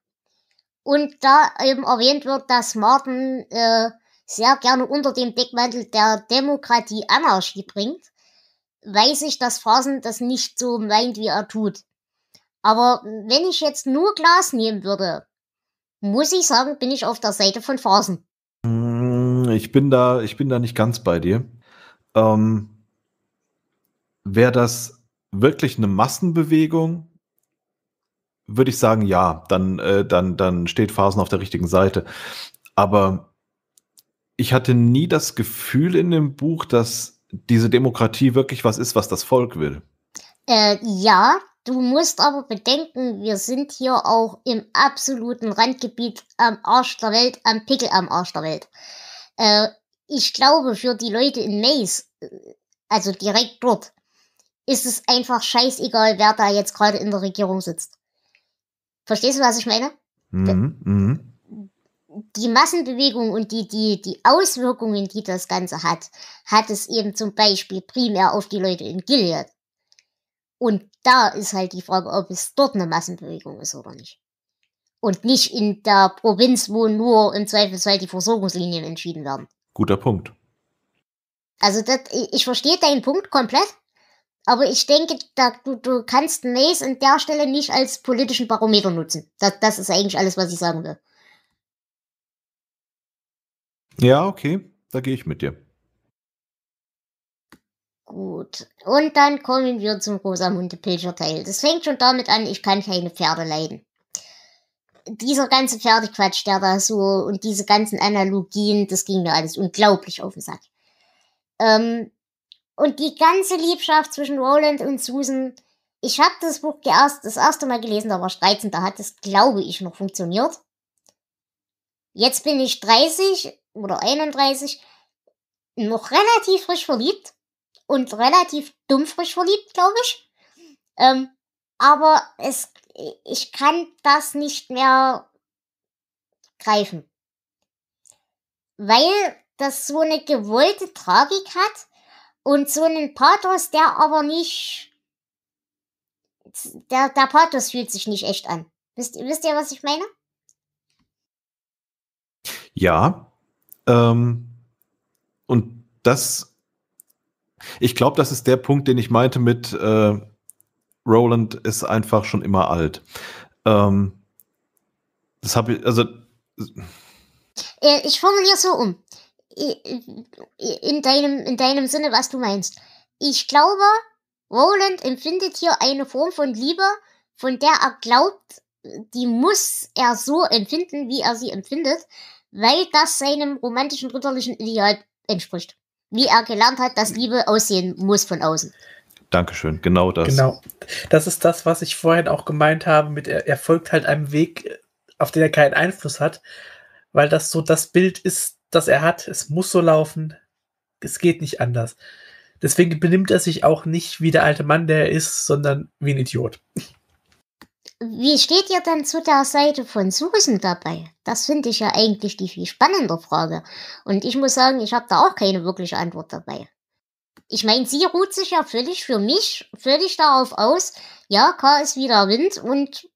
Und da eben erwähnt wird, dass Martin äh, sehr gerne unter dem Deckmantel der Demokratie Anarchie bringt, weiß ich, dass Phrasen das nicht so meint, wie er tut. Aber wenn ich jetzt nur Glas nehmen würde muss ich sagen, bin ich auf der Seite von Phasen. Mm, ich bin da, ich bin da nicht ganz bei dir. Ähm, Wäre das wirklich eine Massenbewegung, würde ich sagen, ja, dann, äh, dann, dann steht Phasen auf der richtigen Seite. Aber ich hatte nie das Gefühl in dem Buch, dass diese Demokratie wirklich was ist, was das Volk will. Äh, ja, Du musst aber bedenken, wir sind hier auch im absoluten Randgebiet am Arsch der Welt, am Pickel am Arsch der Welt. Äh, ich glaube, für die Leute in Maze, äh, also direkt dort, ist es einfach scheißegal, wer da jetzt gerade in der Regierung sitzt. Verstehst du, was ich meine? Mhm, mhm, die Massenbewegung und die, die, die Auswirkungen, die das Ganze hat, hat es eben zum Beispiel primär auf die Leute in Gilead. Und da ist halt die Frage, ob es dort eine Massenbewegung ist oder nicht. Und nicht in der Provinz, wo nur im Zweifelsfall die Versorgungslinien entschieden werden. Guter Punkt. Also das, ich verstehe deinen Punkt komplett, aber ich denke, da, du, du, kannst Mace an der Stelle nicht als politischen Barometer nutzen. Das, das ist eigentlich alles, was ich sagen will. Ja, okay, da gehe ich mit dir. Gut. Und dann kommen wir zum Rosamunde Pilcher-Teil. Das fängt schon damit an, ich kann keine Pferde leiden. Dieser ganze Pferdequatsch, der da so und diese ganzen Analogien, das ging mir alles unglaublich auf den Sack. Ähm, und die ganze Liebschaft zwischen Roland und Susan, ich habe das Buch erst, das erste Mal gelesen, da war ich 13, da hat es, glaube ich, noch funktioniert. Jetzt bin ich 30 oder 31, noch relativ frisch verliebt und relativ dumpfrig verliebt, glaube ich. Ähm, aber es, ich kann das nicht mehr greifen. Weil das so eine gewollte Tragik hat und so einen Pathos, der aber nicht. Der, der Pathos fühlt sich nicht echt an. Wisst, wisst ihr, was ich meine? Ja. Ähm, und das ich glaube, das ist der Punkt, den ich meinte mit äh, Roland ist einfach schon immer alt. Ähm, das habe ich, also. Äh, ich formuliere so um. In deinem, in deinem Sinne, was du meinst. Ich glaube, Roland empfindet hier eine Form von Liebe, von der er glaubt, die muss er so empfinden, wie er sie empfindet, weil das seinem romantischen, ritterlichen Ideal entspricht wie er gelernt hat, dass Liebe aussehen muss von außen. Dankeschön, genau das. Genau. Das ist das, was ich vorhin auch gemeint habe, mit er, er folgt halt einem Weg, auf den er keinen Einfluss hat, weil das so das Bild ist, das er hat. Es muss so laufen. Es geht nicht anders. Deswegen benimmt er sich auch nicht wie der alte Mann, der er ist, sondern wie ein Idiot. Wie steht ihr denn zu der Seite von Susan dabei? Das finde ich ja eigentlich die viel spannendere Frage. Und ich muss sagen, ich habe da auch keine wirkliche Antwort dabei. Ich meine, sie ruht sich ja völlig für mich, völlig darauf aus, ja, K ist wieder Wind und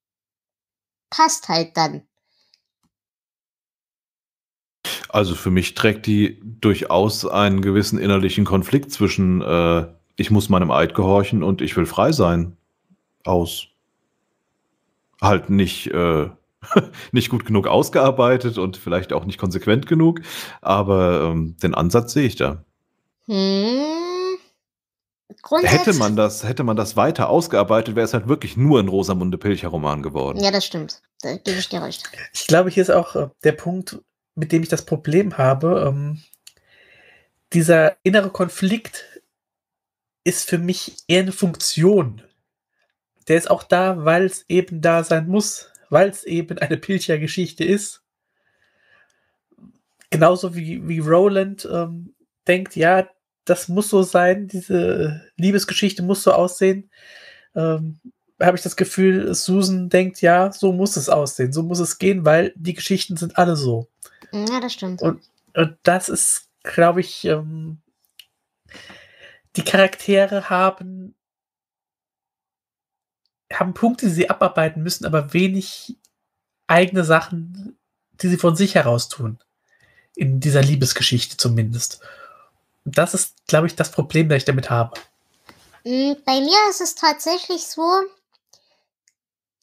passt halt dann. Also für mich trägt die durchaus einen gewissen innerlichen Konflikt zwischen äh, ich muss meinem Eid gehorchen und ich will frei sein aus halt nicht, äh, nicht gut genug ausgearbeitet und vielleicht auch nicht konsequent genug. Aber ähm, den Ansatz sehe ich da. Hm. Hätte man das, hätte man das weiter ausgearbeitet, wäre es halt wirklich nur ein Rosamunde Pilcher Roman geworden. Ja, das stimmt. Da gebe ich dir recht. Ich glaube, hier ist auch äh, der Punkt, mit dem ich das Problem habe. Ähm, dieser innere Konflikt ist für mich eher eine Funktion der ist auch da, weil es eben da sein muss, weil es eben eine Pilcher-Geschichte ist. Genauso wie, wie Roland ähm, denkt, ja, das muss so sein, diese Liebesgeschichte muss so aussehen. Ähm, Habe ich das Gefühl, Susan denkt, ja, so muss es aussehen, so muss es gehen, weil die Geschichten sind alle so. Ja, das stimmt. Und, und das ist, glaube ich, ähm, die Charaktere haben haben Punkte, die sie abarbeiten müssen, aber wenig eigene Sachen, die sie von sich heraus tun. In dieser Liebesgeschichte zumindest. Und das ist, glaube ich, das Problem, das ich damit habe. Mm, bei mir ist es tatsächlich so,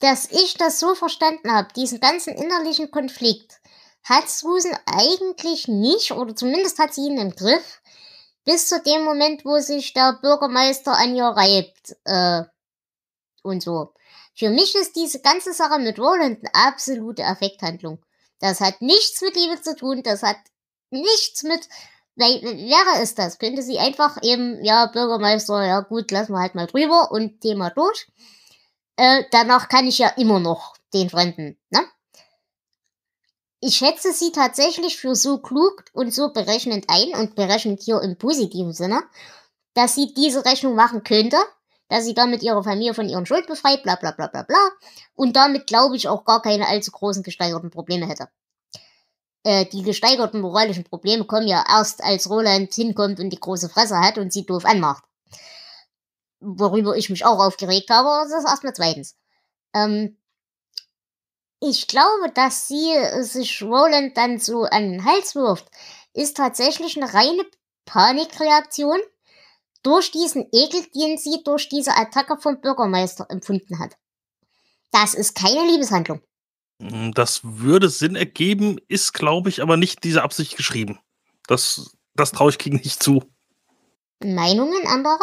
dass ich das so verstanden habe, diesen ganzen innerlichen Konflikt hat Susan eigentlich nicht, oder zumindest hat sie ihn im Griff, bis zu dem Moment, wo sich der Bürgermeister an ihr reibt. Äh, und so. Für mich ist diese ganze Sache mit Roland eine absolute Affekthandlung. Das hat nichts mit Liebe zu tun, das hat nichts mit, weil, wäre es das, könnte sie einfach eben, ja, Bürgermeister, ja gut, lassen wir halt mal drüber und Thema durch. Äh, danach kann ich ja immer noch den Fremden, ne? Ich schätze sie tatsächlich für so klug und so berechnend ein und berechnend hier im positiven Sinne, dass sie diese Rechnung machen könnte, dass sie damit ihre Familie von ihren Schuld befreit, bla bla bla bla bla. Und damit glaube ich auch gar keine allzu großen gesteigerten Probleme hätte. Äh, die gesteigerten moralischen Probleme kommen ja erst, als Roland hinkommt und die große Fresse hat und sie doof anmacht. Worüber ich mich auch aufgeregt habe, aber das ist erstmal zweitens. Ähm, ich glaube, dass sie äh, sich Roland dann so an den Hals wirft, ist tatsächlich eine reine Panikreaktion durch diesen Ekel, den sie durch diese Attacke vom Bürgermeister empfunden hat. Das ist keine Liebeshandlung. Mm, das würde Sinn ergeben, ist, glaube ich, aber nicht diese Absicht geschrieben. Das, das traue ich gegen nicht zu. Meinungen anderer?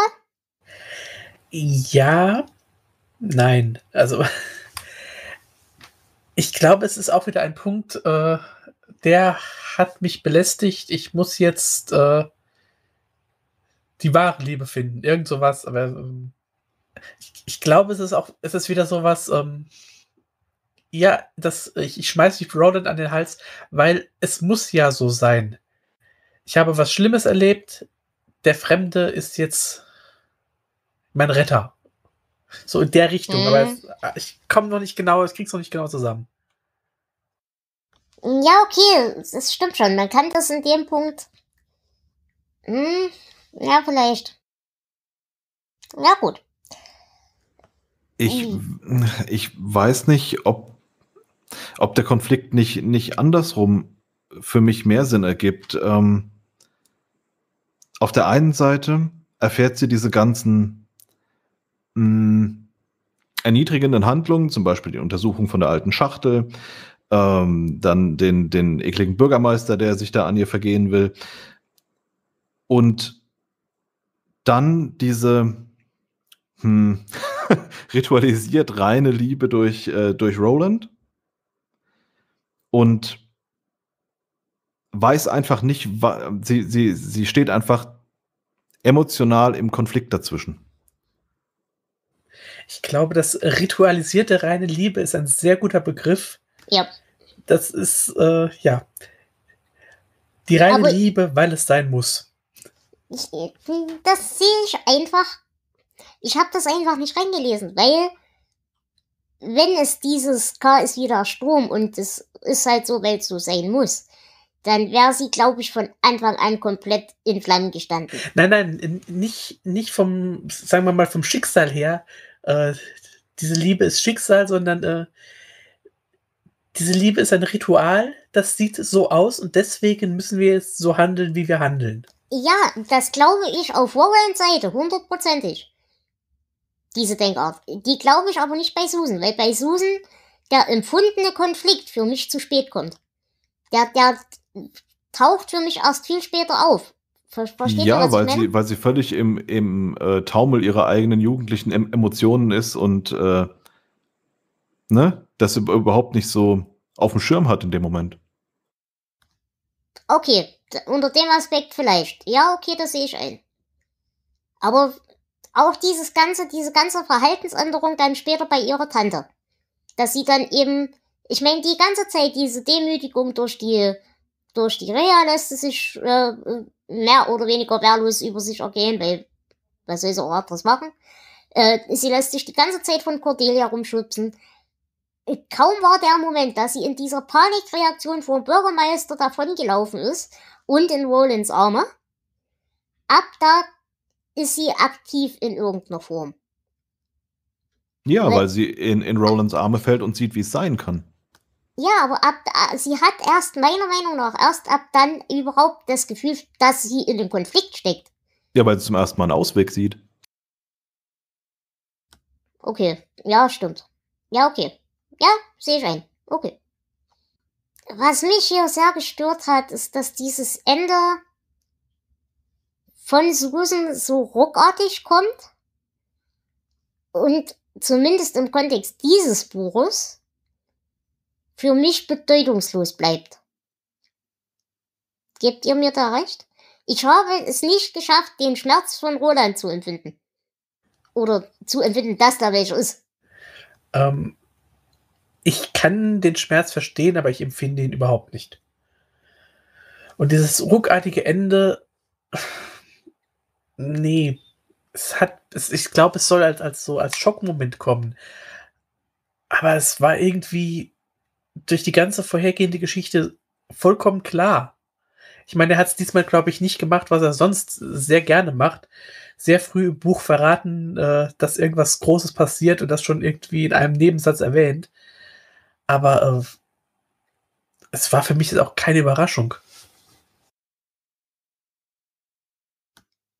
Ja, nein. Also, ich glaube, es ist auch wieder ein Punkt, äh, der hat mich belästigt. Ich muss jetzt äh, die wahre Liebe finden, irgend sowas, aber ähm, ich, ich, glaube, es ist auch, es ist wieder sowas, ähm, ja, das, ich, ich schmeiß mich Roland an den Hals, weil es muss ja so sein. Ich habe was Schlimmes erlebt, der Fremde ist jetzt mein Retter. So in der Richtung, mhm. aber es, ich komme noch nicht genau, ich krieg's noch nicht genau zusammen. Ja, okay, das stimmt schon. Man kann das in dem Punkt. Hm, ja, vielleicht. Ja, gut. Ich, ich weiß nicht, ob, ob der Konflikt nicht, nicht andersrum für mich mehr Sinn ergibt. Ähm, auf der einen Seite erfährt sie diese ganzen mh, mm, erniedrigenden Handlungen, zum Beispiel die Untersuchung von der alten Schachtel, ähm, dann den, den ekligen Bürgermeister, der sich da an ihr vergehen will. Und dann diese hm, ritualisiert reine Liebe durch, äh, durch Roland und weiß einfach nicht, sie, sie, sie steht einfach emotional im Konflikt dazwischen. Ich glaube, das ritualisierte reine Liebe ist ein sehr guter Begriff. Ja. Das ist, äh, ja. Die reine Aber Liebe, weil es sein muss. Ich, das sehe ich einfach. Ich habe das einfach nicht reingelesen, weil wenn es dieses K ist wieder Strom und es ist halt so, weil es so sein muss, dann wäre sie, glaube ich, von Anfang an komplett in Flammen gestanden. Nein, nein, nicht, nicht vom, sagen wir mal, vom Schicksal her. Äh, diese Liebe ist Schicksal, sondern äh, diese Liebe ist ein Ritual, das sieht so aus und deswegen müssen wir jetzt so handeln, wie wir handeln. Ja, das glaube ich auf Warrens Seite, hundertprozentig. Diese Denkart. Die glaube ich aber nicht bei Susan, weil bei Susan der empfundene Konflikt für mich zu spät kommt. Der, der taucht für mich erst viel später auf. Ver Versteht ja, ihr, weil, sie, weil sie völlig im, im äh, Taumel ihrer eigenen jugendlichen em Emotionen ist und äh, ne, das überhaupt nicht so auf dem Schirm hat in dem Moment. Okay, unter dem Aspekt vielleicht. Ja, okay, das sehe ich ein. Aber auch dieses ganze, diese ganze Verhaltensänderung dann später bei ihrer Tante. Dass sie dann eben, ich meine, die ganze Zeit diese Demütigung durch die, durch die Reha lässt es sich äh, äh, mehr oder weniger wehrlos über sich ergehen, weil was soll sie auch anders machen? Äh, sie lässt sich die ganze Zeit von Cordelia rumschubsen. Kaum war der Moment, dass sie in dieser Panikreaktion vom Bürgermeister davongelaufen ist und in Rollins Arme. Ab da ist sie aktiv in irgendeiner Form. Ja, weil, weil sie in, in Rolands Arme fällt und sieht, wie es sein kann. Ja, aber ab, sie hat erst, meiner Meinung nach, erst ab dann überhaupt das Gefühl, dass sie in den Konflikt steckt. Ja, weil sie zum ersten Mal einen Ausweg sieht. Okay, ja, stimmt. Ja, okay. Ja, sehe ich ein. Okay. Was mich hier sehr gestört hat, ist, dass dieses Ende von Susan so ruckartig kommt und zumindest im Kontext dieses Buches für mich bedeutungslos bleibt. Gebt ihr mir da recht? Ich habe es nicht geschafft, den Schmerz von Roland zu empfinden. Oder zu empfinden, dass da welcher ist. Ähm, ich kann den Schmerz verstehen, aber ich empfinde ihn überhaupt nicht. Und dieses ruckartige Ende, nee, es hat, es, ich glaube, es soll als, als so als Schockmoment kommen. Aber es war irgendwie durch die ganze vorhergehende Geschichte vollkommen klar. Ich meine, er hat es diesmal, glaube ich, nicht gemacht, was er sonst sehr gerne macht. Sehr früh im Buch verraten, äh, dass irgendwas Großes passiert und das schon irgendwie in einem Nebensatz erwähnt. Aber äh, es war für mich jetzt auch keine Überraschung.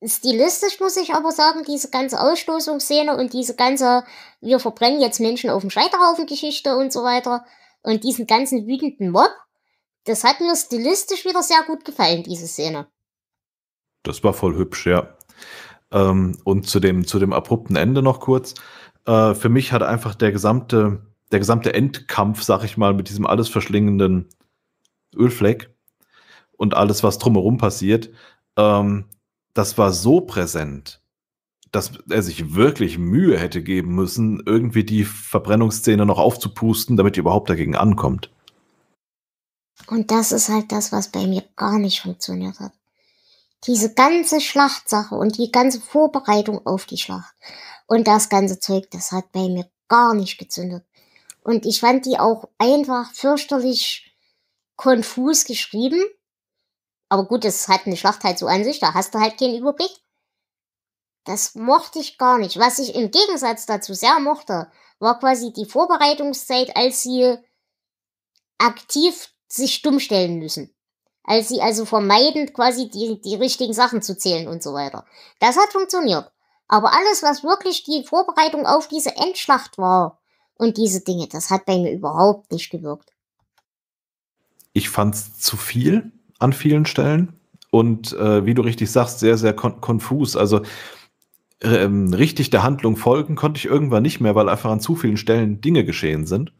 Stilistisch muss ich aber sagen, diese ganze Ausstoßungsszene und diese ganze, wir verbrennen jetzt Menschen auf dem Scheiterhaufen Geschichte und so weiter und diesen ganzen wütenden Mob, das hat mir stilistisch wieder sehr gut gefallen, diese Szene. Das war voll hübsch, ja. Ähm, und zu dem, zu dem abrupten Ende noch kurz. Äh, für mich hat einfach der gesamte, der gesamte Endkampf, sag ich mal, mit diesem alles verschlingenden Ölfleck und alles, was drumherum passiert, ähm, das war so präsent, dass er sich wirklich Mühe hätte geben müssen, irgendwie die Verbrennungsszene noch aufzupusten, damit die überhaupt dagegen ankommt. Und das ist halt das, was bei mir gar nicht funktioniert hat. Diese ganze Schlachtsache und die ganze Vorbereitung auf die Schlacht und das ganze Zeug, das hat bei mir gar nicht gezündet. Und ich fand die auch einfach fürchterlich konfus geschrieben. Aber gut, es hat eine Schlacht halt so an sich, da hast du halt keinen Überblick. Das mochte ich gar nicht. Was ich im Gegensatz dazu sehr mochte, war quasi die Vorbereitungszeit, als sie aktiv sich stumm stellen müssen. Als sie also vermeiden, quasi die, die richtigen Sachen zu zählen und so weiter. Das hat funktioniert. Aber alles, was wirklich die Vorbereitung auf diese Endschlacht war, und diese Dinge. Das hat bei mir überhaupt nicht gewirkt. Ich fand es zu viel an vielen Stellen und äh, wie du richtig sagst, sehr, sehr kon konfus. Also ähm, richtig der Handlung folgen konnte ich irgendwann nicht mehr, weil einfach an zu vielen Stellen Dinge geschehen sind.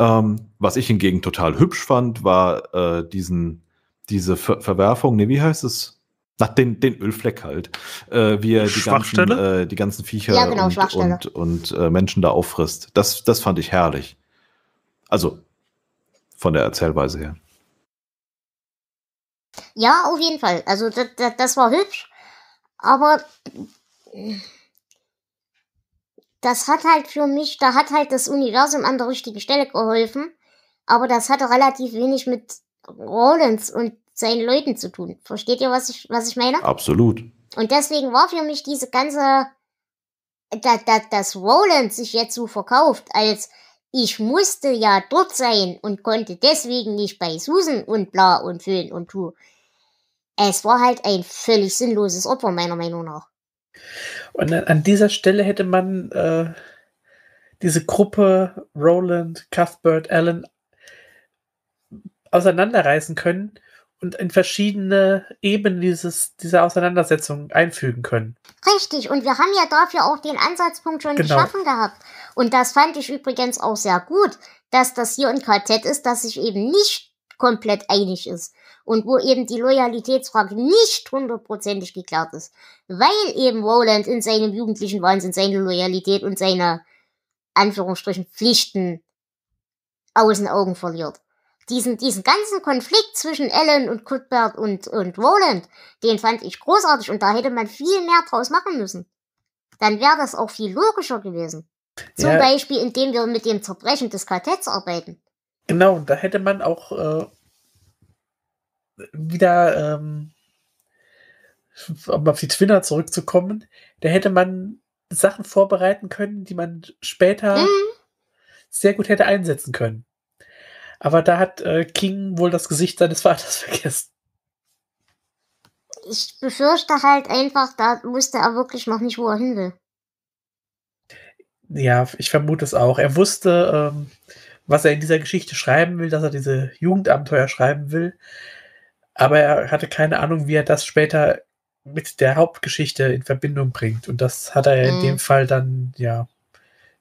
Ähm, was ich hingegen total hübsch fand, war äh, diesen, diese Ver Verwerfung, nee, wie heißt es? Na, den, den Ölfleck halt. Äh, wie er die ganzen, äh, die ganzen Viecher ja, genau, und, und, und äh, Menschen da auffrisst. Das, das fand ich herrlich. Also, von der Erzählweise her. Ja, auf jeden Fall. Also, das, das, das war hübsch, aber das hat halt für mich, da hat halt das Universum an der richtigen Stelle geholfen, aber das hatte relativ wenig mit Rollins und seinen Leuten zu tun. Versteht ihr, was ich, was ich meine? Absolut. Und deswegen war für mich diese ganze, da, da, dass Roland sich jetzt so verkauft, als ich musste ja dort sein und konnte deswegen nicht bei Susan und bla und füllen und tu. Es war halt ein völlig sinnloses Opfer, meiner Meinung nach. Und an dieser Stelle hätte man äh, diese Gruppe Roland, Cuthbert, Allen auseinanderreißen können und in verschiedene Ebenen dieses, dieser Auseinandersetzung einfügen können. Richtig, und wir haben ja dafür auch den Ansatzpunkt schon genau. geschaffen gehabt. Und das fand ich übrigens auch sehr gut, dass das hier ein Quartett ist, das sich eben nicht komplett einig ist und wo eben die Loyalitätsfrage nicht hundertprozentig geklärt ist, weil eben Roland in seinem jugendlichen Wahnsinn seine Loyalität und seine Anführungsstrichen Pflichten aus den Augen verliert diesen, diesen ganzen Konflikt zwischen Ellen und Cuthbert und, und Roland, den fand ich großartig und da hätte man viel mehr draus machen müssen. Dann wäre das auch viel logischer gewesen. Zum ja. Beispiel, indem wir mit dem Zerbrechen des Quartetts arbeiten. Genau, da hätte man auch äh, wieder, ähm, um auf die Twinner zurückzukommen, da hätte man Sachen vorbereiten können, die man später mhm. sehr gut hätte einsetzen können. Aber da hat äh, King wohl das Gesicht seines Vaters vergessen. Ich befürchte halt einfach, da wusste er wirklich noch nicht, wo er hin will. Ja, ich vermute es auch. Er wusste, ähm, was er in dieser Geschichte schreiben will, dass er diese Jugendabenteuer schreiben will. Aber er hatte keine Ahnung, wie er das später mit der Hauptgeschichte in Verbindung bringt. Und das hat er mhm. in dem mhm. Fall dann ja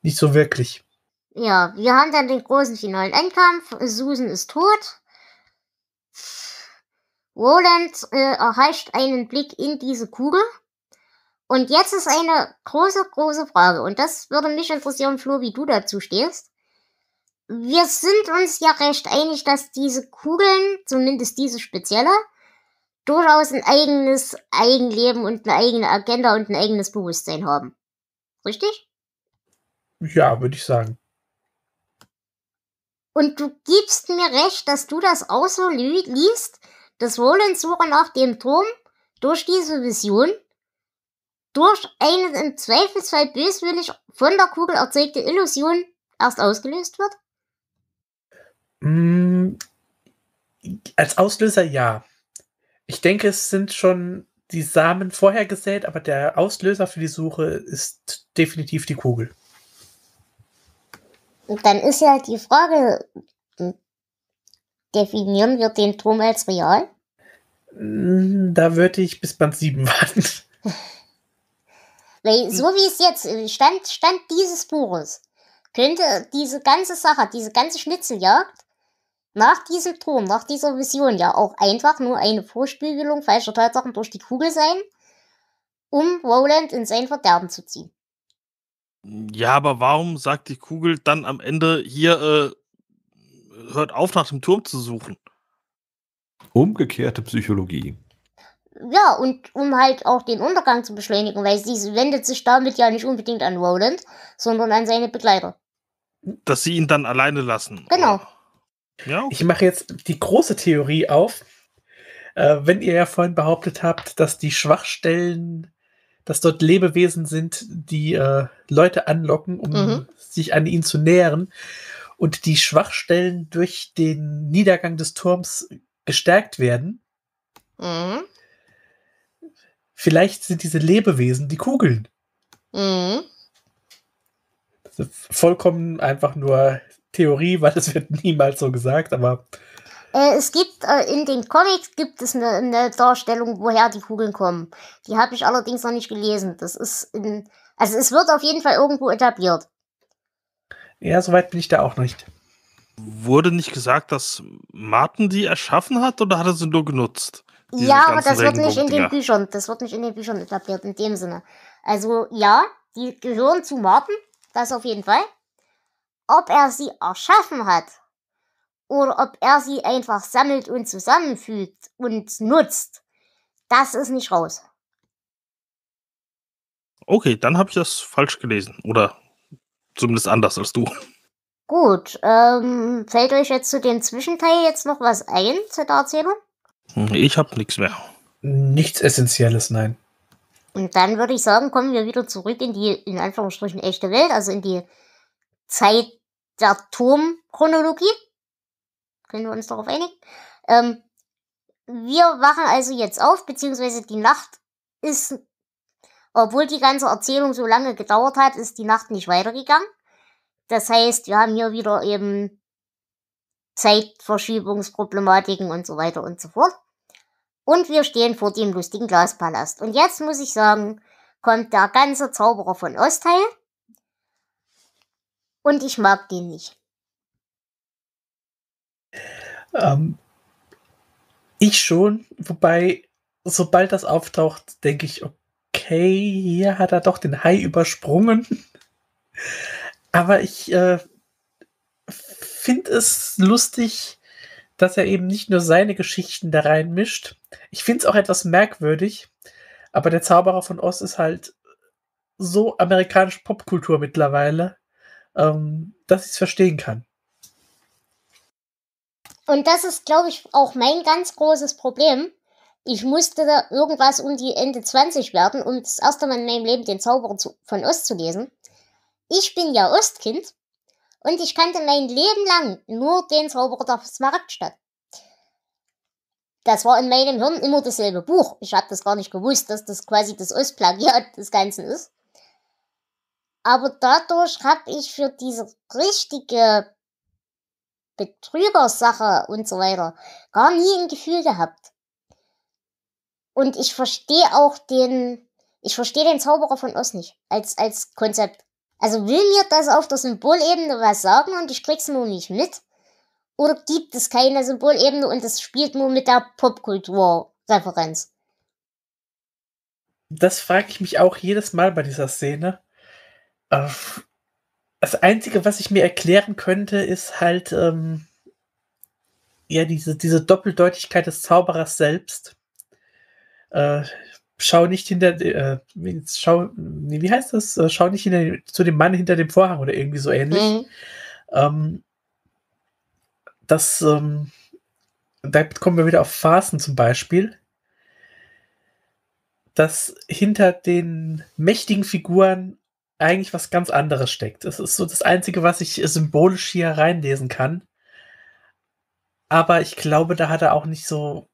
nicht so wirklich. Ja, wir haben dann den großen finalen Endkampf. Susan ist tot. Roland äh, erreicht einen Blick in diese Kugel. Und jetzt ist eine große, große Frage. Und das würde mich interessieren, Flo, wie du dazu stehst. Wir sind uns ja recht einig, dass diese Kugeln, zumindest diese spezielle, durchaus ein eigenes Eigenleben und eine eigene Agenda und ein eigenes Bewusstsein haben. Richtig? Ja, würde ich sagen. Und du gibst mir recht, dass du das auch so liest, dass Roland Suche nach dem Turm durch diese Vision, durch eine im Zweifelsfall böswillig von der Kugel erzeugte Illusion erst ausgelöst wird? Mm, als Auslöser ja. Ich denke, es sind schon die Samen vorher gesät, aber der Auslöser für die Suche ist definitiv die Kugel. Und dann ist ja die Frage, hm, definieren wir den Turm als real? Hm, da würde ich bis Band 7 warten. Weil so wie es jetzt äh, stand, stand dieses Buches, könnte diese ganze Sache, diese ganze Schnitzeljagd nach diesem Turm, nach dieser Vision ja auch einfach nur eine Vorspiegelung falscher Tatsachen durch die Kugel sein, um Roland in sein Verderben zu ziehen. Ja, aber warum sagt die Kugel dann am Ende hier, äh, hört auf, nach dem Turm zu suchen? Umgekehrte Psychologie. Ja, und um halt auch den Untergang zu beschleunigen, weil sie wendet sich damit ja nicht unbedingt an Roland, sondern an seine Begleiter. Dass sie ihn dann alleine lassen. Genau. Ja, okay. Ich mache jetzt die große Theorie auf. Äh, wenn ihr ja vorhin behauptet habt, dass die Schwachstellen dass dort Lebewesen sind, die äh, Leute anlocken, um mhm. sich an ihn zu nähern und die Schwachstellen durch den Niedergang des Turms gestärkt werden. Mhm. Vielleicht sind diese Lebewesen die Kugeln. Mhm. Vollkommen einfach nur Theorie, weil das wird niemals so gesagt, aber äh, es gibt äh, in den Comics gibt es eine, eine Darstellung, woher die Kugeln kommen. Die habe ich allerdings noch nicht gelesen. Das ist in, also es wird auf jeden Fall irgendwo etabliert. Ja, soweit bin ich da auch nicht. Wurde nicht gesagt, dass Martin die erschaffen hat oder hat er sie nur genutzt? Ja, aber das wird nicht in den Büchern, das wird nicht in den Büchern etabliert in dem Sinne. Also ja, die gehören zu Martin, das auf jeden Fall. Ob er sie erschaffen hat, oder ob er sie einfach sammelt und zusammenfügt und nutzt, das ist nicht raus. Okay, dann habe ich das falsch gelesen oder zumindest anders als du. Gut, ähm, fällt euch jetzt zu dem Zwischenteil jetzt noch was ein zu der Erzählung? Hm, ich habe nichts mehr. Nichts Essentielles, nein. Und dann würde ich sagen, kommen wir wieder zurück in die, in Anführungsstrichen, echte Welt, also in die Zeit der Turmchronologie können wir uns darauf einigen. Ähm, wir wachen also jetzt auf, beziehungsweise die Nacht ist, obwohl die ganze Erzählung so lange gedauert hat, ist die Nacht nicht weitergegangen. Das heißt, wir haben hier wieder eben Zeitverschiebungsproblematiken und so weiter und so fort. Und wir stehen vor dem lustigen Glaspalast. Und jetzt muss ich sagen, kommt der ganze Zauberer von Ostheil. Und ich mag den nicht. Ähm, ich schon, wobei, sobald das auftaucht, denke ich, okay, hier hat er doch den Hai übersprungen. Aber ich äh, finde es lustig, dass er eben nicht nur seine Geschichten da reinmischt. Ich finde es auch etwas merkwürdig, aber der Zauberer von Oz ist halt so amerikanische Popkultur mittlerweile, ähm, dass ich es verstehen kann. Und das ist, glaube ich, auch mein ganz großes Problem. Ich musste da irgendwas um die Ende 20 werden, um das erste Mal in meinem Leben den Zauberer zu, von Ost zu lesen. Ich bin ja Ostkind und ich kannte mein Leben lang nur den Zauberer der Smaragdstadt. Das war in meinem Hirn immer dasselbe Buch. Ich habe das gar nicht gewusst, dass das quasi das Ostplagiat des Ganzen ist. Aber dadurch habe ich für diese richtige Betrügersache und so weiter gar nie ein Gefühl gehabt. Und ich verstehe auch den, ich verstehe den Zauberer von Oz nicht als, als Konzept. Also will mir das auf der Symbolebene was sagen und ich krieg's nur nicht mit? Oder gibt es keine Symbolebene und es spielt nur mit der Popkultur-Referenz? Das frage ich mich auch jedes Mal bei dieser Szene. Äh, das Einzige, was ich mir erklären könnte, ist halt ähm, ja diese, diese Doppeldeutigkeit des Zauberers selbst. Äh, schau nicht hinter, äh, schau, wie heißt das? Äh, schau nicht hinter, zu dem Mann hinter dem Vorhang oder irgendwie so ähnlich. Mhm. Ähm, das, ähm, da kommen wir wieder auf Phasen zum Beispiel, dass hinter den mächtigen Figuren eigentlich was ganz anderes steckt. Es ist so das Einzige, was ich symbolisch hier reinlesen kann. Aber ich glaube, da hat er auch nicht so.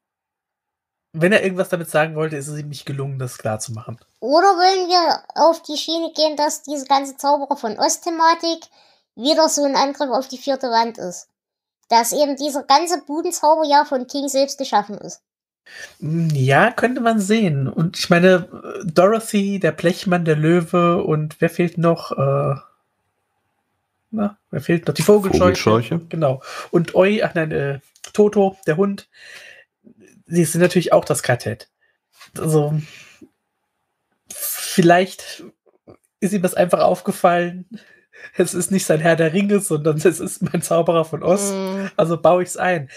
Wenn er irgendwas damit sagen wollte, ist es ihm nicht gelungen, das klar zu machen. Oder wollen wir auf die Schiene gehen, dass diese ganze Zauberer von Ost-Thematik wieder so ein Angriff auf die vierte Wand ist? Dass eben dieser ganze Budenzauber ja von King selbst geschaffen ist. Hm, ja, könnte man sehen. Und ich meine, Dorothy, der Blechmann, der Löwe und wer fehlt noch? Äh, na, wer fehlt noch? Die Vogelscheuche. Vogelscheuche. Genau. Und Oi, ach nein, äh, Toto, der Hund. Sie sind natürlich auch das Quartett. Also, vielleicht ist ihm das einfach aufgefallen. Es ist nicht sein Herr der Ringe, sondern es ist mein Zauberer von Ost. Mm. Hm. Also baue ich es ein.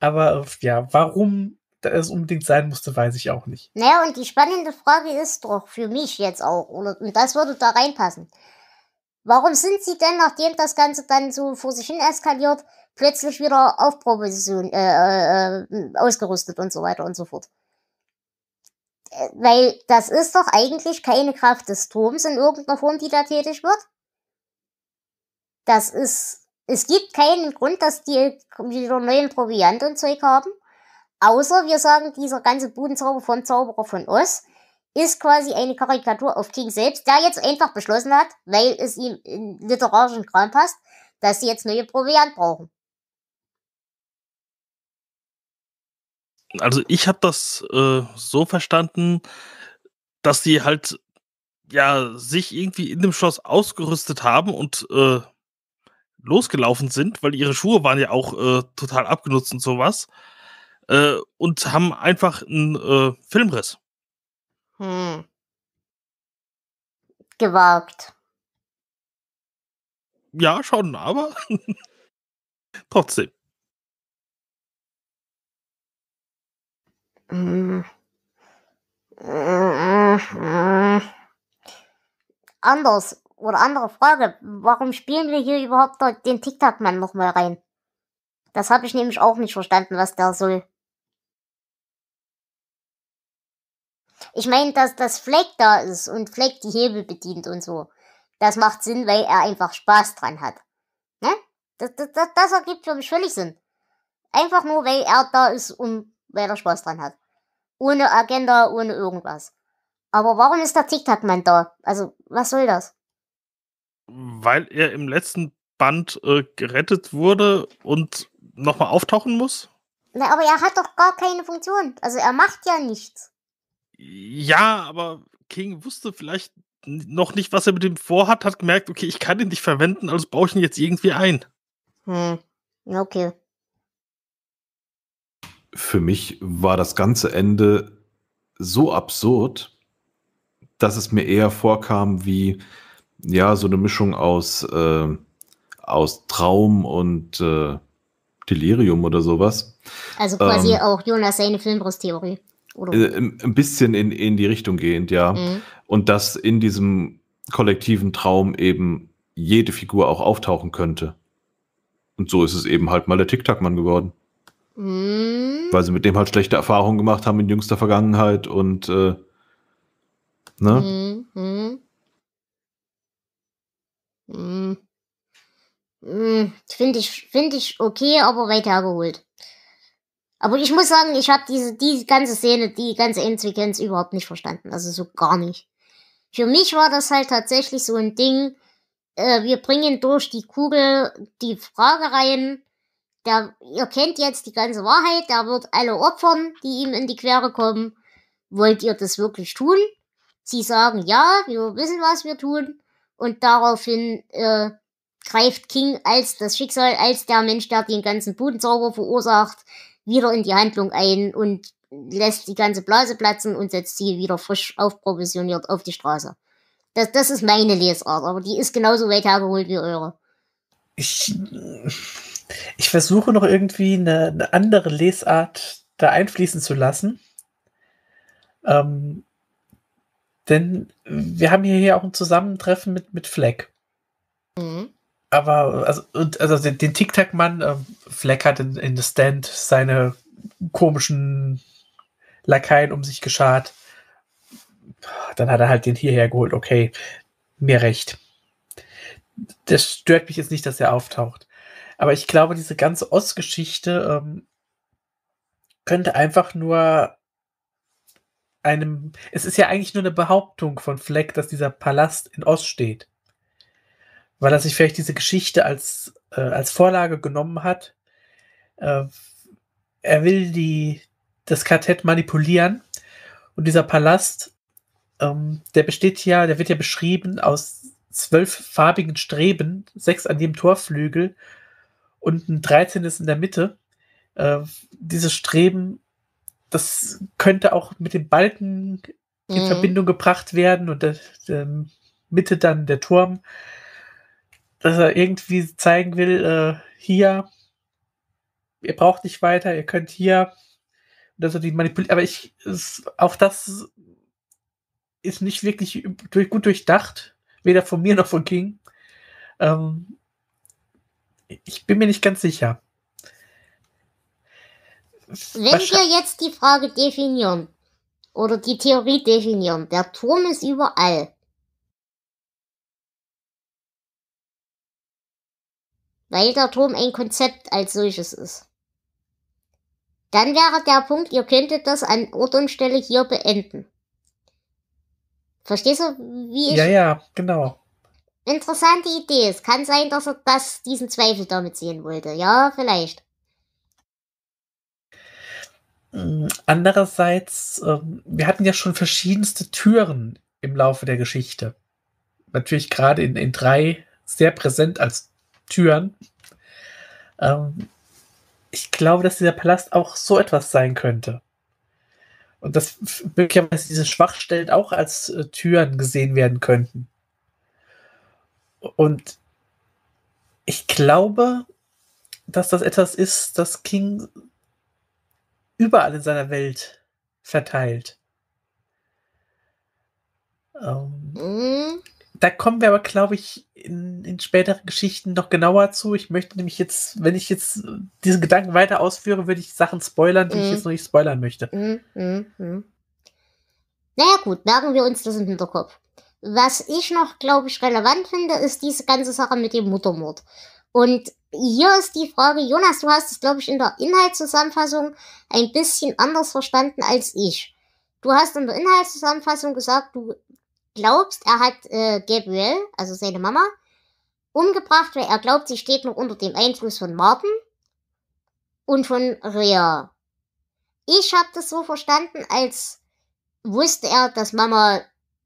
Aber ja, warum da es unbedingt sein musste, weiß ich auch nicht. Naja, und die spannende Frage ist doch für mich jetzt auch, oder, und das würde da reinpassen. Warum sind sie denn, nachdem das Ganze dann so vor sich hin eskaliert, plötzlich wieder auf Proposition, äh, äh, äh ausgerüstet und so weiter und so fort? Äh, weil das ist doch eigentlich keine Kraft des Turms in irgendeiner Form, die da tätig wird. Das ist. Es gibt keinen Grund, dass die wieder neuen Proviant und Zeug haben. Außer wir sagen, dieser ganze Budenzauber von Zauberer von Oz ist quasi eine Karikatur auf King selbst, der jetzt einfach beschlossen hat, weil es ihm in literarischen Kram passt, dass sie jetzt neue Proviant brauchen. Also ich habe das äh, so verstanden, dass sie halt ja sich irgendwie in dem Schloss ausgerüstet haben und äh, losgelaufen sind, weil ihre Schuhe waren ja auch äh, total abgenutzt und sowas äh, und haben einfach einen äh, Filmriss. Hm. Gewagt. Ja, schon, aber trotzdem. Mm. mm. Anders oder andere Frage, warum spielen wir hier überhaupt den Tic-Tac-Mann nochmal rein? Das habe ich nämlich auch nicht verstanden, was der soll. Ich meine, dass das Fleck da ist und Fleck die Hebel bedient und so. Das macht Sinn, weil er einfach Spaß dran hat. Ne? Das, das, das, das ergibt für mich völlig Sinn. Einfach nur, weil er da ist und weil er Spaß dran hat. Ohne Agenda, ohne irgendwas. Aber warum ist der tiktok mann da? Also, was soll das? Weil er im letzten Band äh, gerettet wurde und nochmal auftauchen muss? Na, aber er hat doch gar keine Funktion. Also er macht ja nichts. Ja, aber King wusste vielleicht noch nicht, was er mit dem vorhat, hat gemerkt, okay, ich kann ihn nicht verwenden, also baue ich ihn jetzt irgendwie ein. Hm, okay. Für mich war das ganze Ende so absurd, dass es mir eher vorkam wie, ja, so eine Mischung aus, äh, aus Traum und äh, Delirium oder sowas. Also quasi ähm, auch Jonas seine Filmbrusttheorie. Oder? Äh, ein bisschen in, in die Richtung gehend, ja. Mhm. Und dass in diesem kollektiven Traum eben jede Figur auch auftauchen könnte. Und so ist es eben halt mal der Tic-Tac-Mann geworden. Mhm. Weil sie mit dem halt schlechte Erfahrungen gemacht haben in jüngster Vergangenheit und äh, ne? Mhm. mhm. mhm. mhm. Finde ich, find ich okay, aber weit hergeholt. Aber ich muss sagen, ich habe diese die ganze Szene, die ganze Intelligenz überhaupt nicht verstanden. Also so gar nicht. Für mich war das halt tatsächlich so ein Ding. Äh, wir bringen durch die Kugel die Frage rein. Der, ihr kennt jetzt die ganze Wahrheit. Der wird alle opfern, die ihm in die Quere kommen. Wollt ihr das wirklich tun? Sie sagen ja, wir wissen, was wir tun. Und daraufhin äh, greift King als das Schicksal, als der Mensch, der den ganzen Budenzauber verursacht, wieder in die Handlung ein und lässt die ganze Blase platzen und setzt sie wieder frisch aufprovisioniert auf die Straße. Das, das ist meine Lesart, aber die ist genauso weit hergeholt wie eure. Ich, ich versuche noch irgendwie eine, eine andere Lesart da einfließen zu lassen. Ähm, denn wir haben hier, hier auch ein Zusammentreffen mit, mit Fleck. Mhm aber also, und, also den, den Tic-Tac-Mann, äh, Fleck hat in, in The Stand seine komischen Lakaien um sich geschart. Dann hat er halt den hierher geholt. Okay, mir recht. Das stört mich jetzt nicht, dass er auftaucht. Aber ich glaube, diese ganze Ost-Geschichte ähm, könnte einfach nur einem. Es ist ja eigentlich nur eine Behauptung von Fleck, dass dieser Palast in Ost steht weil er sich vielleicht diese Geschichte als, äh, als Vorlage genommen hat. Äh, er will die, das Quartett manipulieren und dieser Palast, ähm, der besteht ja, der wird ja beschrieben aus zwölf farbigen Streben, sechs an jedem Torflügel und ein 13. in der Mitte. Äh, diese Streben, das könnte auch mit den Balken in mhm. Verbindung gebracht werden und der, der Mitte dann der Turm dass er irgendwie zeigen will, äh, hier, ihr braucht nicht weiter, ihr könnt hier, dass er die manipuliert. Aber ich, es, auch das ist nicht wirklich durch, gut durchdacht, weder von mir noch von King. Ähm, ich bin mir nicht ganz sicher. Wenn wir jetzt die Frage definieren oder die Theorie definieren, der Turm ist überall. weil der Turm ein Konzept als solches ist. Dann wäre der Punkt, ihr könntet das an Ort und Stelle hier beenden. Verstehst du, wie ich. Ja, ja, genau. Interessante Idee. Es kann sein, dass er das, diesen Zweifel damit sehen wollte. Ja, vielleicht. Hm, andererseits, ähm, wir hatten ja schon verschiedenste Türen im Laufe der Geschichte. Natürlich gerade in, in drei sehr präsent als Türen. Ähm, ich glaube, dass dieser Palast auch so etwas sein könnte. Und dass möglicherweise diese Schwachstellen auch als äh, Türen gesehen werden könnten. Und ich glaube, dass das etwas ist, das King überall in seiner Welt verteilt. Ähm, mhm da kommen wir aber, glaube ich, in, in, späteren Geschichten noch genauer zu. Ich möchte nämlich jetzt, wenn ich jetzt äh, diesen Gedanken weiter ausführe, würde ich Sachen spoilern, die mm. ich mhm. jetzt noch nicht spoilern möchte. Mm, mm, mm. Naja gut, merken wir uns das im Hinterkopf. Was ich noch, glaube ich, relevant finde, ist diese ganze Sache mit dem Muttermord. Und hier ist die Frage, Jonas, du hast es, glaube ich, in der Inhaltszusammenfassung ein bisschen anders verstanden als ich. Du hast in der Inhaltszusammenfassung gesagt, du glaubst, er hat äh, Gabriel, also seine Mama, umgebracht, weil er glaubt, sie steht noch unter dem Einfluss von Martin und von Rhea. Ich habe das so verstanden, als wusste er, dass Mama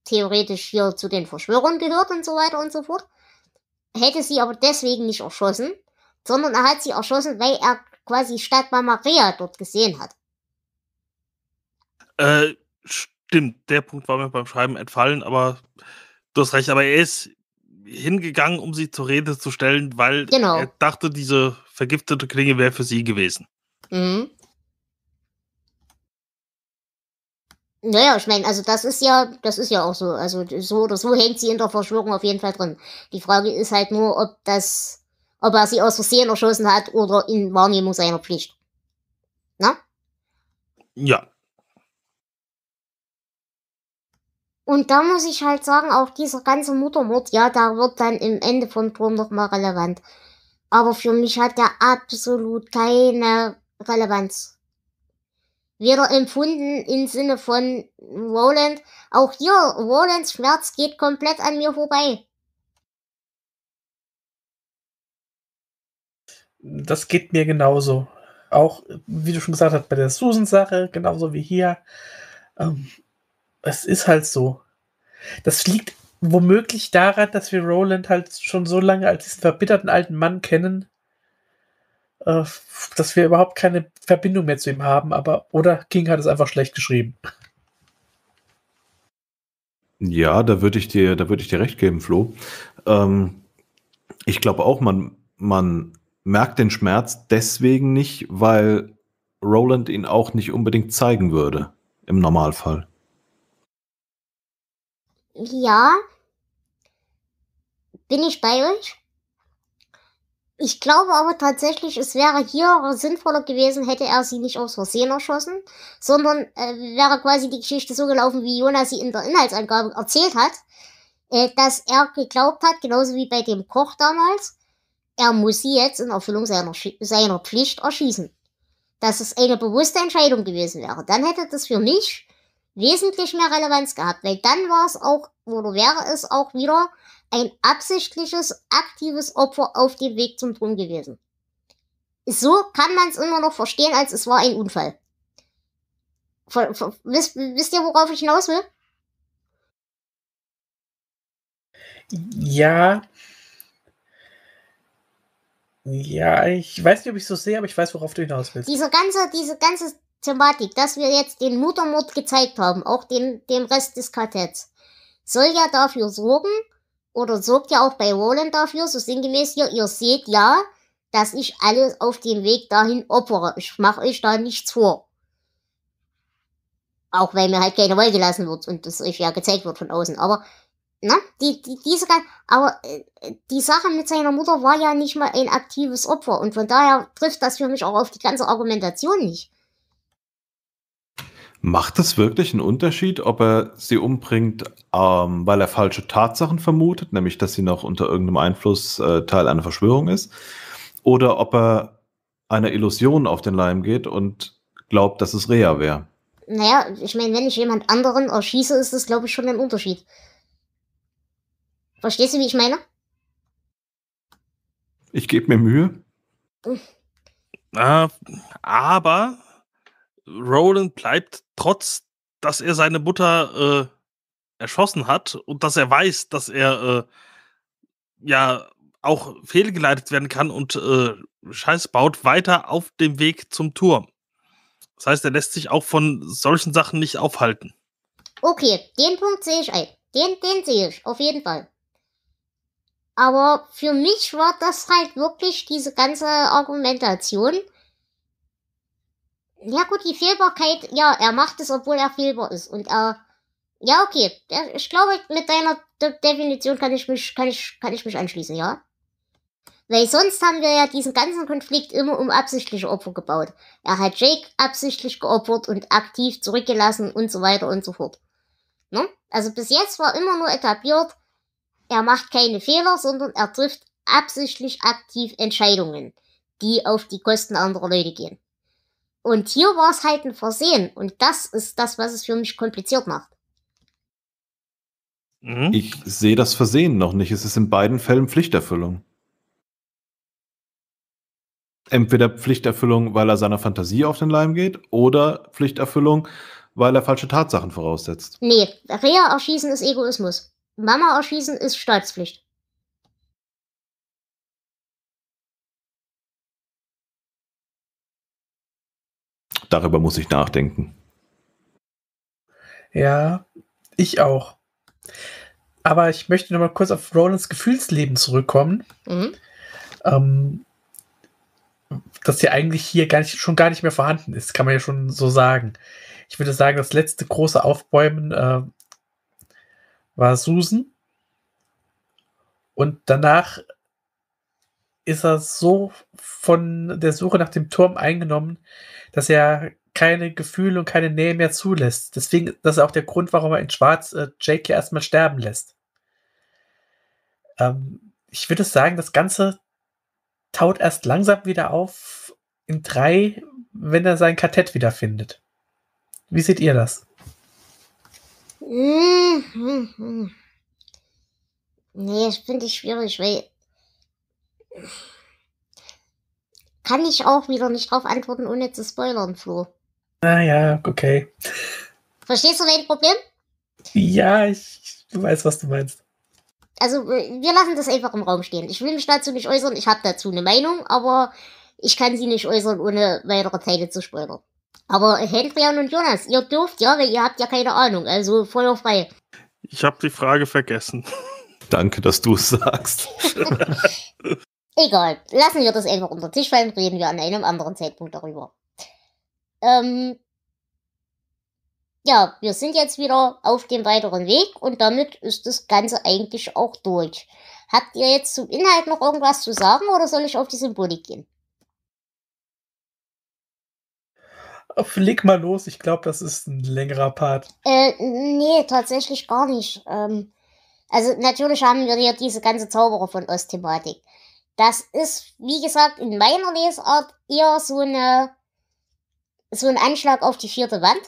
theoretisch hier zu den Verschwörern gehört und so weiter und so fort. Hätte sie aber deswegen nicht erschossen, sondern er hat sie erschossen, weil er quasi statt Mama Rhea dort gesehen hat. Äh, Stimmt, der Punkt war mir beim Schreiben entfallen, aber du hast recht, aber er ist hingegangen, um sie zur Rede zu stellen, weil genau. er dachte, diese vergiftete Klinge wäre für sie gewesen. Mhm. Naja, ich meine, also das ist ja, das ist ja auch so. Also so oder so hängt sie in der Verschwörung auf jeden Fall drin. Die Frage ist halt nur, ob das, ob er sie aus Versehen erschossen hat oder in Wahrnehmung seiner Pflicht. Na? Ja. Und da muss ich halt sagen, auch dieser ganze Muttermord, ja, da wird dann im Ende von Turm nochmal relevant. Aber für mich hat der absolut keine Relevanz. Weder empfunden im Sinne von Roland. Auch hier, Rolands Schmerz geht komplett an mir vorbei. Das geht mir genauso. Auch, wie du schon gesagt hast, bei der Susan-Sache, genauso wie hier. Ähm, es ist halt so. Das liegt womöglich daran, dass wir Roland halt schon so lange als diesen verbitterten alten Mann kennen, äh, dass wir überhaupt keine Verbindung mehr zu ihm haben, aber oder King hat es einfach schlecht geschrieben. Ja, da würde ich dir, da würde ich dir recht geben, Flo. Ähm, ich glaube auch, man, man merkt den Schmerz deswegen nicht, weil Roland ihn auch nicht unbedingt zeigen würde im Normalfall. Ja, bin ich bei euch? Ich glaube aber tatsächlich, es wäre hier sinnvoller gewesen, hätte er sie nicht aus Versehen erschossen, sondern äh, wäre quasi die Geschichte so gelaufen, wie Jonas sie in der Inhaltsangabe erzählt hat, äh, dass er geglaubt hat, genauso wie bei dem Koch damals, er muss sie jetzt in Erfüllung seiner, seiner Pflicht erschießen. Dass es eine bewusste Entscheidung gewesen wäre. Dann hätte das für mich wesentlich mehr Relevanz gehabt, weil dann war es auch, oder wäre es auch wieder ein absichtliches, aktives Opfer auf dem Weg zum Drum gewesen. So kann man es immer noch verstehen, als es war ein Unfall. Ver, ver, wisst, wisst ihr, worauf ich hinaus will? Ja. Ja, ich weiß nicht, ob ich so sehe, aber ich weiß, worauf du hinaus willst. Diese ganze, diese ganze Thematik, dass wir jetzt den Muttermord gezeigt haben, auch den, dem Rest des Quartetts, soll ja dafür sorgen, oder sorgt ja auch bei Roland dafür, so sinngemäß hier, ihr seht ja, dass ich alles auf dem Weg dahin opfere. Ich mache euch da nichts vor. Auch weil mir halt keine Wahl gelassen wird und das euch ja gezeigt wird von außen. Aber, ne, die, die, diese, aber äh, die Sache mit seiner Mutter war ja nicht mal ein aktives Opfer und von daher trifft das für mich auch auf die ganze Argumentation nicht. Macht es wirklich einen Unterschied, ob er sie umbringt, ähm, weil er falsche Tatsachen vermutet, nämlich dass sie noch unter irgendeinem Einfluss äh, Teil einer Verschwörung ist, oder ob er einer Illusion auf den Leim geht und glaubt, dass es Rea wäre? Naja, ich meine, wenn ich jemand anderen erschieße, ist das, glaube ich, schon ein Unterschied. Verstehst du, wie ich meine? Ich gebe mir Mühe. Hm. Äh, aber Roland bleibt trotz, dass er seine Mutter äh, erschossen hat und dass er weiß, dass er äh, ja auch fehlgeleitet werden kann und äh, Scheiß baut, weiter auf dem Weg zum Turm. Das heißt, er lässt sich auch von solchen Sachen nicht aufhalten. Okay, den Punkt sehe ich ein. Den, den sehe ich, auf jeden Fall. Aber für mich war das halt wirklich diese ganze Argumentation ja gut, die Fehlbarkeit, ja, er macht es, obwohl er fehlbar ist. Und er, äh, ja okay, ich glaube, mit deiner De Definition kann ich mich, kann ich, kann ich mich anschließen, ja. Weil sonst haben wir ja diesen ganzen Konflikt immer um absichtliche Opfer gebaut. Er hat Jake absichtlich geopfert und aktiv zurückgelassen und so weiter und so fort. Ne? Also bis jetzt war immer nur etabliert, er macht keine Fehler, sondern er trifft absichtlich aktiv Entscheidungen, die auf die Kosten anderer Leute gehen. Und hier war es halt ein Versehen. Und das ist das, was es für mich kompliziert macht. Mhm. Ich sehe das Versehen noch nicht. Es ist in beiden Fällen Pflichterfüllung. Entweder Pflichterfüllung, weil er seiner Fantasie auf den Leim geht, oder Pflichterfüllung, weil er falsche Tatsachen voraussetzt. Nee, Rehe erschießen ist Egoismus. Mama erschießen ist Stolzpflicht. darüber muss ich nachdenken. Ja, ich auch. Aber ich möchte noch mal kurz auf Rolands Gefühlsleben zurückkommen. Mhm. Ähm, das ja eigentlich hier gar nicht, schon gar nicht mehr vorhanden ist, kann man ja schon so sagen. Ich würde sagen, das letzte große Aufbäumen äh, war Susan. Und danach ist er so von der Suche nach dem Turm eingenommen, dass er keine Gefühle und keine Nähe mehr zulässt. Deswegen, das ist auch der Grund, warum er in Schwarz äh, Jake ja erstmal sterben lässt. Ähm, ich würde sagen, das Ganze taut erst langsam wieder auf in drei, wenn er sein Kartett wiederfindet. Wie seht ihr das? Mm-hmm. Nee, das finde ich schwierig, weil kann ich auch wieder nicht drauf antworten, ohne zu spoilern, Flo. Naja, ah, okay. Verstehst du mein Problem? Ja, ich, ich weiß, was du meinst. Also, äh, wir lassen das einfach im Raum stehen. Ich will mich dazu nicht äußern, ich habe dazu eine Meinung, aber ich kann sie nicht äußern, ohne weitere Teile zu spoilern. Aber Hendrian und Jonas, ihr dürft ja, weil ihr habt ja keine Ahnung, also voll frei. Ich habe die Frage vergessen. Danke, dass du es sagst. Egal, lassen wir das einfach unter den Tisch fallen, reden wir an einem anderen Zeitpunkt darüber. Ähm, ja, wir sind jetzt wieder auf dem weiteren Weg und damit ist das Ganze eigentlich auch durch. Habt ihr jetzt zum Inhalt noch irgendwas zu sagen oder soll ich auf die Symbolik gehen? Leg mal los, ich glaube, das ist ein längerer Part. Äh, nee, tatsächlich gar nicht. Ähm, also natürlich haben wir hier diese ganze Zauberer von Ost-Thematik. Das ist, wie gesagt, in meiner Lesart eher so eine, so ein Anschlag auf die vierte Wand,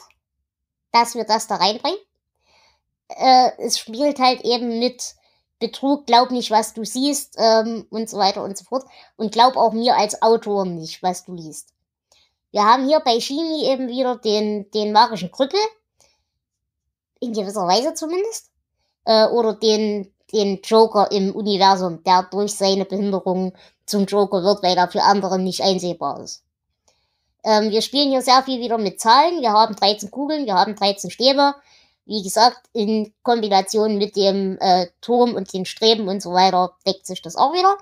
dass wir das da reinbringen. Äh, es spielt halt eben mit Betrug, glaub nicht, was du siehst ähm, und so weiter und so fort. Und glaub auch mir als Autor nicht, was du liest. Wir haben hier bei Shimi eben wieder den, den magischen Krüppel, in gewisser Weise zumindest, äh, oder den, den Joker im Universum, der durch seine Behinderung zum Joker wird, weil er für andere nicht einsehbar ist. Ähm, wir spielen hier sehr viel wieder mit Zahlen. Wir haben 13 Kugeln, wir haben 13 Stäbe. Wie gesagt, in Kombination mit dem äh, Turm und den Streben und so weiter deckt sich das auch wieder.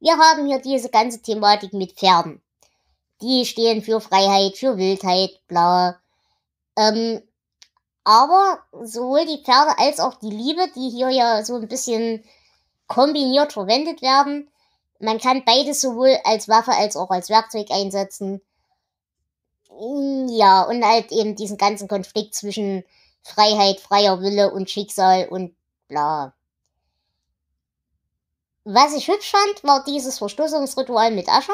Wir haben hier diese ganze Thematik mit Pferden. Die stehen für Freiheit, für Wildheit, bla. Ähm, aber sowohl die Pferde als auch die Liebe, die hier ja so ein bisschen kombiniert verwendet werden, man kann beides sowohl als Waffe als auch als Werkzeug einsetzen. Ja, und halt eben diesen ganzen Konflikt zwischen Freiheit, freier Wille und Schicksal und bla. Was ich hübsch fand, war dieses Verstoßungsritual mit Asche.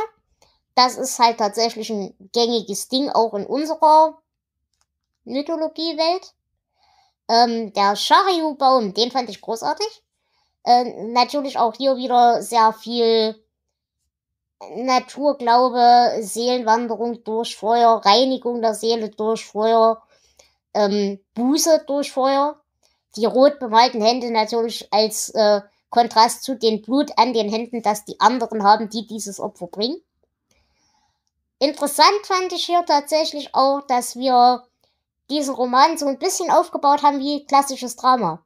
Das ist halt tatsächlich ein gängiges Ding auch in unserer Mythologiewelt. Ähm, der Shariu-Baum, den fand ich großartig. Äh, natürlich auch hier wieder sehr viel Naturglaube, Seelenwanderung durch Feuer, Reinigung der Seele durch Feuer, ähm, Buße durch Feuer. Die rot bemalten Hände natürlich als äh, Kontrast zu dem Blut an den Händen, das die anderen haben, die dieses Opfer bringen. Interessant fand ich hier tatsächlich auch, dass wir diesen Roman so ein bisschen aufgebaut haben wie klassisches Drama.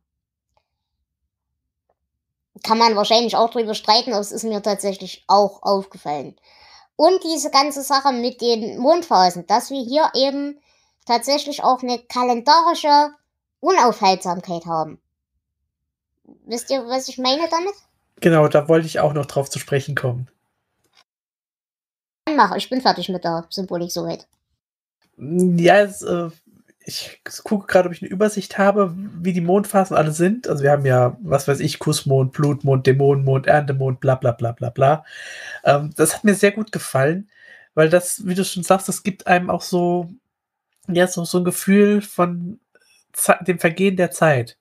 Kann man wahrscheinlich auch drüber streiten, aber es ist mir tatsächlich auch aufgefallen. Und diese ganze Sache mit den Mondphasen, dass wir hier eben tatsächlich auch eine kalendarische Unaufhaltsamkeit haben. Wisst ihr, was ich meine damit? Genau, da wollte ich auch noch drauf zu sprechen kommen. Dann Mach, ich bin fertig mit der Symbolik soweit. Ja, es äh, ich gucke gerade, ob ich eine Übersicht habe, wie die Mondphasen alle sind. Also wir haben ja, was weiß ich, Kussmond, Blutmond, Dämonenmond, Erntemond, bla bla bla bla bla. Ähm, das hat mir sehr gut gefallen, weil das, wie du schon sagst, das gibt einem auch so, ja, so, so ein Gefühl von Ze dem Vergehen der Zeit.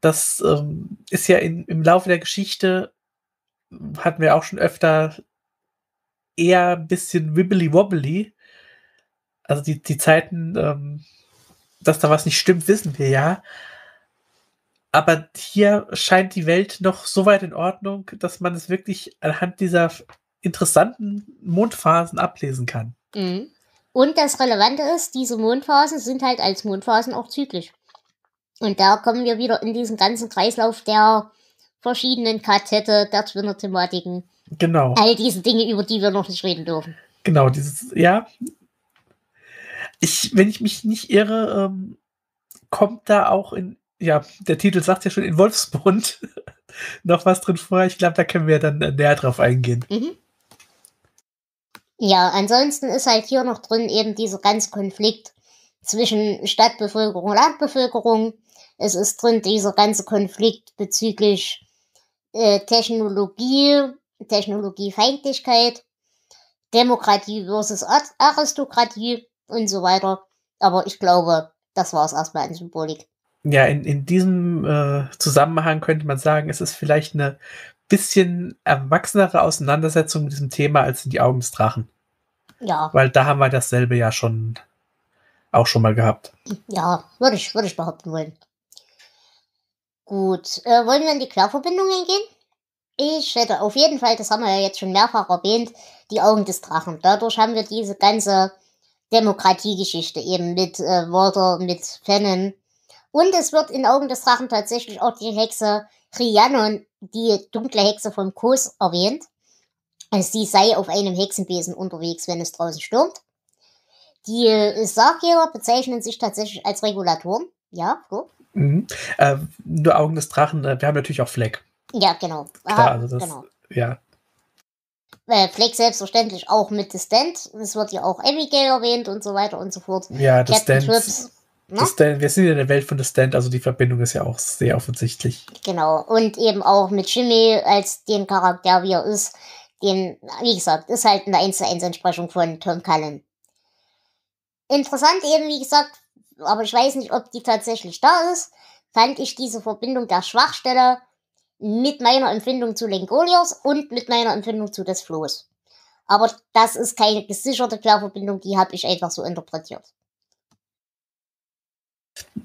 Das ähm, ist ja in, im Laufe der Geschichte, hatten wir auch schon öfter eher ein bisschen wibbly-wobbly also die, die Zeiten, ähm, dass da was nicht stimmt, wissen wir ja. Aber hier scheint die Welt noch so weit in Ordnung, dass man es wirklich anhand dieser interessanten Mondphasen ablesen kann. Mhm. Und das Relevante ist, diese Mondphasen sind halt als Mondphasen auch zyklisch. Und da kommen wir wieder in diesen ganzen Kreislauf der verschiedenen Quartette, der Twinner-Thematiken. Genau. All diese Dinge, über die wir noch nicht reden dürfen. Genau, dieses, ja, ich, wenn ich mich nicht irre, ähm, kommt da auch in, ja, der Titel sagt ja schon in Wolfsbund noch was drin vor. Ich glaube, da können wir dann äh, näher drauf eingehen. Mhm. Ja, ansonsten ist halt hier noch drin eben dieser ganze Konflikt zwischen Stadtbevölkerung und Landbevölkerung. Es ist drin dieser ganze Konflikt bezüglich äh, Technologie, Technologiefeindlichkeit, Demokratie versus Aristokratie und so weiter. Aber ich glaube, das war es erstmal an Symbolik. Ja, in, in diesem äh, Zusammenhang könnte man sagen, es ist vielleicht eine bisschen erwachsenere Auseinandersetzung mit diesem Thema als in die Augen des Drachen. Ja. Weil da haben wir dasselbe ja schon auch schon mal gehabt. Ja, würde ich, würde ich behaupten wollen. Gut, äh, wollen wir in die Querverbindungen gehen? Ich hätte auf jeden Fall, das haben wir ja jetzt schon mehrfach erwähnt, die Augen des Drachen. Dadurch haben wir diese ganze Demokratiegeschichte eben mit äh, Walter, mit Fennon. Und es wird in Augen des Drachen tatsächlich auch die Hexe Rhiannon, die dunkle Hexe vom Kos, erwähnt. Also sie sei auf einem Hexenbesen unterwegs, wenn es draußen stürmt. Die äh, Sarggeber bezeichnen sich tatsächlich als Regulatoren. Ja, gut. Mhm. Äh, nur Augen des Drachen, äh, wir haben natürlich auch Fleck. Ja, genau. Klar, also das, genau. Ja, äh, Flex selbstverständlich auch mit The Stand. Es wird ja auch Abigail erwähnt und so weiter und so fort. Ja, The Stand. ne? Stand. Wir sind ja in der Welt von The Stand, also die Verbindung ist ja auch sehr offensichtlich. Genau. Und eben auch mit Jimmy als den Charakter, wie er ist. Den, wie gesagt, ist halt eine 1 zu 1 Entsprechung von Tom Cullen. Interessant eben, wie gesagt, aber ich weiß nicht, ob die tatsächlich da ist, fand ich diese Verbindung der Schwachstelle mit meiner Empfindung zu Lengolias und mit meiner Empfindung zu des Floß. Aber das ist keine gesicherte Querverbindung, die habe ich einfach so interpretiert.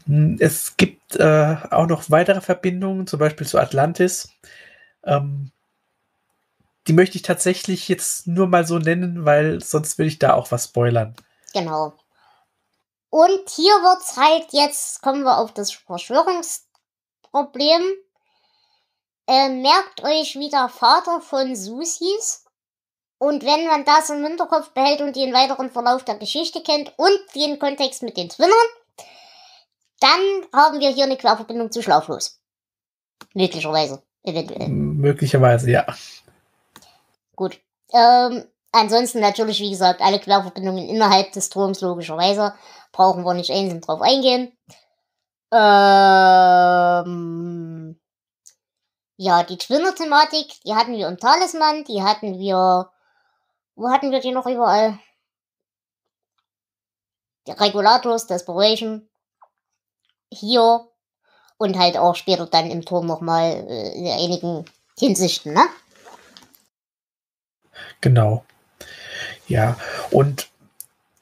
Hm, es gibt äh, auch noch weitere Verbindungen, zum Beispiel zu Atlantis. Ähm, die möchte ich tatsächlich jetzt nur mal so nennen, weil sonst will ich da auch was spoilern. Genau. Und hier wird es halt jetzt, kommen wir auf das Verschwörungsproblem äh, merkt euch, wie der Vater von Susis und wenn man das im Hinterkopf behält und den weiteren Verlauf der Geschichte kennt und den Kontext mit den Twinnern, dann haben wir hier eine Querverbindung zu Schlaflos. Möglicherweise. Eventuell. Möglicherweise, ja. Gut. Ähm, ansonsten natürlich, wie gesagt, alle Querverbindungen innerhalb des Turms logischerweise. Brauchen wir nicht einzeln drauf eingehen. Ähm, ja, die Twinner-Thematik, die hatten wir im Talisman, die hatten wir. Wo hatten wir die noch überall? Der Regulators, Desperation. Hier. Und halt auch später dann im Turm nochmal äh, in einigen Hinsichten, ne? Genau. Ja, und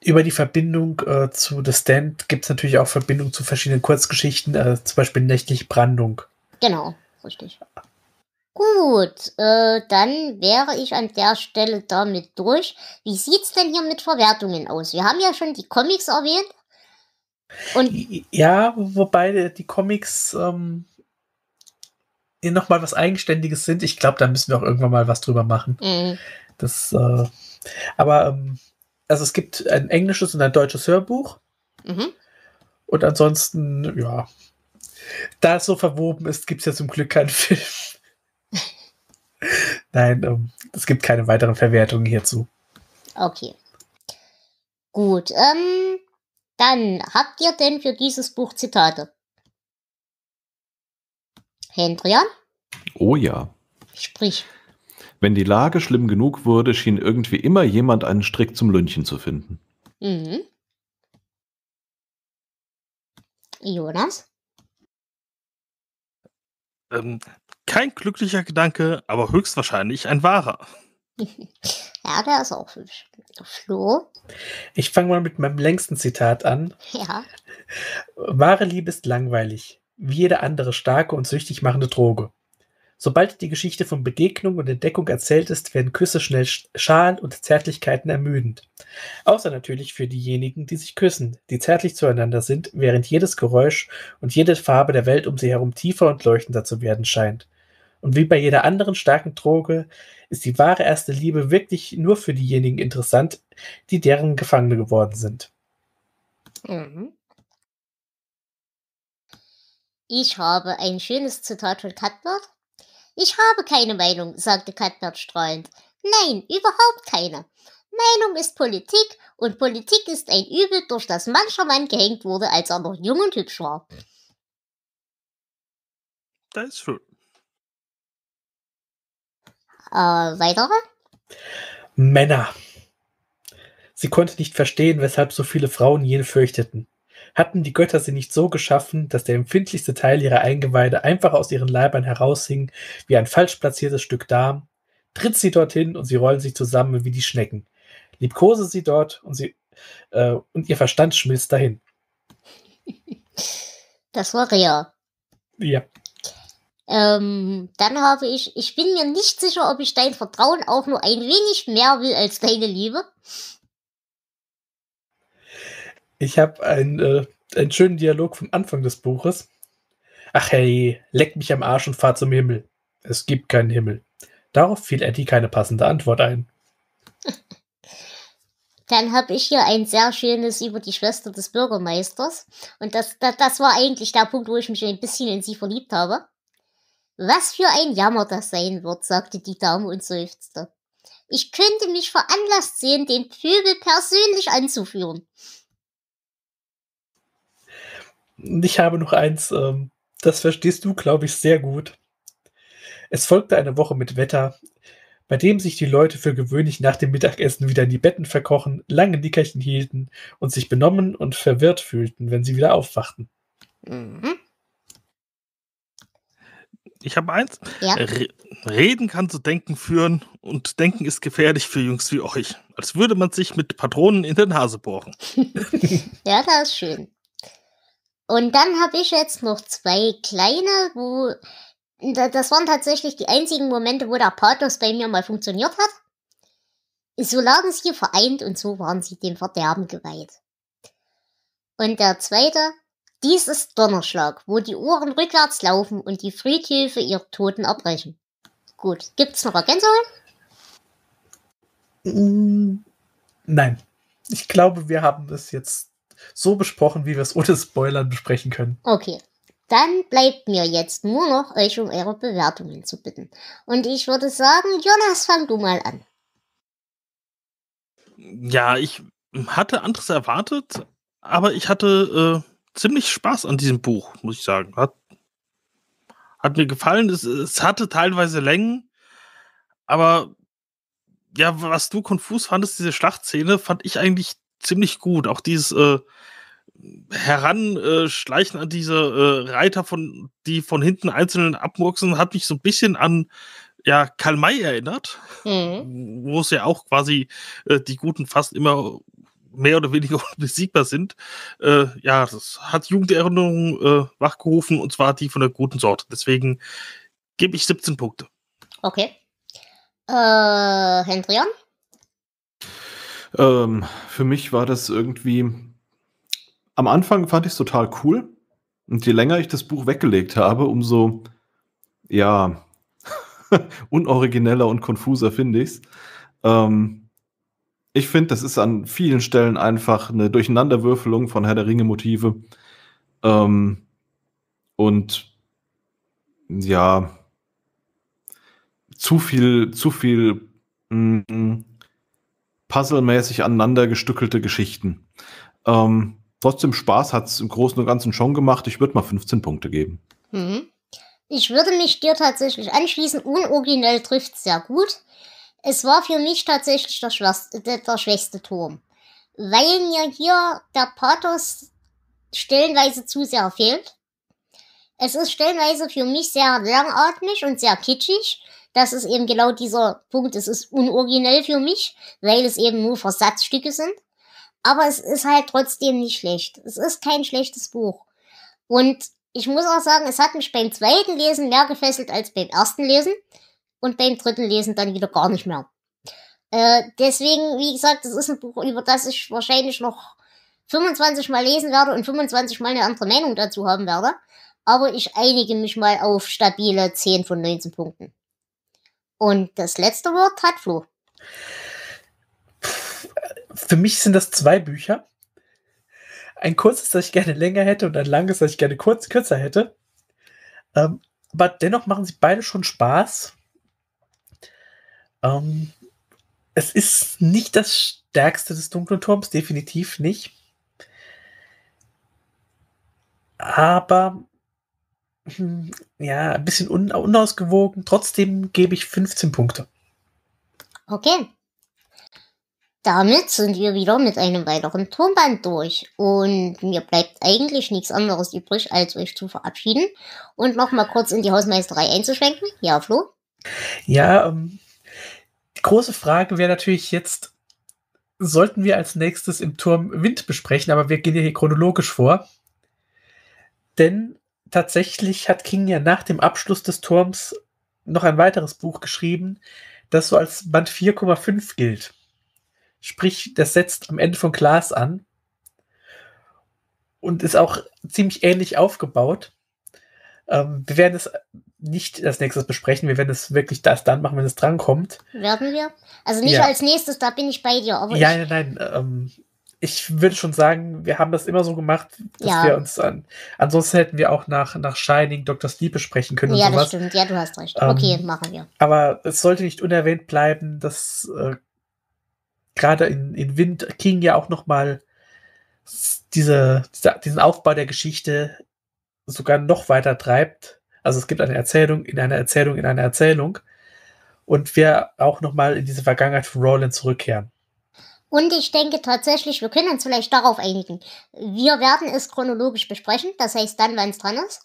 über die Verbindung äh, zu The Stand gibt es natürlich auch Verbindung zu verschiedenen Kurzgeschichten, äh, zum Beispiel Nächtliche Brandung. Genau, richtig. Gut, äh, dann wäre ich an der Stelle damit durch. Wie sieht's denn hier mit Verwertungen aus? Wir haben ja schon die Comics erwähnt. Und ja, wobei äh, die Comics ähm, noch mal was Eigenständiges sind. Ich glaube, da müssen wir auch irgendwann mal was drüber machen. Mhm. Das, äh, aber ähm, also es gibt ein englisches und ein deutsches Hörbuch. Mhm. Und ansonsten, ja, da es so verwoben ist, gibt es ja zum Glück keinen Film. Nein, ähm, es gibt keine weiteren Verwertungen hierzu. Okay. Gut, ähm, dann habt ihr denn für dieses Buch Zitate? Hendrian? Oh ja. Sprich. Wenn die Lage schlimm genug wurde, schien irgendwie immer jemand einen Strick zum Lünchen zu finden. Mhm. Jonas? Ähm, kein glücklicher Gedanke, aber höchstwahrscheinlich ein wahrer. Ja, der ist auch hübsch. Flo? Ich fange mal mit meinem längsten Zitat an. Ja. Wahre Liebe ist langweilig, wie jede andere starke und süchtig machende Droge. Sobald die Geschichte von Begegnung und Entdeckung erzählt ist, werden Küsse schnell schal und Zärtlichkeiten ermüdend. Außer natürlich für diejenigen, die sich küssen, die zärtlich zueinander sind, während jedes Geräusch und jede Farbe der Welt um sie herum tiefer und leuchtender zu werden scheint. Und wie bei jeder anderen starken Droge ist die wahre erste Liebe wirklich nur für diejenigen interessant, die deren Gefangene geworden sind. Mhm. Ich habe ein schönes Zitat von Cuthbert. Ich habe keine Meinung, sagte Cuthbert strahlend. Nein, überhaupt keine. Meinung ist Politik und Politik ist ein Übel, durch das mancher Mann gehängt wurde, als er noch jung und hübsch war. Das ist schön. Äh, weitere? Männer. Sie konnte nicht verstehen, weshalb so viele Frauen jene fürchteten. Hatten die Götter sie nicht so geschaffen, dass der empfindlichste Teil ihrer Eingeweide einfach aus ihren Leibern heraushing, wie ein falsch platziertes Stück Darm? Tritt sie dorthin und sie rollen sich zusammen wie die Schnecken. Liebkose sie dort und, sie, äh, und ihr Verstand schmilzt dahin. Das war real. Ja. Ähm, dann habe ich, ich bin mir nicht sicher, ob ich dein Vertrauen auch nur ein wenig mehr will als deine Liebe. Ich habe ein, äh, einen schönen Dialog vom Anfang des Buches. Ach hey, leck mich am Arsch und fahr zum Himmel. Es gibt keinen Himmel. Darauf fiel Eddie keine passende Antwort ein. Dann habe ich hier ein sehr schönes über die Schwester des Bürgermeisters. Und das, das, das war eigentlich der Punkt, wo ich mich ein bisschen in sie verliebt habe. Was für ein Jammer das sein wird, sagte die Dame und seufzte. Ich könnte mich veranlasst sehen, den Pöbel persönlich anzuführen. Ich habe noch eins, ähm, das verstehst du, glaube ich, sehr gut. Es folgte eine Woche mit Wetter, bei dem sich die Leute für gewöhnlich nach dem Mittagessen wieder in die Betten verkochen, lange Nickerchen hielten und sich benommen und verwirrt fühlten, wenn sie wieder aufwachten. Mhm. Ich habe eins. Ja. Re Reden kann zu Denken führen und Denken ist gefährlich für Jungs wie euch. Als würde man sich mit Patronen in den Nase bohren. ja, das ist schön. Und dann habe ich jetzt noch zwei kleine, wo das waren tatsächlich die einzigen Momente, wo der Pathos bei mir mal funktioniert hat. So lagen sie hier vereint und so waren sie dem Verderben geweiht. Und der zweite dies ist Donnerschlag, wo die Uhren rückwärts laufen und die Friedhöfe ihre Toten erbrechen. Gut, gibt's noch Ergänzungen? Mm, nein. Ich glaube, wir haben es jetzt so besprochen, wie wir es ohne Spoilern besprechen können. Okay. Dann bleibt mir jetzt nur noch, euch um eure Bewertungen zu bitten. Und ich würde sagen, Jonas, fang du mal an. Ja, ich hatte anderes erwartet, aber ich hatte äh ziemlich Spaß an diesem Buch, muss ich sagen. Hat, hat mir gefallen. Es, es hatte teilweise Längen, aber ja, was du konfus fandest, diese Schlachtszene, fand ich eigentlich ziemlich gut. Auch dieses äh, Heranschleichen an diese äh, Reiter, von, die von hinten einzelnen abmurksen, hat mich so ein bisschen an ja, Karl May erinnert, mhm. wo es ja auch quasi äh, die Guten fast immer mehr oder weniger unbesiegbar sind. Äh, ja, das hat Jugenderinnerungen äh, wachgerufen und zwar die von der guten Sorte. Deswegen gebe ich 17 Punkte. Okay. Äh, Hendrian? Ähm, für mich war das irgendwie. Am Anfang fand ich es total cool. Und je länger ich das Buch weggelegt habe, umso, ja, unorigineller und konfuser finde ich es. Ähm, ich finde, das ist an vielen Stellen einfach eine Durcheinanderwürfelung von Herr der Ringe-Motive. Ähm, und ja, zu viel, zu viel mm, puzzlemäßig aneinander gestückelte Geschichten. Ähm, trotzdem Spaß hat es im Großen und Ganzen schon gemacht. Ich würde mal 15 Punkte geben. Mhm. Ich würde mich dir tatsächlich anschließen. Unoriginell trifft sehr gut es war für mich tatsächlich der, Schwast, der, der schwächste Turm. Weil mir hier der Pathos stellenweise zu sehr fehlt. Es ist stellenweise für mich sehr langatmig und sehr kitschig. Das ist eben genau dieser Punkt. Es ist unoriginell für mich, weil es eben nur Versatzstücke sind. Aber es ist halt trotzdem nicht schlecht. Es ist kein schlechtes Buch. Und ich muss auch sagen, es hat mich beim zweiten Lesen mehr gefesselt als beim ersten Lesen und beim dritten Lesen dann wieder gar nicht mehr. Äh, deswegen, wie gesagt, das ist ein Buch, über das ich wahrscheinlich noch 25 Mal lesen werde und 25 Mal eine andere Meinung dazu haben werde. Aber ich einige mich mal auf stabile 10 von 19 Punkten. Und das letzte Wort hat Flo. Für mich sind das zwei Bücher. Ein kurzes, das ich gerne länger hätte, und ein langes, das ich gerne kurz, kürzer hätte. Ähm, aber dennoch machen sie beide schon Spaß. Ähm, es ist nicht das stärkste des dunklen Turms, definitiv nicht. Aber hm, ja, ein bisschen un unausgewogen. Trotzdem gebe ich 15 Punkte. Okay. Damit sind wir wieder mit einem weiteren Turmband durch. Und mir bleibt eigentlich nichts anderes übrig, als euch zu verabschieden und nochmal kurz in die Hausmeisterei einzuschwenken. Ja, Flo? Ja, ähm, die große Frage wäre natürlich jetzt, sollten wir als nächstes im Turm Wind besprechen, aber wir gehen ja hier chronologisch vor. Denn tatsächlich hat King ja nach dem Abschluss des Turms noch ein weiteres Buch geschrieben, das so als Band 4,5 gilt. Sprich, das setzt am Ende von Glas an und ist auch ziemlich ähnlich aufgebaut. Ähm, wir werden es nicht als nächstes besprechen. Wir werden es wirklich das dann machen, wenn es drankommt. Werden wir? Also nicht ja. als nächstes, da bin ich bei dir. Aber ja, ich nein, nein. Ähm, ich würde schon sagen, wir haben das immer so gemacht, dass ja. wir uns an. Ansonsten hätten wir auch nach, nach Shining Dr. Sleep besprechen können. Ja, das stimmt. Ja, du hast recht. Ähm, okay, machen wir. Aber es sollte nicht unerwähnt bleiben, dass äh, gerade in, in Wind King ja auch nochmal diese, diese, diesen Aufbau der Geschichte sogar noch weiter treibt. Also es gibt eine Erzählung in einer Erzählung in einer Erzählung. Und wir auch nochmal in diese Vergangenheit von Roland zurückkehren. Und ich denke tatsächlich, wir können uns vielleicht darauf einigen. Wir werden es chronologisch besprechen, das heißt dann, wenn es dran ist.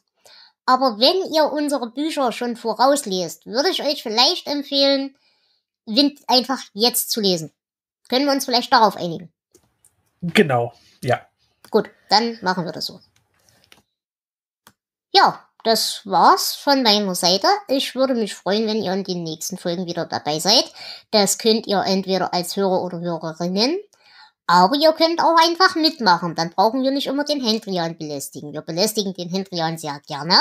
Aber wenn ihr unsere Bücher schon vorauslest, würde ich euch vielleicht empfehlen, Wind einfach jetzt zu lesen. Können wir uns vielleicht darauf einigen? Genau, ja. Gut, dann machen wir das so. Ja, das war's von meiner Seite. Ich würde mich freuen, wenn ihr in den nächsten Folgen wieder dabei seid. Das könnt ihr entweder als Hörer oder Hörerinnen. Aber ihr könnt auch einfach mitmachen. Dann brauchen wir nicht immer den Hendrian belästigen. Wir belästigen den Hendrian sehr gerne.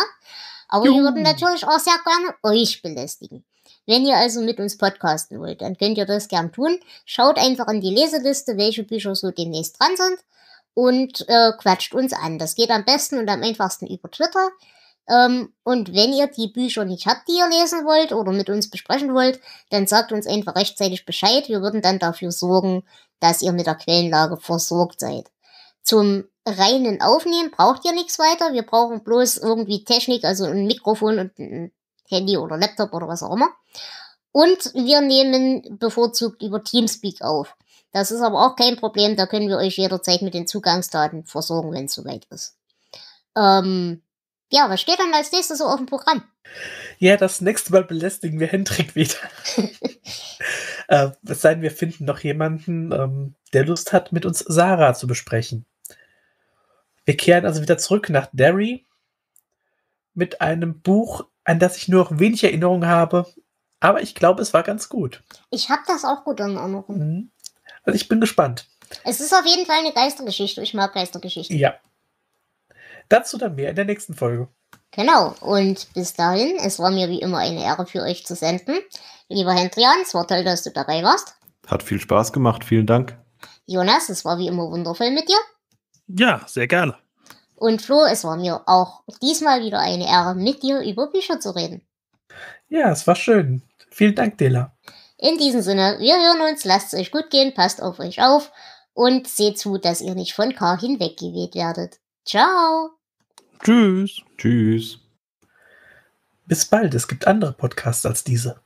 Aber Juhu. wir würden natürlich auch sehr gerne euch belästigen. Wenn ihr also mit uns podcasten wollt, dann könnt ihr das gern tun. Schaut einfach in die Leseliste, welche Bücher so demnächst dran sind und äh, quatscht uns an. Das geht am besten und am einfachsten über Twitter. Ähm, und wenn ihr die Bücher nicht habt, die ihr lesen wollt oder mit uns besprechen wollt, dann sagt uns einfach rechtzeitig Bescheid. Wir würden dann dafür sorgen, dass ihr mit der Quellenlage versorgt seid. Zum reinen Aufnehmen braucht ihr nichts weiter. Wir brauchen bloß irgendwie Technik, also ein Mikrofon und ein Handy oder Laptop oder was auch immer. Und wir nehmen bevorzugt über Teamspeak auf. Das ist aber auch kein Problem, da können wir euch jederzeit mit den Zugangsdaten versorgen, wenn es soweit ist. Ähm, ja, was steht dann als nächstes so auf dem Programm? Ja, das nächste Mal belästigen wir Hendrik wieder. äh, es sei denn, wir finden noch jemanden, ähm, der Lust hat, mit uns Sarah zu besprechen. Wir kehren also wieder zurück nach Derry mit einem Buch, an das ich nur noch wenig Erinnerung habe, aber ich glaube, es war ganz gut. Ich habe das auch gut in Erinnerung. Mhm. Also ich bin gespannt. Es ist auf jeden Fall eine Geistergeschichte. Ich mag Geistergeschichten. Ja, Dazu dann mehr in der nächsten Folge. Genau, und bis dahin, es war mir wie immer eine Ehre für euch zu senden. Lieber Hendrian, es war toll, dass du dabei warst. Hat viel Spaß gemacht, vielen Dank. Jonas, es war wie immer wundervoll mit dir. Ja, sehr gerne. Und Flo, es war mir auch diesmal wieder eine Ehre, mit dir über Bücher zu reden. Ja, es war schön. Vielen Dank, Dela. In diesem Sinne, wir hören uns, lasst es euch gut gehen, passt auf euch auf und seht zu, dass ihr nicht von K hinweggeweht werdet. Ciao! Tschüss. Tschüss. Bis bald, es gibt andere Podcasts als diese.